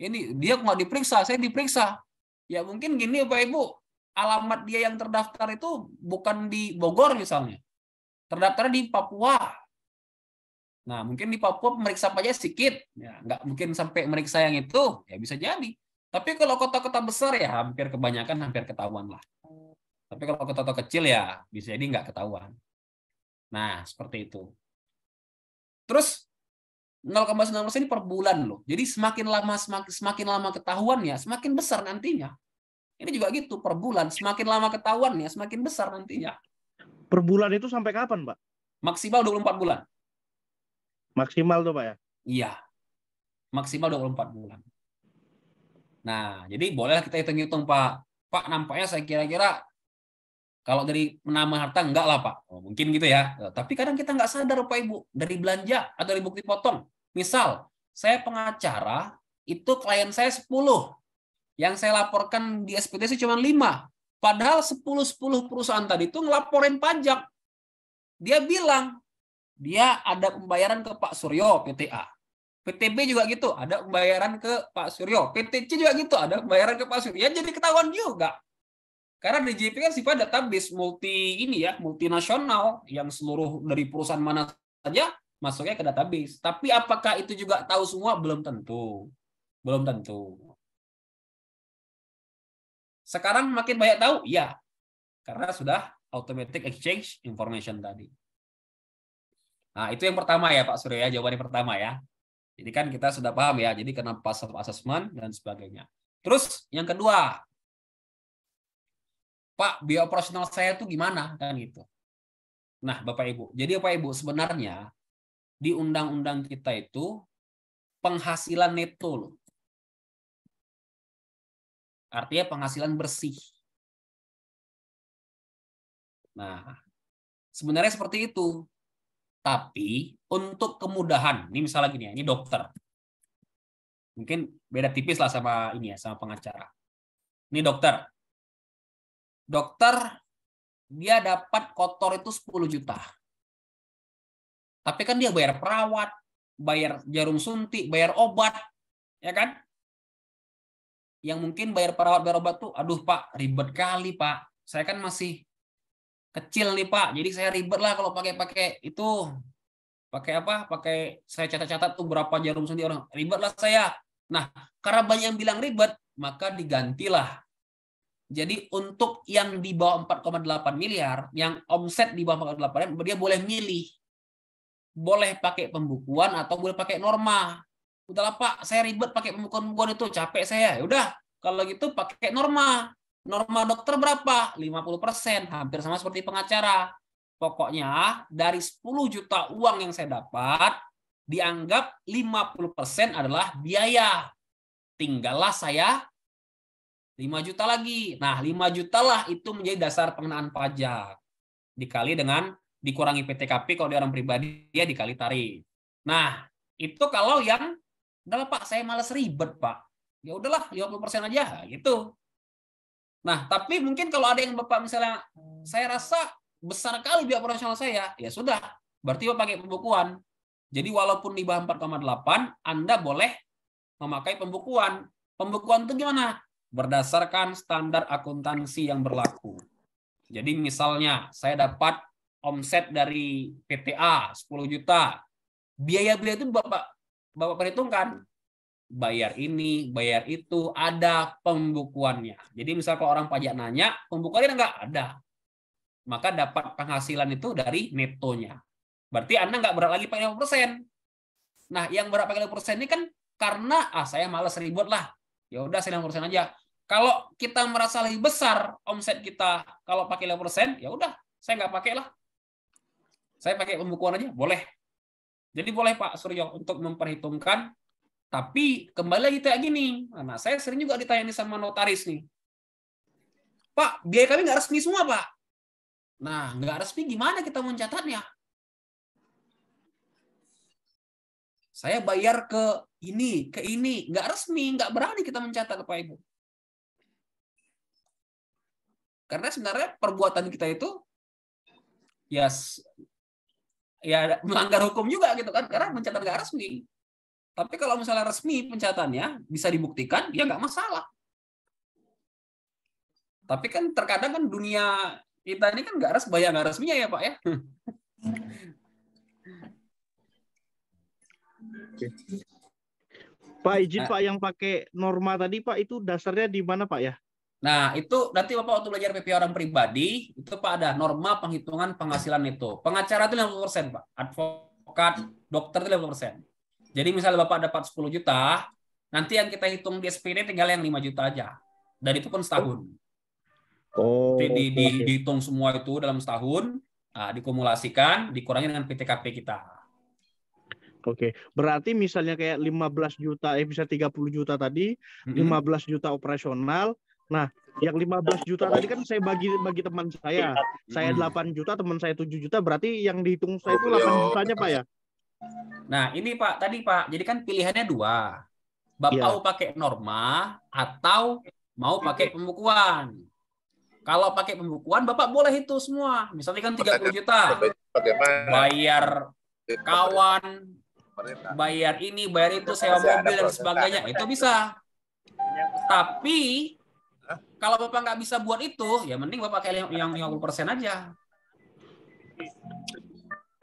Ini dia nggak diperiksa, saya diperiksa. Ya mungkin gini Bapak Ibu, alamat dia yang terdaftar itu bukan di Bogor misalnya. Terdaftar di Papua. Nah, mungkin di Papua pemeriksa pajak sedikit. Ya, nggak mungkin sampai meriksa yang itu. Ya, bisa jadi. Tapi kalau kota-kota besar ya hampir kebanyakan hampir ketahuan lah. Tapi kalau kota-kota kecil ya bisa jadi nggak ketahuan. Nah, seperti itu. Terus 0,9 ini per bulan loh. Jadi semakin lama semakin, semakin lama ketahuan ya, semakin besar nantinya ini juga gitu per bulan. Semakin lama ketahuan ya, semakin besar nantinya. Per bulan itu sampai kapan, Pak? Maksimal 24 bulan. Maksimal tuh, Pak ya? Iya. Maksimal 24 bulan. Nah, jadi boleh kita hitung-hitung, Pak. Pak, nampaknya saya kira-kira kalau dari menambah harta enggak lah Pak. Oh, mungkin gitu ya. Tapi kadang kita nggak sadar Pak Ibu dari belanja atau dari bukti potong. Misal saya pengacara itu klien saya 10. Yang saya laporkan di SPT sih cuma 5. Padahal 10-10 perusahaan tadi itu ngelaporin pajak. Dia bilang, dia ada pembayaran ke Pak Suryo PTA. PTB juga gitu, ada pembayaran ke Pak Suryo. PTC juga gitu, ada pembayaran ke Pak Suryo. Ya jadi ketahuan juga. Karena DJP kan sifat database multi ini ya, multinasional yang seluruh dari perusahaan mana saja masuknya ke database. Tapi apakah itu juga tahu semua? Belum tentu. Belum tentu. Sekarang makin banyak tahu? Ya. Karena sudah automatic exchange information tadi. Nah, itu yang pertama ya Pak Surya, jawaban yang pertama ya. Jadi kan kita sudah paham ya, jadi karena passive assessment dan sebagainya. Terus yang kedua, Pak, bioperasional saya tuh gimana? Kan gitu. Nah, Bapak Ibu, jadi Bapak Ibu sebenarnya di undang-undang kita itu penghasilan neto loh. Artinya penghasilan bersih. Nah, sebenarnya seperti itu. Tapi untuk kemudahan, ini misalnya gini ya, ini dokter. Mungkin beda tipis lah sama ini ya, sama pengacara. Ini dokter. Dokter dia dapat kotor itu 10 juta. Tapi kan dia bayar perawat, bayar jarum suntik, bayar obat, ya kan? yang mungkin bayar perawat bayar obat tuh aduh pak ribet kali pak saya kan masih kecil nih pak jadi saya ribet lah kalau pakai pakai itu pakai apa pakai saya catat-catat tuh berapa jarum sendiri orang ribet lah saya nah karena banyak yang bilang ribet maka digantilah jadi untuk yang di bawah 4,8 miliar yang omset di bawah 4,8 miliar dia boleh milih boleh pakai pembukuan atau boleh pakai norma udahlah Pak, saya ribet pakai pembekuan-pembekuan itu, capek saya. Ya udah, kalau gitu pakai norma. Norma dokter berapa? 50%, hampir sama seperti pengacara. Pokoknya dari 10 juta uang yang saya dapat, dianggap 50% adalah biaya. Tinggallah saya 5 juta lagi. Nah, 5 juta lah itu menjadi dasar pengenaan pajak. Dikali dengan dikurangi PTKP kalau di orang pribadi, dia ya dikali tarif. Nah, itu kalau yang udahlah Pak, saya males ribet Pak. Ya udahlah, 50% aja gitu. Nah, tapi mungkin kalau ada yang Bapak misalnya saya rasa besar kali biaya operasional saya, ya sudah, berarti Bapak pakai pembukuan. Jadi walaupun di bawah 4,8, Anda boleh memakai pembukuan. Pembukuan itu gimana? Berdasarkan standar akuntansi yang berlaku. Jadi misalnya saya dapat omset dari PTA 10 juta. Biaya-biaya itu Bapak Bapak perhitungkan bayar ini, bayar itu, ada pembukuannya. Jadi misalnya kalau orang pajak nanya, pembukuannya nggak ada. Maka dapat penghasilan itu dari netonya. Berarti Anda nggak berat lagi pakai persen. Nah, yang berat pakai persen ini kan karena ah saya malas ribut lah. Ya udah saya persen aja. Kalau kita merasa lebih besar omset kita kalau pakai persen, ya udah saya nggak pakai lah. Saya pakai pembukuan aja, boleh. Jadi boleh Pak Suryo untuk memperhitungkan, tapi kembali lagi kayak gini. Nah, saya sering juga ditanya sama notaris nih. Pak, biaya kami nggak resmi semua, Pak. Nah, nggak resmi gimana kita mencatatnya? Saya bayar ke ini, ke ini. Nggak resmi, nggak berani kita mencatat, Pak Ibu. Karena sebenarnya perbuatan kita itu ya ya melanggar hukum juga gitu kan karena mencatat nggak resmi. Tapi kalau misalnya resmi pencatatannya bisa dibuktikan ya nggak masalah. Tapi kan terkadang kan dunia kita ini kan nggak resmi bayar nggak resminya ya pak ya. Pak izin Pak yang pakai norma tadi Pak itu dasarnya di mana Pak ya? Nah, itu nanti Bapak untuk belajar PP orang pribadi, itu Pak ada norma penghitungan penghasilan itu. Pengacara itu 50%, Pak. Advokat, dokter itu 50%. Jadi misalnya Bapak dapat 10 juta, nanti yang kita hitung di SPD tinggal yang 5 juta aja. Dan itu pun setahun. Oh. Jadi di, di, dihitung semua itu dalam setahun, nah, dikumulasikan, dikurangi dengan PTKP kita. Oke, berarti misalnya kayak 15 juta, eh bisa 30 juta tadi, mm -hmm. 15 juta operasional, Nah, yang 15 juta tadi kan saya bagi bagi teman saya. Saya 8 hmm. juta, teman saya 7 juta, berarti yang dihitung saya itu 8 iya. jutanya, Pak ya? Nah, ini Pak, tadi Pak, jadi kan pilihannya dua. Bapak ya. mau pakai norma atau mau pakai pembukuan. Kalau pakai pembukuan, Bapak boleh itu semua. Misalnya kan 30 juta. Bayar iya. kawan, bayar ini, bayar itu, sewa mobil, dan sebagainya. Itu bisa. Tapi kalau Bapak nggak bisa buat itu, ya mending Bapak kayak yang yang 50% persen aja.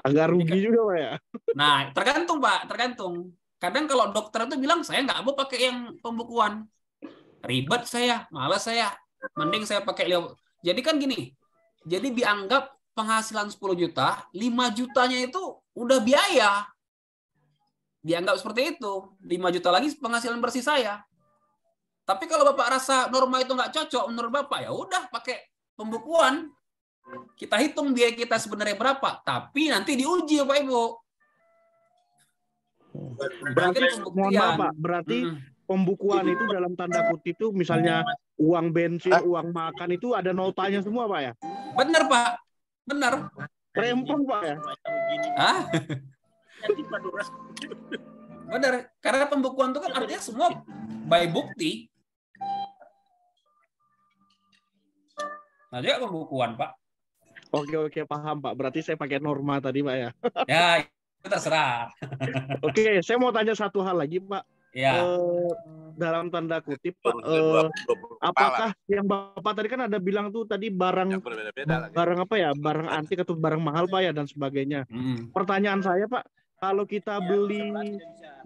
Agak rugi juga, Pak ya. Nah, tergantung, Pak. Tergantung. Kadang kalau dokter itu bilang, saya nggak mau pakai yang pembukuan. Ribet saya, malas saya. Mending saya pakai liau. Jadi kan gini, jadi dianggap penghasilan 10 juta, 5 jutanya itu udah biaya. Dianggap seperti itu. 5 juta lagi penghasilan bersih saya. Tapi kalau Bapak rasa norma itu nggak cocok menurut Bapak, ya udah pakai pembukuan. Kita hitung biaya kita sebenarnya berapa, tapi nanti diuji Bapak Ibu. Berarti, mohon maaf Pak, berarti hmm. pembukuan itu dalam tanda kutip itu misalnya hmm. uang bensin, eh. uang makan itu ada notanya semua Pak ya? Benar Pak, benar. Rempong Pak ya? Hah? Benar, karena pembukuan itu kan artinya semua by bukti. Nah, juga pembukuan, Pak. Oke, oke, paham, Pak. Berarti saya pakai norma tadi, Pak, ya? [laughs] ya, itu terserah. [laughs] oke, saya mau tanya satu hal lagi, Pak. Ya. Uh, dalam tanda kutip, Pak, uh, apakah yang Bapak tadi kan ada bilang tuh tadi barang ya, barang apa ya? Barang antik atau barang mahal, Pak, ya, dan sebagainya. Hmm. Pertanyaan saya, Pak, kalau kita iya, beli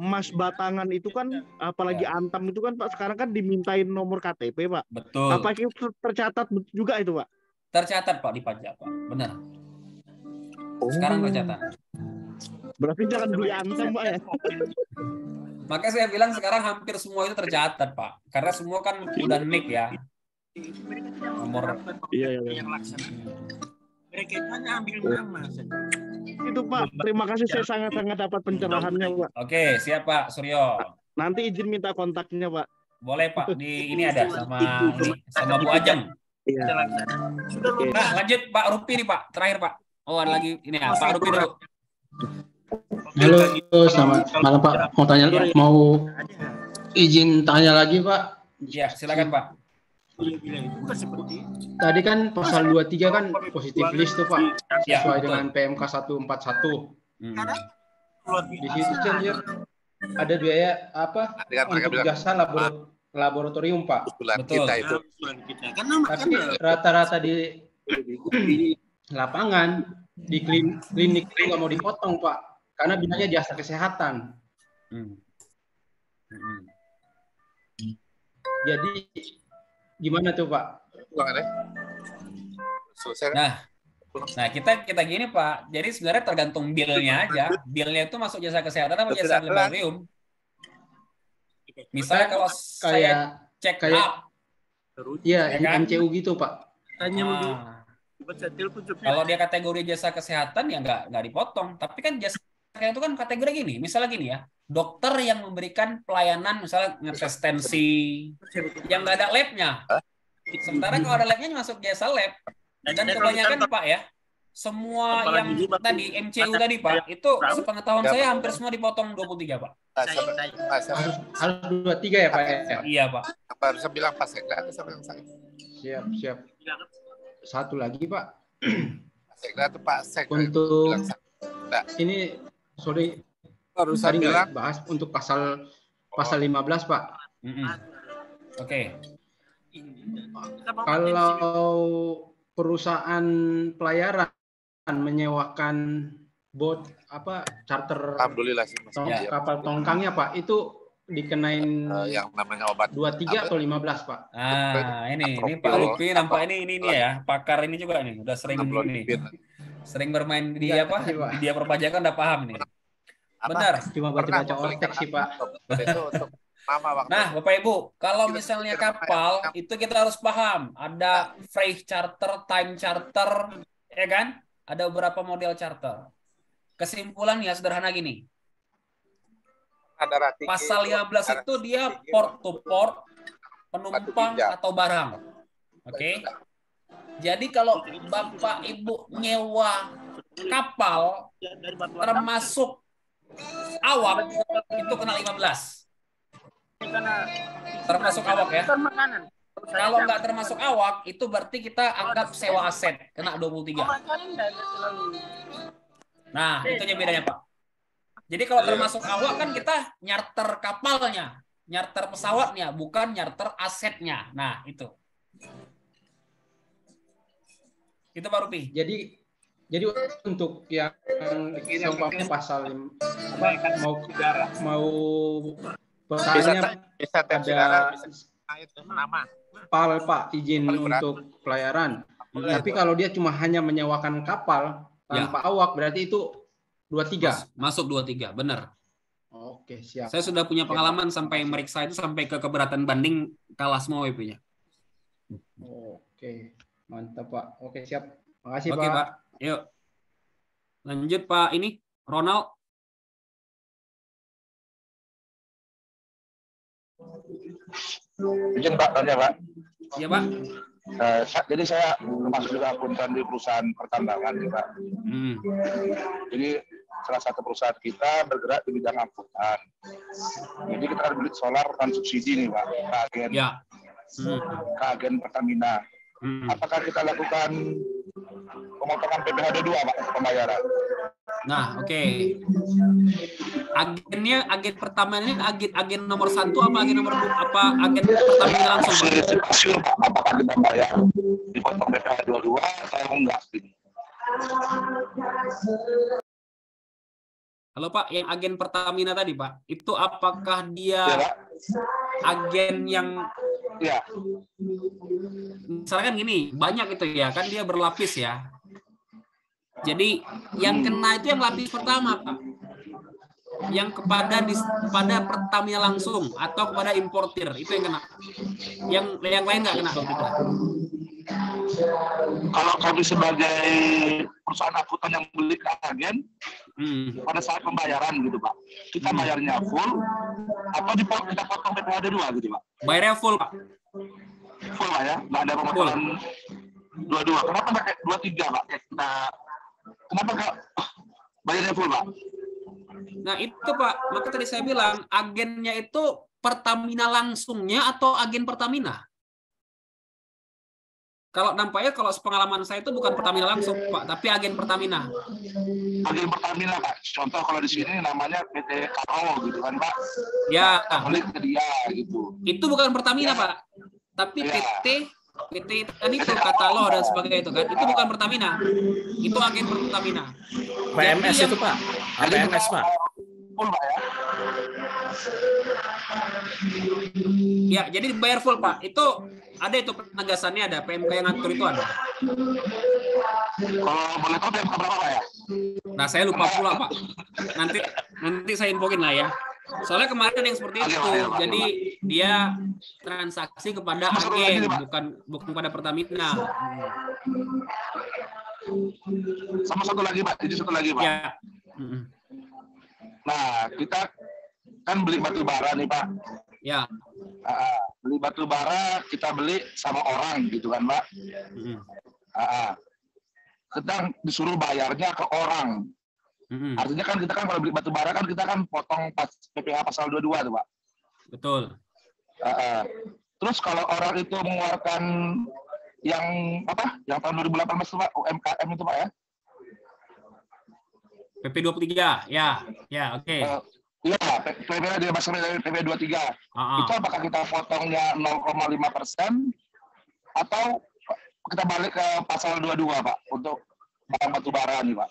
emas batangan itu kan iya, iya. apalagi ya. antam itu kan Pak sekarang kan dimintain nomor KTP Pak. Betul. Apa itu tercatat juga itu Pak? Tercatat Pak di pajak Pak. Benar. Oh. Sekarang tercatat. Berarti jangan beli antam Pak ya. [laughs] Makanya saya bilang sekarang hampir semua itu tercatat Pak. Karena semua kan udah nik ya. Nomor iya, iya, iya. laksana. Mereka hanya ambil nama saja itu Pak. Terima kasih saya ya. sangat-sangat dapat pencerahannya Pak. Oke, siap Pak Suryo. Nanti izin minta kontaknya Pak. Boleh Pak, di ini ada sama sama Bu Ajeng. Iya. Nah, lanjut Pak Rupi nih Pak, terakhir Pak. Oh, ada lagi ini ya, Pak Rupi dulu. Halo, selamat malam Pak. Mau tanya, iya. mau izin tanya lagi Pak? Iya, silakan Pak. Tadi kan pasal 23 kan positif list tuh Pak, iya, sesuai dengan PMK 141. Hmm. Di situ kan ada biaya apa untuk jasa laboratorium Pak. betul. kita itu. Tapi rata-rata di, di lapangan di klinik, klinik itu nggak mau dipotong Pak, karena bilangnya jasa kesehatan. Hmm. Hmm. Jadi Gimana tuh Pak? Nah, nah kita kita gini Pak. Jadi sebenarnya tergantung bilnya aja. Bilnya itu masuk jasa kesehatan atau jasa herbarium. Misalnya kalau saya cek kayak, up, iya, ya, kan? MCU gitu Pak. Tanya ah. Kalau dia kategori jasa kesehatan ya nggak nggak dipotong, tapi kan jasa itu kan kategori gini, misalnya gini ya, dokter yang memberikan pelayanan misalnya ngetes yang nggak ada labnya. Sementara kalau ada labnya masuk jasa lab. Dan kebanyakan Pak ya, semua yang tadi MCU tadi Pak itu sepengetahuan saya hampir semua dipotong 23 Pak. Nah, nah, harus 23 ya Pak ya? Iya Pak. harus bilang Pak Sekda atau yang saya? Siap, siap. Satu lagi Pak. Sekda atau Pak Sekda? Untuk ini sorry baru tadi bilang bahas untuk pasal pasal 15 pak mm -hmm. oke okay. kalau perusahaan pelayaran menyewakan bot apa charter Alhamdulillah sih, mas. Tong, ya. kapal tongkangnya pak itu dikenain uh, yang namanya obat dua tiga atau 15 pak ah ini ini pak Lutfi nampak ini ini ini ya pakar ini juga nih udah sering ini sering bermain di ya, apa? di dia perpajakan udah paham nih. Apa? Benar. Cuma baca-baca ospek sih, Pak. nah, Bapak Ibu, kalau misalnya ya. kapal itu kita harus paham ada freight charter, time charter, ya kan? Ada beberapa model charter. Kesimpulannya sederhana gini. Pasal 15 itu dia port to port, penumpang atau barang. Oke. Okay? Jadi kalau Bapak Ibu nyewa kapal termasuk awak itu kena 15. Termasuk awak ya. Kalau nggak termasuk awak itu berarti kita anggap sewa aset kena 23. Nah, itu yang bedanya, Pak. Jadi kalau termasuk awak kan kita nyarter kapalnya, nyarter pesawatnya, bukan nyarter asetnya. Nah, itu. Itu Pak Rupi. Jadi jadi untuk yang seumpamanya pasal apa mau mau pasalnya bisa, ada nama. Pal Pak izin untuk pelayaran. Boleh, Tapi kalau dia cuma hanya menyewakan kapal tanpa ya. awak berarti itu dua tiga. Masuk dua tiga, benar. Oke, siap. Saya sudah punya pengalaman sampai meriksa itu sampai ke keberatan banding kalah semua IP-nya. Oke. Mantap Pak. Oke siap. Makasih Oke, Pak. Pak. Yuk. Lanjut Pak ini Ronald. Izin Pak tanya Pak. Iya Pak. Uh, jadi saya masuk juga akuntan di perusahaan pertambangan ya Pak. Hmm. Jadi salah satu perusahaan kita bergerak di bidang angkutan. Jadi kita harus kan beli solar dan subsidi nih Pak, ke agen, ya. hmm. ke agen Pertamina. Hmm. Apakah kita lakukan pemotongan d 2, Pak, pembayaran? Nah, oke. Okay. Agennya, agen pertama ini agen agen nomor satu apa agen nomor dua apa agen pertama ini langsung? Pak, apakah kita bayar dipotong PPH dua Saya enggak. Halo Pak, yang agen Pertamina tadi Pak, itu apakah dia ya, agen yang ya. Misalkan gini, banyak itu ya, kan dia berlapis ya. Jadi yang hmm. kena itu yang lapis pertama, Pak. Yang kepada di, kepada pertamanya langsung atau kepada importir itu yang kena. Yang yang lain nggak kena kalau kita. Kalau kami sebagai perusahaan akutan yang beli ke agen, Hmm. Pada saat pembayaran gitu Pak. Kita hmm. bayarnya full atau dipotong kita potong PPh dua gitu Pak. Bayarnya full Pak. Full Pak ya, nggak ada pemotongan dua-dua. Kenapa pakai dua tiga Pak? Nah, kenapa nggak bayarnya full Pak? Nah itu Pak, maka tadi saya bilang agennya itu Pertamina langsungnya atau agen Pertamina? Kalau nampaknya kalau sepengalaman saya itu bukan Pertamina langsung, Pak, tapi agen Pertamina. Agen Pertamina, Pak. Contoh kalau di sini namanya PT Karo gitu kan, Pak. Ya. Oleh dia gitu. Itu bukan Pertamina, ya. Pak. Tapi ya. PT PT tadi kan itu kata lo dan sebagainya itu kan. Itu bukan Pertamina. Itu agen Pertamina. PMS Jadi, itu, Pak. PMS, Pak full pak ya? Ya, jadi bayar full pak. Itu ada itu penegasannya ada PMK yang ngatur itu ada. Kalau boleh tahu PMK berapa pak ya? Nah saya lupa pula pak. Nanti nanti saya infokin lah ya. Soalnya kemarin yang seperti itu, ayo, ayo, ayo, jadi dia transaksi kepada agen, bukan bukan pada Pertamina. Sama satu lagi, Pak. ini satu lagi, Pak. Ya. Nah, kita kan beli batu bara nih Pak. Ya. Uh, beli batu bara kita beli sama orang gitu kan Pak. Heeh. Uh, kita disuruh bayarnya ke orang. Mm. Artinya kan kita kan kalau beli batu bara kan kita kan potong pas PPH pasal 22 tuh Pak. Betul. Uh, uh. Terus kalau orang itu mengeluarkan yang apa? Yang tahun 2018 itu Pak UMKM itu Pak ya? PP23, ya, ya, oke. Okay. Uh, eh, iya, PPA dia masuk dari PP23. Uh -huh. Itu apakah kita potongnya 0,5 persen atau kita balik ke pasal 22, Pak, untuk barang batu bara nih, Pak.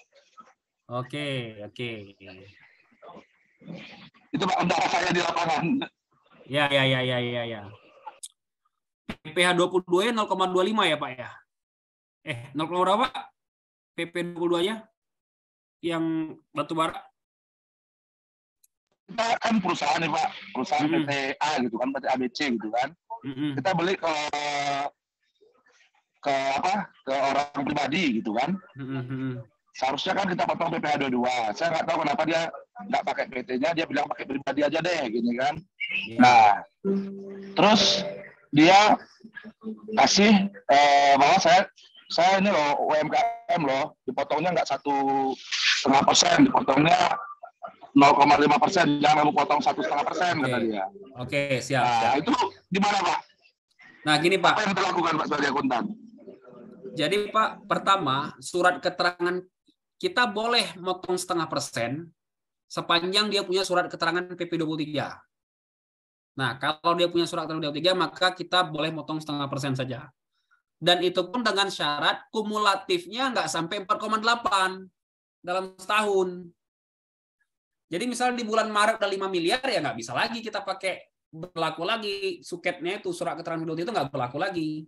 Oke, okay, oke. Okay. Itu Pak, untuk saya di lapangan. Ya, ya, ya, ya, ya, ya. PPH 22 0,25 ya, Pak ya? Eh, 0, berapa? PP 22 nya? yang batu bara? Kita nah, kan perusahaan ya Pak, perusahaan mm -hmm. PT A gitu kan, PT ABC gitu kan. Mm -hmm. Kita beli ke ke apa ke orang pribadi gitu kan. Mm -hmm. Seharusnya kan kita potong PPh 22. Saya nggak tahu kenapa dia nggak pakai PT-nya, dia bilang pakai pribadi aja deh, gini kan. Yeah. Nah, terus dia kasih eh, bahwa saya saya ini loh UMKM loh dipotongnya nggak satu setengah persen dipotongnya 0,5 persen jangan kamu potong satu setengah persen kata dia oke okay, siap, nah, siap itu gimana pak nah gini pak apa yang dilakukan pak sebagai akuntan jadi pak pertama surat keterangan kita boleh motong setengah persen sepanjang dia punya surat keterangan PP 23 Nah, kalau dia punya surat keterangan 23, maka kita boleh motong setengah persen saja. Dan itu pun dengan syarat kumulatifnya nggak sampai 4,8 dalam setahun. Jadi misalnya di bulan Maret udah 5 miliar, ya nggak bisa lagi kita pakai berlaku lagi. Suketnya itu, surat keterangan penduduk itu nggak berlaku lagi.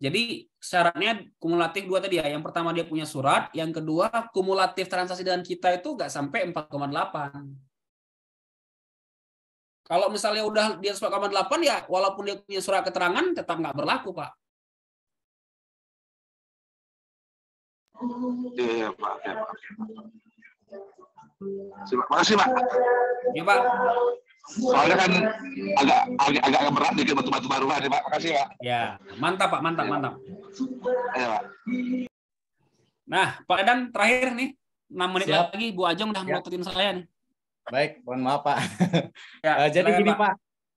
Jadi syaratnya kumulatif dua tadi ya. Yang pertama dia punya surat, yang kedua kumulatif transaksi dengan kita itu nggak sampai 4,8. Kalau misalnya udah dia 4,8 ya walaupun dia punya surat keterangan tetap nggak berlaku Pak. Iya, iya, Pak. Ya, Pak. Terima kasih, Pak. Iya, Pak. Soalnya kan agak agak, agak berat dikit batu-batu baru Pak. Terima kasih, Pak. Ya, mantap, Pak. Mantap, ya, mantap. Iya, Pak. Nah, Pak Edan terakhir nih 6 menit Siap. lagi Bu Ajeng udah ya. melototin saya nih. Baik, mohon maaf Pak. Ya, uh, [laughs] jadi gini Pak, Pak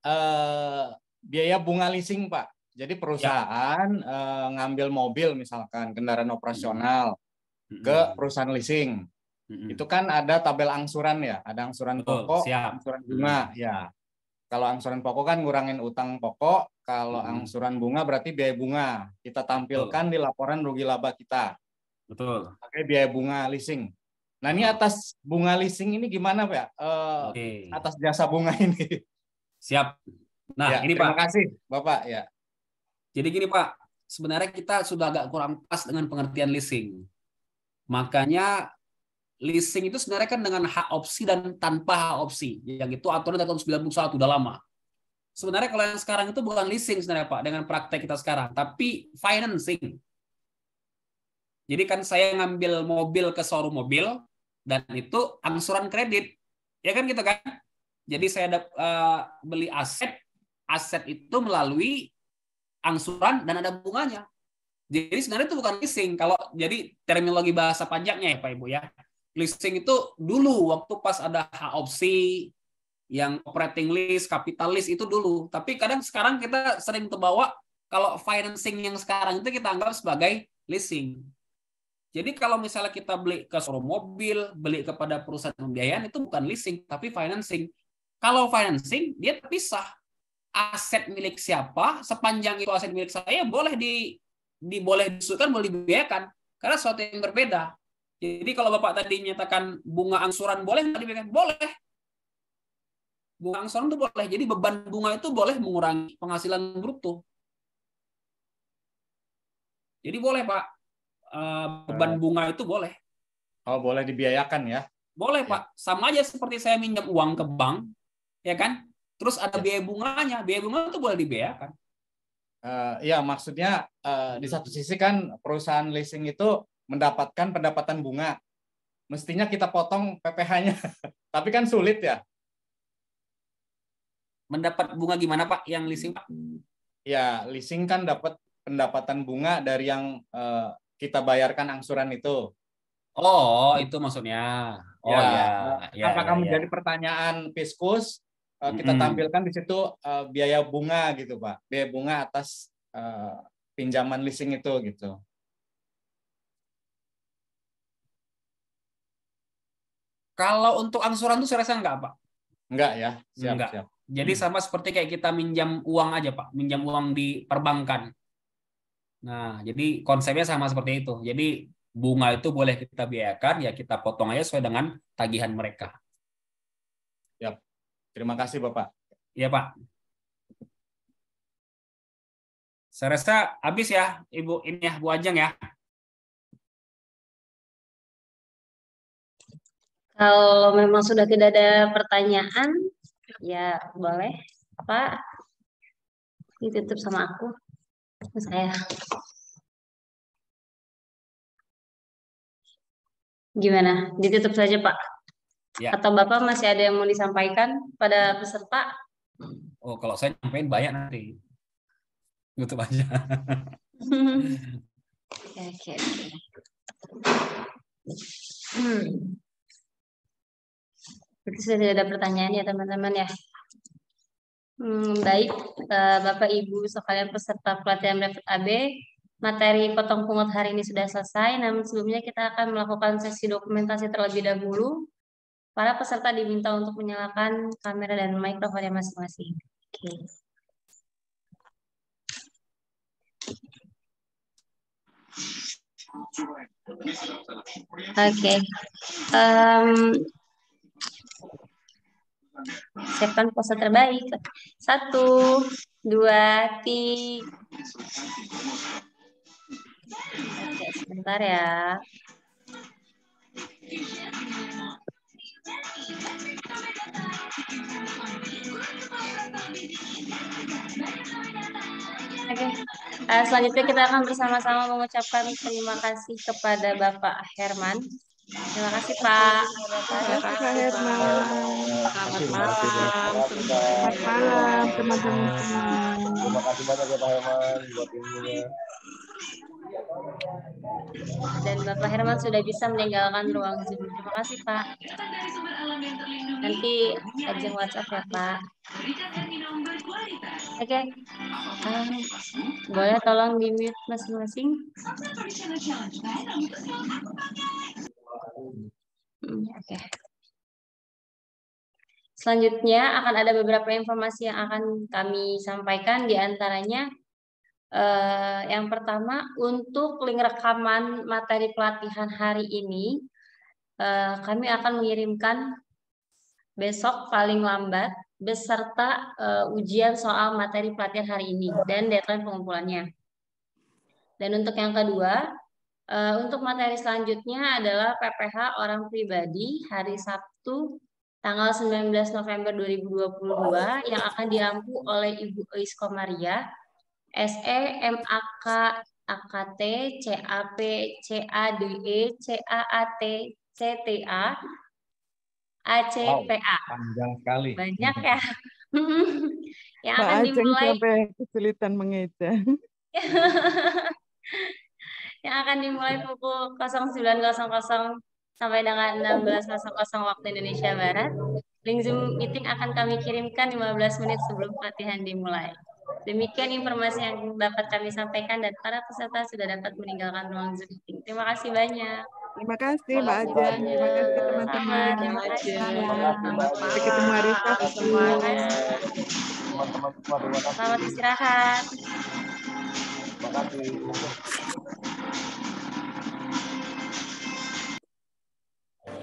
uh, biaya bunga leasing Pak jadi ya. perusahaan ya. uh, ngambil mobil misalkan kendaraan operasional hmm. ke perusahaan leasing. Hmm. Itu kan ada tabel angsuran ya, ada angsuran Betul, pokok, siap. angsuran bunga, hmm. ya. Kalau angsuran pokok kan ngurangin utang pokok, kalau hmm. angsuran bunga berarti biaya bunga. Kita tampilkan Betul. di laporan rugi laba kita. Betul. Pakai biaya bunga leasing. Nah, ini atas bunga leasing ini gimana, Pak? Uh, eh, Okay. Atas jasa bunga ini. Siap. Nah, ya, ini terima Pak. Terima kasih, Bapak, ya. Jadi gini Pak, sebenarnya kita sudah agak kurang pas dengan pengertian leasing. Makanya leasing itu sebenarnya kan dengan hak opsi dan tanpa hak opsi. Yang itu aturan dari tahun 91 udah lama. Sebenarnya kalau yang sekarang itu bukan leasing sebenarnya Pak dengan praktek kita sekarang, tapi financing. Jadi kan saya ngambil mobil ke showroom mobil dan itu angsuran kredit. Ya kan gitu kan? Jadi saya ada, eh, beli aset, aset itu melalui angsuran dan ada bunganya. Jadi sebenarnya itu bukan leasing. Kalau jadi terminologi bahasa panjangnya ya Pak Ibu ya. Leasing itu dulu waktu pas ada hak opsi yang operating lease, capital lease itu dulu. Tapi kadang sekarang kita sering terbawa kalau financing yang sekarang itu kita anggap sebagai leasing. Jadi kalau misalnya kita beli ke showroom mobil, beli kepada perusahaan pembiayaan itu bukan leasing tapi financing. Kalau financing dia terpisah aset milik siapa sepanjang itu aset milik saya boleh di, di boleh disukan boleh dibiayakan karena suatu yang berbeda jadi kalau bapak tadi menyatakan bunga angsuran boleh nggak dibiayakan boleh bunga angsuran itu boleh jadi beban bunga itu boleh mengurangi penghasilan bruto jadi boleh pak eh, beban eh. bunga itu boleh oh boleh dibiayakan ya boleh ya. pak sama aja seperti saya minjam uang ke bank ya kan Terus ada iya. biaya bunganya, biaya bunga itu boleh dibiayakan. Uh, ya maksudnya uh, di satu sisi kan perusahaan leasing itu mendapatkan pendapatan bunga, mestinya kita potong PPh-nya, [laughs] tapi kan sulit ya. Mendapat bunga gimana Pak? Yang leasing Pak? Ya leasing kan dapat pendapatan bunga dari yang uh, kita bayarkan angsuran itu. Oh, itu maksudnya. Oh ya. ya. Apakah ya, menjadi ya. pertanyaan Piskus Eh, kita tampilkan di situ uh, biaya bunga gitu pak biaya bunga atas uh, pinjaman leasing itu gitu kalau untuk angsuran tuh saya rasa enggak pak enggak ya siap, enggak siap. jadi hmm. sama seperti kayak kita minjam uang aja pak minjam uang di perbankan nah jadi konsepnya sama seperti itu jadi bunga itu boleh kita biayakan ya kita potong aja sesuai dengan tagihan mereka. Yap. Terima kasih Bapak. Iya Pak. Saya rasa habis ya Ibu ini ya Bu Ajeng ya. Kalau memang sudah tidak ada pertanyaan, ya boleh. pak Ditutup sama aku. Saya. Gimana? Ditutup saja, Pak. Ya. Atau Bapak masih ada yang mau disampaikan pada peserta? Oh, kalau saya nyampein banyak nanti. Tutup aja. [laughs] Oke, oke, Hmm. Berarti sudah tidak ada pertanyaan ya teman-teman ya. Hmm, baik, eh, Bapak Ibu sekalian peserta pelatihan Brevet AB, materi potong pungut hari ini sudah selesai, namun sebelumnya kita akan melakukan sesi dokumentasi terlebih dahulu Para peserta diminta untuk menyalakan kamera dan mikrofonnya masing-masing. Oke. Okay. Oke. Okay. Um, siapkan pose terbaik. Satu, dua, tiga. Oke, sebentar ya. Oke, okay. uh, eh, selanjutnya kita akan bersama-sama mengucapkan terima kasih kepada Bapak Herman. Terima kasih Pak. Terima kasih Pak Herman. Selamat malam. Selamat malam teman-teman. Terima kasih banyak ya, Pak Herman buat ini. Dan Bapak Herman sudah bisa meninggalkan ruang Zoom. Terima kasih, Pak. Nanti ajeng WhatsApp ya, Pak. Oke. Okay. Um, boleh tolong di-mute masing-masing? Hmm, oke. Okay. Selanjutnya akan ada beberapa informasi yang akan kami sampaikan diantaranya. antaranya Uh, yang pertama untuk link rekaman materi pelatihan hari ini uh, kami akan mengirimkan besok paling lambat beserta uh, ujian soal materi pelatihan hari ini dan deadline pengumpulannya. Dan untuk yang kedua, Uh, untuk materi selanjutnya adalah PPH orang pribadi hari Sabtu tanggal 19 November 2022 yang akan diampu oleh Ibu Eiskomaria. Maria. SE, MAK, AKT, CAP, CADE, CAAT, CTA, ACPA. Wow, panjang sekali. Banyak ya. [laughs] [laughs] yang akan dimulai kesulitan mengeja. [laughs] yang akan dimulai pukul 09.00 sampai dengan 16.00 waktu Indonesia Barat. Link Zoom meeting akan kami kirimkan 15 menit sebelum pelatihan dimulai. Demikian informasi yang dapat kami sampaikan dan para peserta sudah dapat meninggalkan ruang Zoom. Terima kasih banyak. Terima kasih Mbak Aja. Terima kasih teman-teman. Terima kasih. Sampai ketemu hari Sabtu. Terima kasih. Selamat istirahat. Terima kasih.